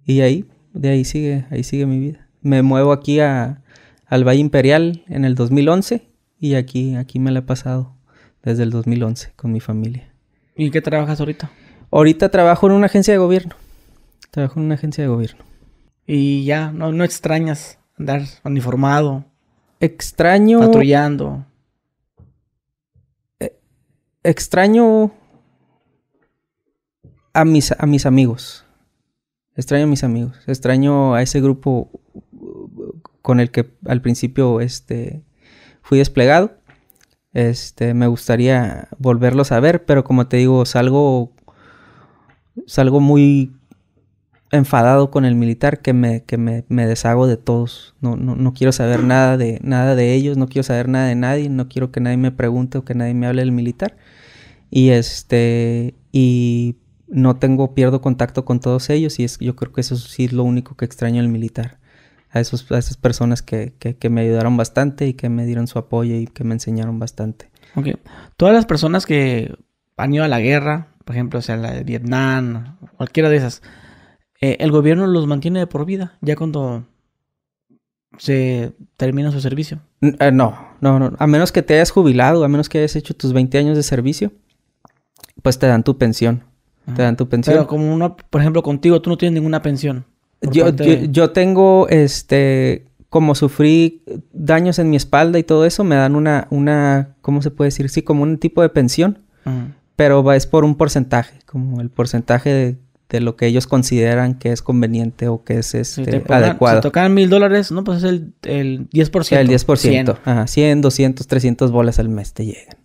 y ahí, de ahí sigue, ahí sigue mi vida me muevo aquí a, al Valle Imperial en el 2011 y aquí, aquí me la he pasado desde el 2011 con mi familia. ¿Y qué trabajas ahorita? Ahorita trabajo en una agencia de gobierno. Trabajo en una agencia de gobierno. Y ya, no, no extrañas andar uniformado. Extraño. Patrullando. Eh, extraño a mis, a mis amigos. Extraño a mis amigos. Extraño a ese grupo con el que al principio este, fui desplegado. Este, me gustaría volverlos a ver, pero como te digo, salgo, salgo muy enfadado con el militar que me, que me, deshago de todos. No, no, quiero saber nada de, nada de ellos, no quiero saber nada de nadie, no quiero que nadie me pregunte o que nadie me hable del militar. Y este, y no tengo, pierdo contacto con todos ellos y es, yo creo que eso sí es lo único que extraño el militar a, esos, esas personas que, me ayudaron bastante y que me dieron su apoyo y que me enseñaron bastante. Ok. Todas las personas que han ido a la guerra, por ejemplo, o sea, la de Vietnam, cualquiera de esas, eh, el gobierno los mantiene de por vida, ya cuando se termina su servicio. Eh, no, no, no. A menos que te hayas jubilado, a menos que hayas hecho tus 20 años de servicio, pues te dan tu pensión. Te dan tu pensión. Pero como uno, por ejemplo, contigo, tú no tienes ninguna pensión. Yo, tengo, este, como sufrí daños en mi espalda y todo eso, me dan una, una, ¿cómo se puede decir? Sí, como un tipo de pensión, mm. pero es por un porcentaje, como el porcentaje de, de, lo que ellos consideran que es conveniente o que es este, si te adecuado. tocan mil dólares, no, pues es el, 10%. El 10%, 100. ajá, 200, 300 bolas al mes te llegan.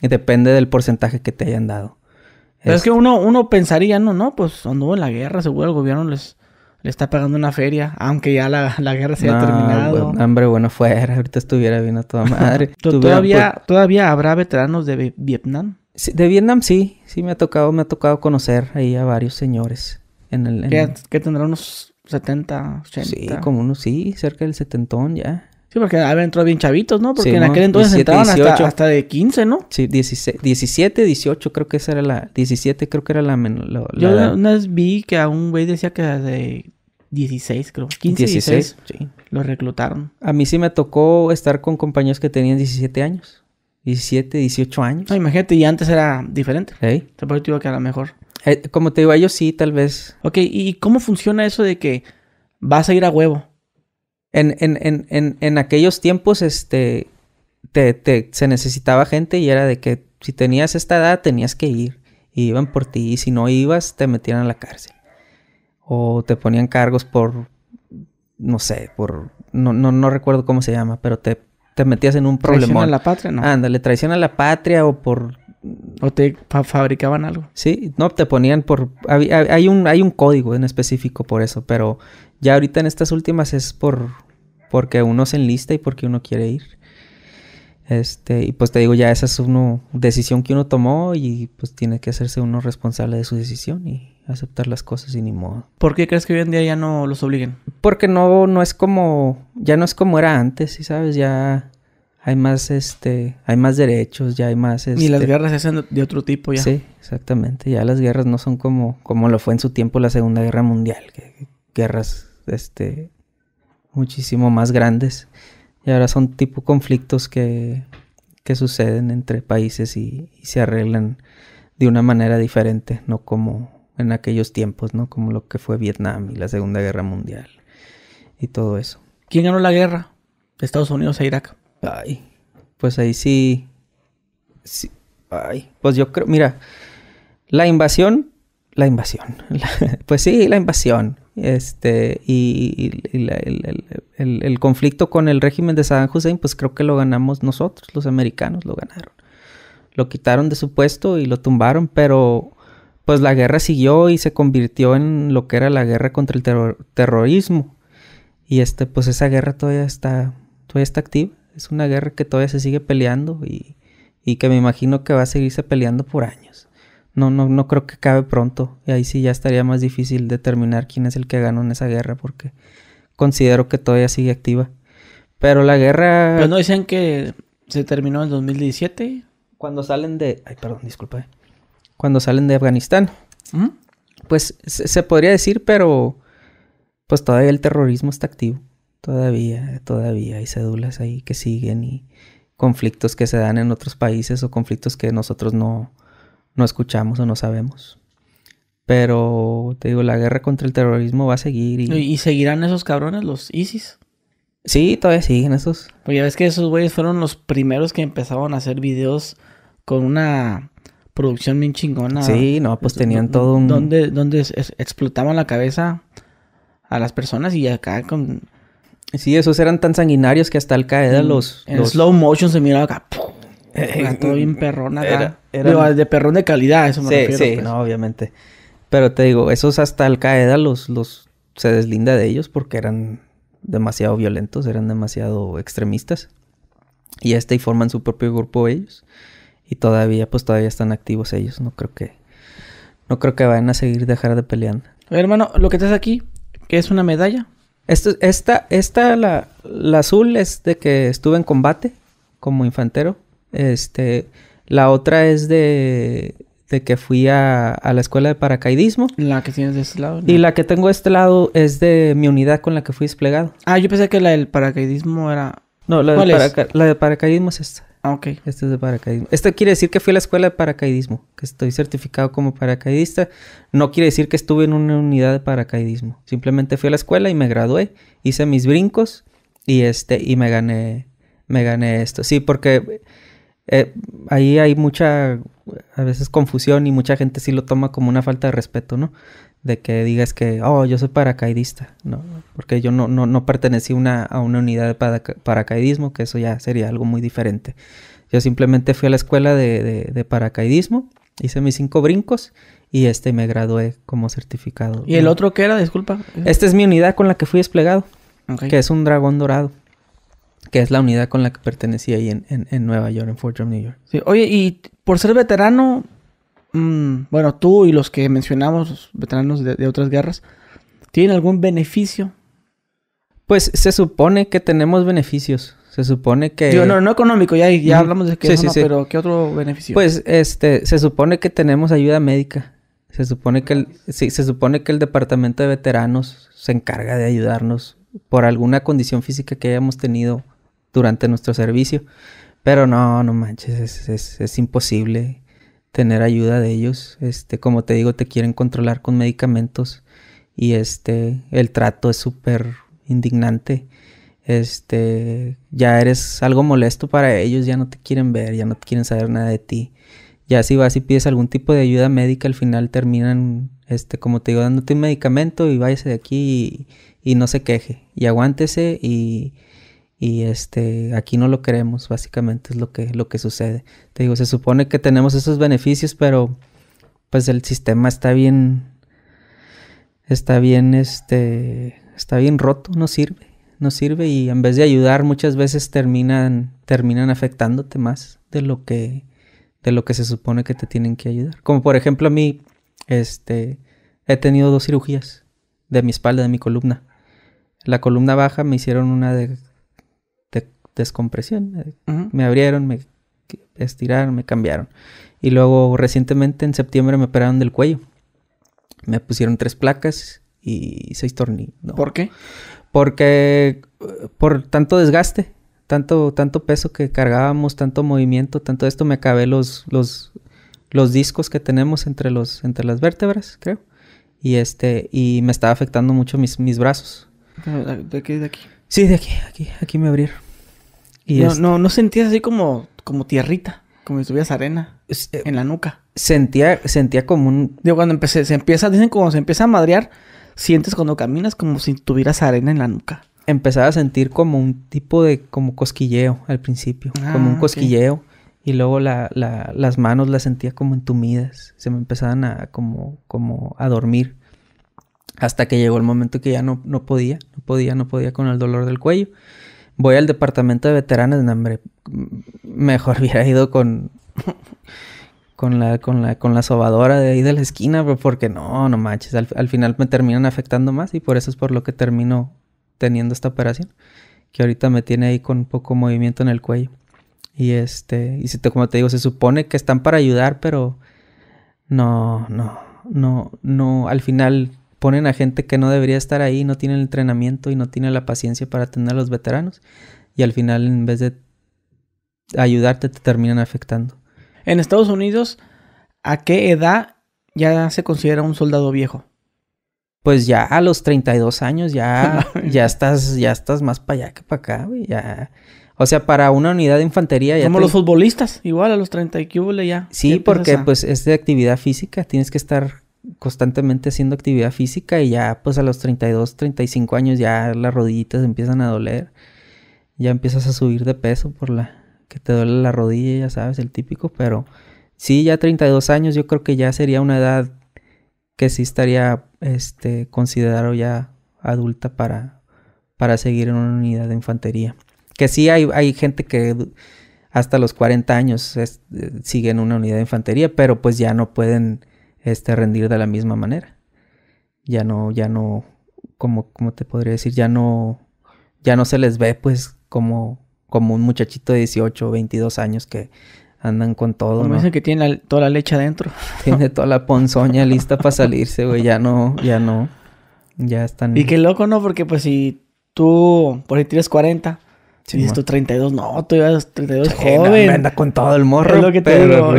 y depende del porcentaje que te hayan dado. Pero es este que uno, uno pensaría, no, no, pues anduvo en la guerra, seguro el gobierno les le está pagando una feria, aunque ya la, guerra se haya terminado. No, hombre. bueno fuera, ahorita estuviera bien a toda madre. ¿Todavía, pues, ¿Todavía habrá veteranos de Vietnam? de Vietnam sí, sí me ha tocado, me ha tocado conocer ahí a varios señores. En el, tendrá unos 70, 80? Sí, como unos, sí, cerca del setentón ya. Sí, porque habían entrado bien chavitos, ¿no? Porque en aquel entonces entraban hasta, de 15, ¿no? Sí, 17, 18, creo que esa era la... 17 creo que era la menor. Yo una vez vi que a un güey decía que de, 16, creo. 15, 16, sí. Lo reclutaron. A mí sí me tocó estar con compañeros que tenían 17 años. 17, 18 años. imagínate, y antes era diferente. Te Te digo que a lo mejor. Eh, como te digo, a ellos sí, tal vez. Ok, ¿y cómo funciona eso de que vas a ir a huevo? En, en, en, en, aquellos tiempos, este, te, te, se necesitaba gente y era de que si tenías esta edad tenías que ir. Y iban por ti y si no ibas te metían a la cárcel o te ponían cargos por, no sé, por, no, no, no recuerdo cómo se llama, pero te, metías en un problema. Traición a la patria, ¿no? Ándale, traición a la patria o por... O te fabricaban algo. Sí, no, te ponían por... Hay, un, hay un código en específico por eso, pero ya ahorita en estas últimas es por... Porque uno se enlista y porque uno quiere ir. Este, y pues te digo, ya esa es una decisión que uno tomó y pues tiene que hacerse uno responsable de su decisión y, aceptar las cosas y ni modo. ¿Por qué crees que hoy en día ya no los obliguen? Porque no, no es como, ya no es como era antes, ¿sí ¿sabes? Ya hay más, este, hay más derechos, ya hay más, este... Y las guerras se hacen de otro tipo ya. Sí, exactamente. Ya las guerras no son como, como lo fue en su tiempo la Segunda Guerra Mundial. Que, guerras, este, muchísimo más grandes. Y ahora son tipo conflictos que, que suceden entre países y se arreglan de una manera diferente, no como en aquellos tiempos, ¿no? Como lo que fue Vietnam y la Segunda Guerra Mundial y todo eso. ¿Quién ganó la guerra? Estados Unidos e Irak. Ay, pues ahí sí. sí ay, pues yo creo, mira, la invasión, la invasión. pues sí, la invasión. Este, y, el, el, conflicto con el régimen de Saddam Hussein, pues creo que lo ganamos nosotros, los americanos lo ganaron. Lo quitaron de su puesto y lo tumbaron, pero pues la guerra siguió y se convirtió en lo que era la guerra contra el terrorismo. Y este, pues esa guerra todavía está, todavía activa. Es una guerra que todavía se sigue peleando y, que me imagino que va a seguirse peleando por años. No, no, no creo que acabe pronto. Y ahí sí ya estaría más difícil determinar quién es el que ganó en esa guerra porque considero que todavía sigue activa. Pero la guerra... Pero no dicen que se terminó en 2017. Cuando salen de... Ay, perdón, disculpe. Eh cuando salen de Afganistán. Pues se podría decir, pero pues todavía el terrorismo está activo. Todavía, todavía hay cédulas ahí que siguen y conflictos que se dan en otros países o conflictos que nosotros no, no escuchamos o no sabemos. Pero te digo, la guerra contra el terrorismo va a seguir. ¿Y, ¿Y seguirán esos cabrones, los ISIS? Sí, todavía siguen esos. Pues ya ves que esos güeyes fueron los primeros que empezaron a hacer videos con una producción bien chingona. Sí, no, pues tenían todo un... Donde, donde explotaban la cabeza a las personas y acá con... Sí, esos eran tan sanguinarios que hasta al qaeda mm, los, En slow motion se miraba acá... Era eh, todo bien perrón Era, de perrón de calidad, eso me refiero. Sí, pues. no, obviamente. Pero te digo, esos hasta al qaeda los, los... Se deslinda de ellos porque eran demasiado violentos, eran demasiado extremistas. Y este y forman su propio grupo ellos y todavía, pues todavía están activos ellos. No creo que, no creo que vayan a seguir dejar de pelear. hermano, lo que estás aquí, que es una medalla. esta, esta, la, azul es de que estuve en combate como infantero. Este, la otra es de, de que fui a, la escuela de paracaidismo. La que tienes de este lado. Y la que tengo de este lado es de mi unidad con la que fui desplegado. Ah, yo pensé que la del paracaidismo era... No, la, del la de paracaidismo es esta. Ah, ok, este es de paracaidismo. Esto quiere decir que fui a la escuela de paracaidismo, que estoy certificado como paracaidista. No quiere decir que estuve en una unidad de paracaidismo. Simplemente fui a la escuela y me gradué, hice mis brincos y este y me gané me gané esto. Sí, porque eh, ahí hay mucha a veces confusión y mucha gente sí lo toma como una falta de respeto, ¿no? de que digas que, oh, yo soy paracaidista, ¿no? Porque yo no, no, no pertenecí una, a una unidad de paracaidismo, que eso ya sería algo muy diferente. Yo simplemente fui a la escuela de, de, paracaidismo, hice mis cinco brincos y este me gradué como certificado. ¿Y el otro qué era? Disculpa. Esta es mi unidad con la que fui desplegado, que es un dragón dorado que es la unidad con la que pertenecía ahí en, en, en Nueva York, en Fort Drum, New York. Sí. Oye, y por ser veterano, Mm, bueno, tú y los que mencionamos, los veteranos de, otras guerras, ¿tienen algún beneficio? Pues se supone que tenemos beneficios. Se supone que... no, económico, ya, hablamos de que eso, pero ¿qué otro beneficio? Pues, este, se supone que tenemos ayuda médica. Se supone que el, se supone que el departamento de veteranos se encarga de ayudarnos por alguna condición física que hayamos tenido durante nuestro servicio. Pero no, no manches, es imposible tener ayuda de ellos. Este, como te digo, te quieren controlar con medicamentos y este, el trato es súper indignante. Este, ya eres algo molesto para ellos, ya no te quieren ver, ya no quieren saber nada de ti. Ya si vas y pides algún tipo de ayuda médica, al final terminan, este, como te digo, dándote un medicamento y váyase de aquí y, y no se queje. Y aguántese y y este aquí no lo queremos, básicamente es lo que, lo que sucede. Te digo, se supone que tenemos esos beneficios, pero pues el sistema está bien está bien este está bien roto, no sirve, no sirve y en vez de ayudar muchas veces terminan terminan afectándote más de lo que de lo que se supone que te tienen que ayudar. Como por ejemplo a mí este he tenido dos cirugías de mi espalda, de mi columna. La columna baja me hicieron una de descompresión. Me abrieron, me estiraron, me cambiaron. Y luego recientemente en septiembre me operaron del cuello. Me pusieron tres placas y seis tornillos. ¿Por qué? Porque eh, por tanto desgaste, tanto, tanto peso que cargábamos, tanto movimiento, tanto esto, me acabé los, los, los discos que tenemos entre, los, entre las vértebras, creo. Y este, y me estaba afectando mucho mis, mis brazos. ¿De aquí? ¿De aquí? Sí, de aquí, aquí, aquí me abrieron no, este no, no sentías así como, como tierrita, como si tuvieras arena eh, en la nuca. Sentía, sentía como un. Digo, cuando empecé, se empieza, dicen como se empieza a madrear, sientes cuando caminas como si tuvieras arena en la nuca. Empezaba a sentir como un tipo de como cosquilleo al principio, ah, como un cosquilleo. Y luego la, la, las manos las sentía como entumidas, se me empezaban a como, como a dormir. Hasta que llegó el momento que ya no, no podía, no podía, no podía con el dolor del cuello voy al departamento de veteranos, hombre, mejor hubiera ido con, con, la, con, la, sobadora de ahí de la esquina, porque no, no manches, al, final me terminan afectando más y por eso es por lo que termino teniendo esta operación, que ahorita me tiene ahí con poco movimiento en el cuello. Y este, y si te, como te digo, se supone que están para ayudar, pero no, no, no, no, al final ponen a gente que no debería estar ahí, no tiene el entrenamiento y no tiene la paciencia para atender a los veteranos. Y al final, en vez de ayudarte, te terminan afectando. En Estados Unidos, ¿a qué edad ya se considera un soldado viejo? Pues ya a los 32 años ya, ya estás, ya estás más para allá que para acá, güey. Ya. O sea, para una unidad de infantería ya Como los futbolistas, igual a los 30 y ya. Sí, porque pues es de actividad física, tienes que estar constantemente haciendo actividad física y ya pues a los 32, 35 años ya las rodillitas empiezan a doler, ya empiezas a subir de peso por la que te duele la rodilla, ya sabes, el típico, pero sí, ya 32 años yo creo que ya sería una edad que sí estaría este considerado ya adulta para para seguir en una unidad de infantería. Que sí hay, hay gente que hasta los 40 años eh, siguen en una unidad de infantería, pero pues ya no pueden este, rendir de la misma manera. Ya no, ya no, como, como te podría decir, ya no, ya no se les ve pues como, como un muchachito de 18 o 22 años que andan con todo. Me ¿no? que tiene toda la leche adentro. Tiene toda la ponzoña lista para salirse, güey. Ya no, ya no. Ya están. Y qué loco, ¿no? Porque pues si tú, por ahí tienes 40, Sí, esto 32, no, tú ibas 32 joven. anda con todo el morro. que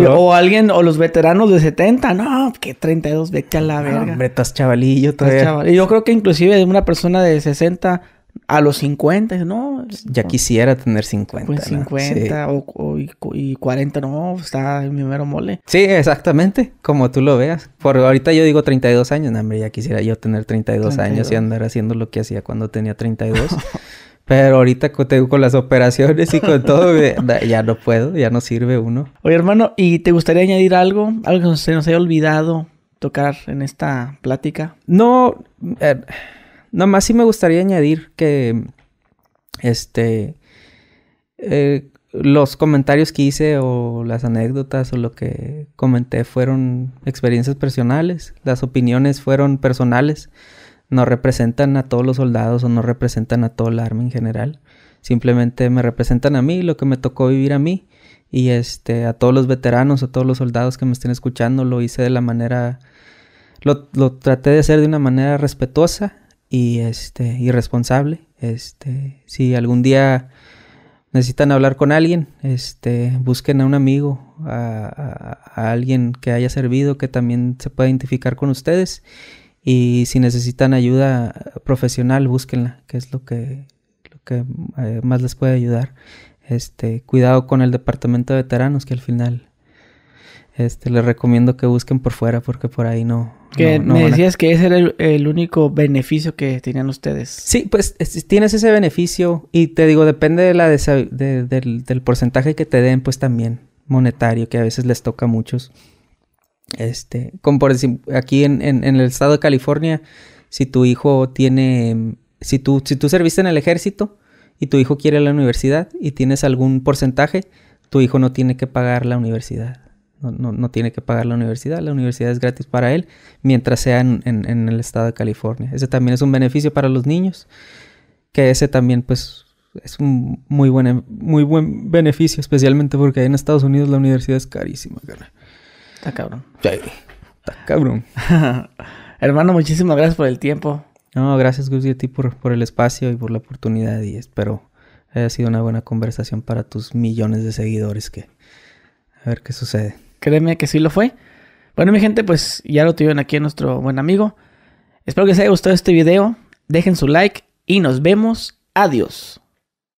O alguien, o los veteranos de 70, no, que 32, vete a la verga. hombre, estás chavalillo todavía. Estás chaval... Yo creo que inclusive de una persona de 60 a los 50, no. Ya quisiera tener 50. Pues 50 o, y, 40, no, está en mi mero mole. Sí, exactamente, como tú lo veas. Por ahorita yo digo 32 años, no, hombre, ya quisiera yo tener 32, 32. años y andar haciendo lo que hacía cuando tenía 32. Pero ahorita con, con las operaciones y con todo, ya no puedo, ya no sirve uno. Oye, hermano, ¿y te gustaría añadir algo? Algo que se nos haya olvidado tocar en esta plática. No, nada eh, nomás sí me gustaría añadir que este eh, los comentarios que hice o las anécdotas o lo que comenté fueron experiencias personales, las opiniones fueron personales no representan a todos los soldados o no representan a todo el arma en general. Simplemente me representan a mí, lo que me tocó vivir a mí. Y este, a todos los veteranos, a todos los soldados que me estén escuchando, lo hice de la manera. Lo, traté de hacer de una manera respetuosa y este. responsable. Este. Si algún día necesitan hablar con alguien, este, busquen a un amigo, a, alguien que haya servido, que también se pueda identificar con ustedes y si necesitan ayuda profesional, búsquenla, que es lo que, lo que eh, más les puede ayudar. Este, cuidado con el departamento de veteranos, que al final este, les recomiendo que busquen por fuera, porque por ahí no. Que me decías que ese era el, único beneficio que tenían ustedes. Sí, pues tienes ese beneficio y te digo, depende de la del, del porcentaje que te den, pues también monetario, que a veces les toca a muchos. Este, como por aquí en, el estado de California, si tu hijo tiene, si tú, si tú serviste en el ejército y tu hijo quiere la universidad y tienes algún porcentaje, tu hijo no tiene que pagar la universidad. No, tiene que pagar la universidad, la universidad es gratis para él mientras sea en, el estado de California. Ese también es un beneficio para los niños, que ese también pues es un muy buen, muy buen beneficio, especialmente porque ahí en Estados Unidos la universidad es carísima. ¿verdad? Está cabrón. está cabrón. Hermano, muchísimas gracias por el tiempo. No, gracias Gus y a ti por, el espacio y por la oportunidad y espero haya sido una buena conversación para tus millones de seguidores que a ver qué sucede. Créeme que sí lo fue. Bueno, mi gente, pues ya lo tuvieron aquí a nuestro buen amigo. Espero que les haya gustado este video. Dejen su like y nos vemos. Adiós.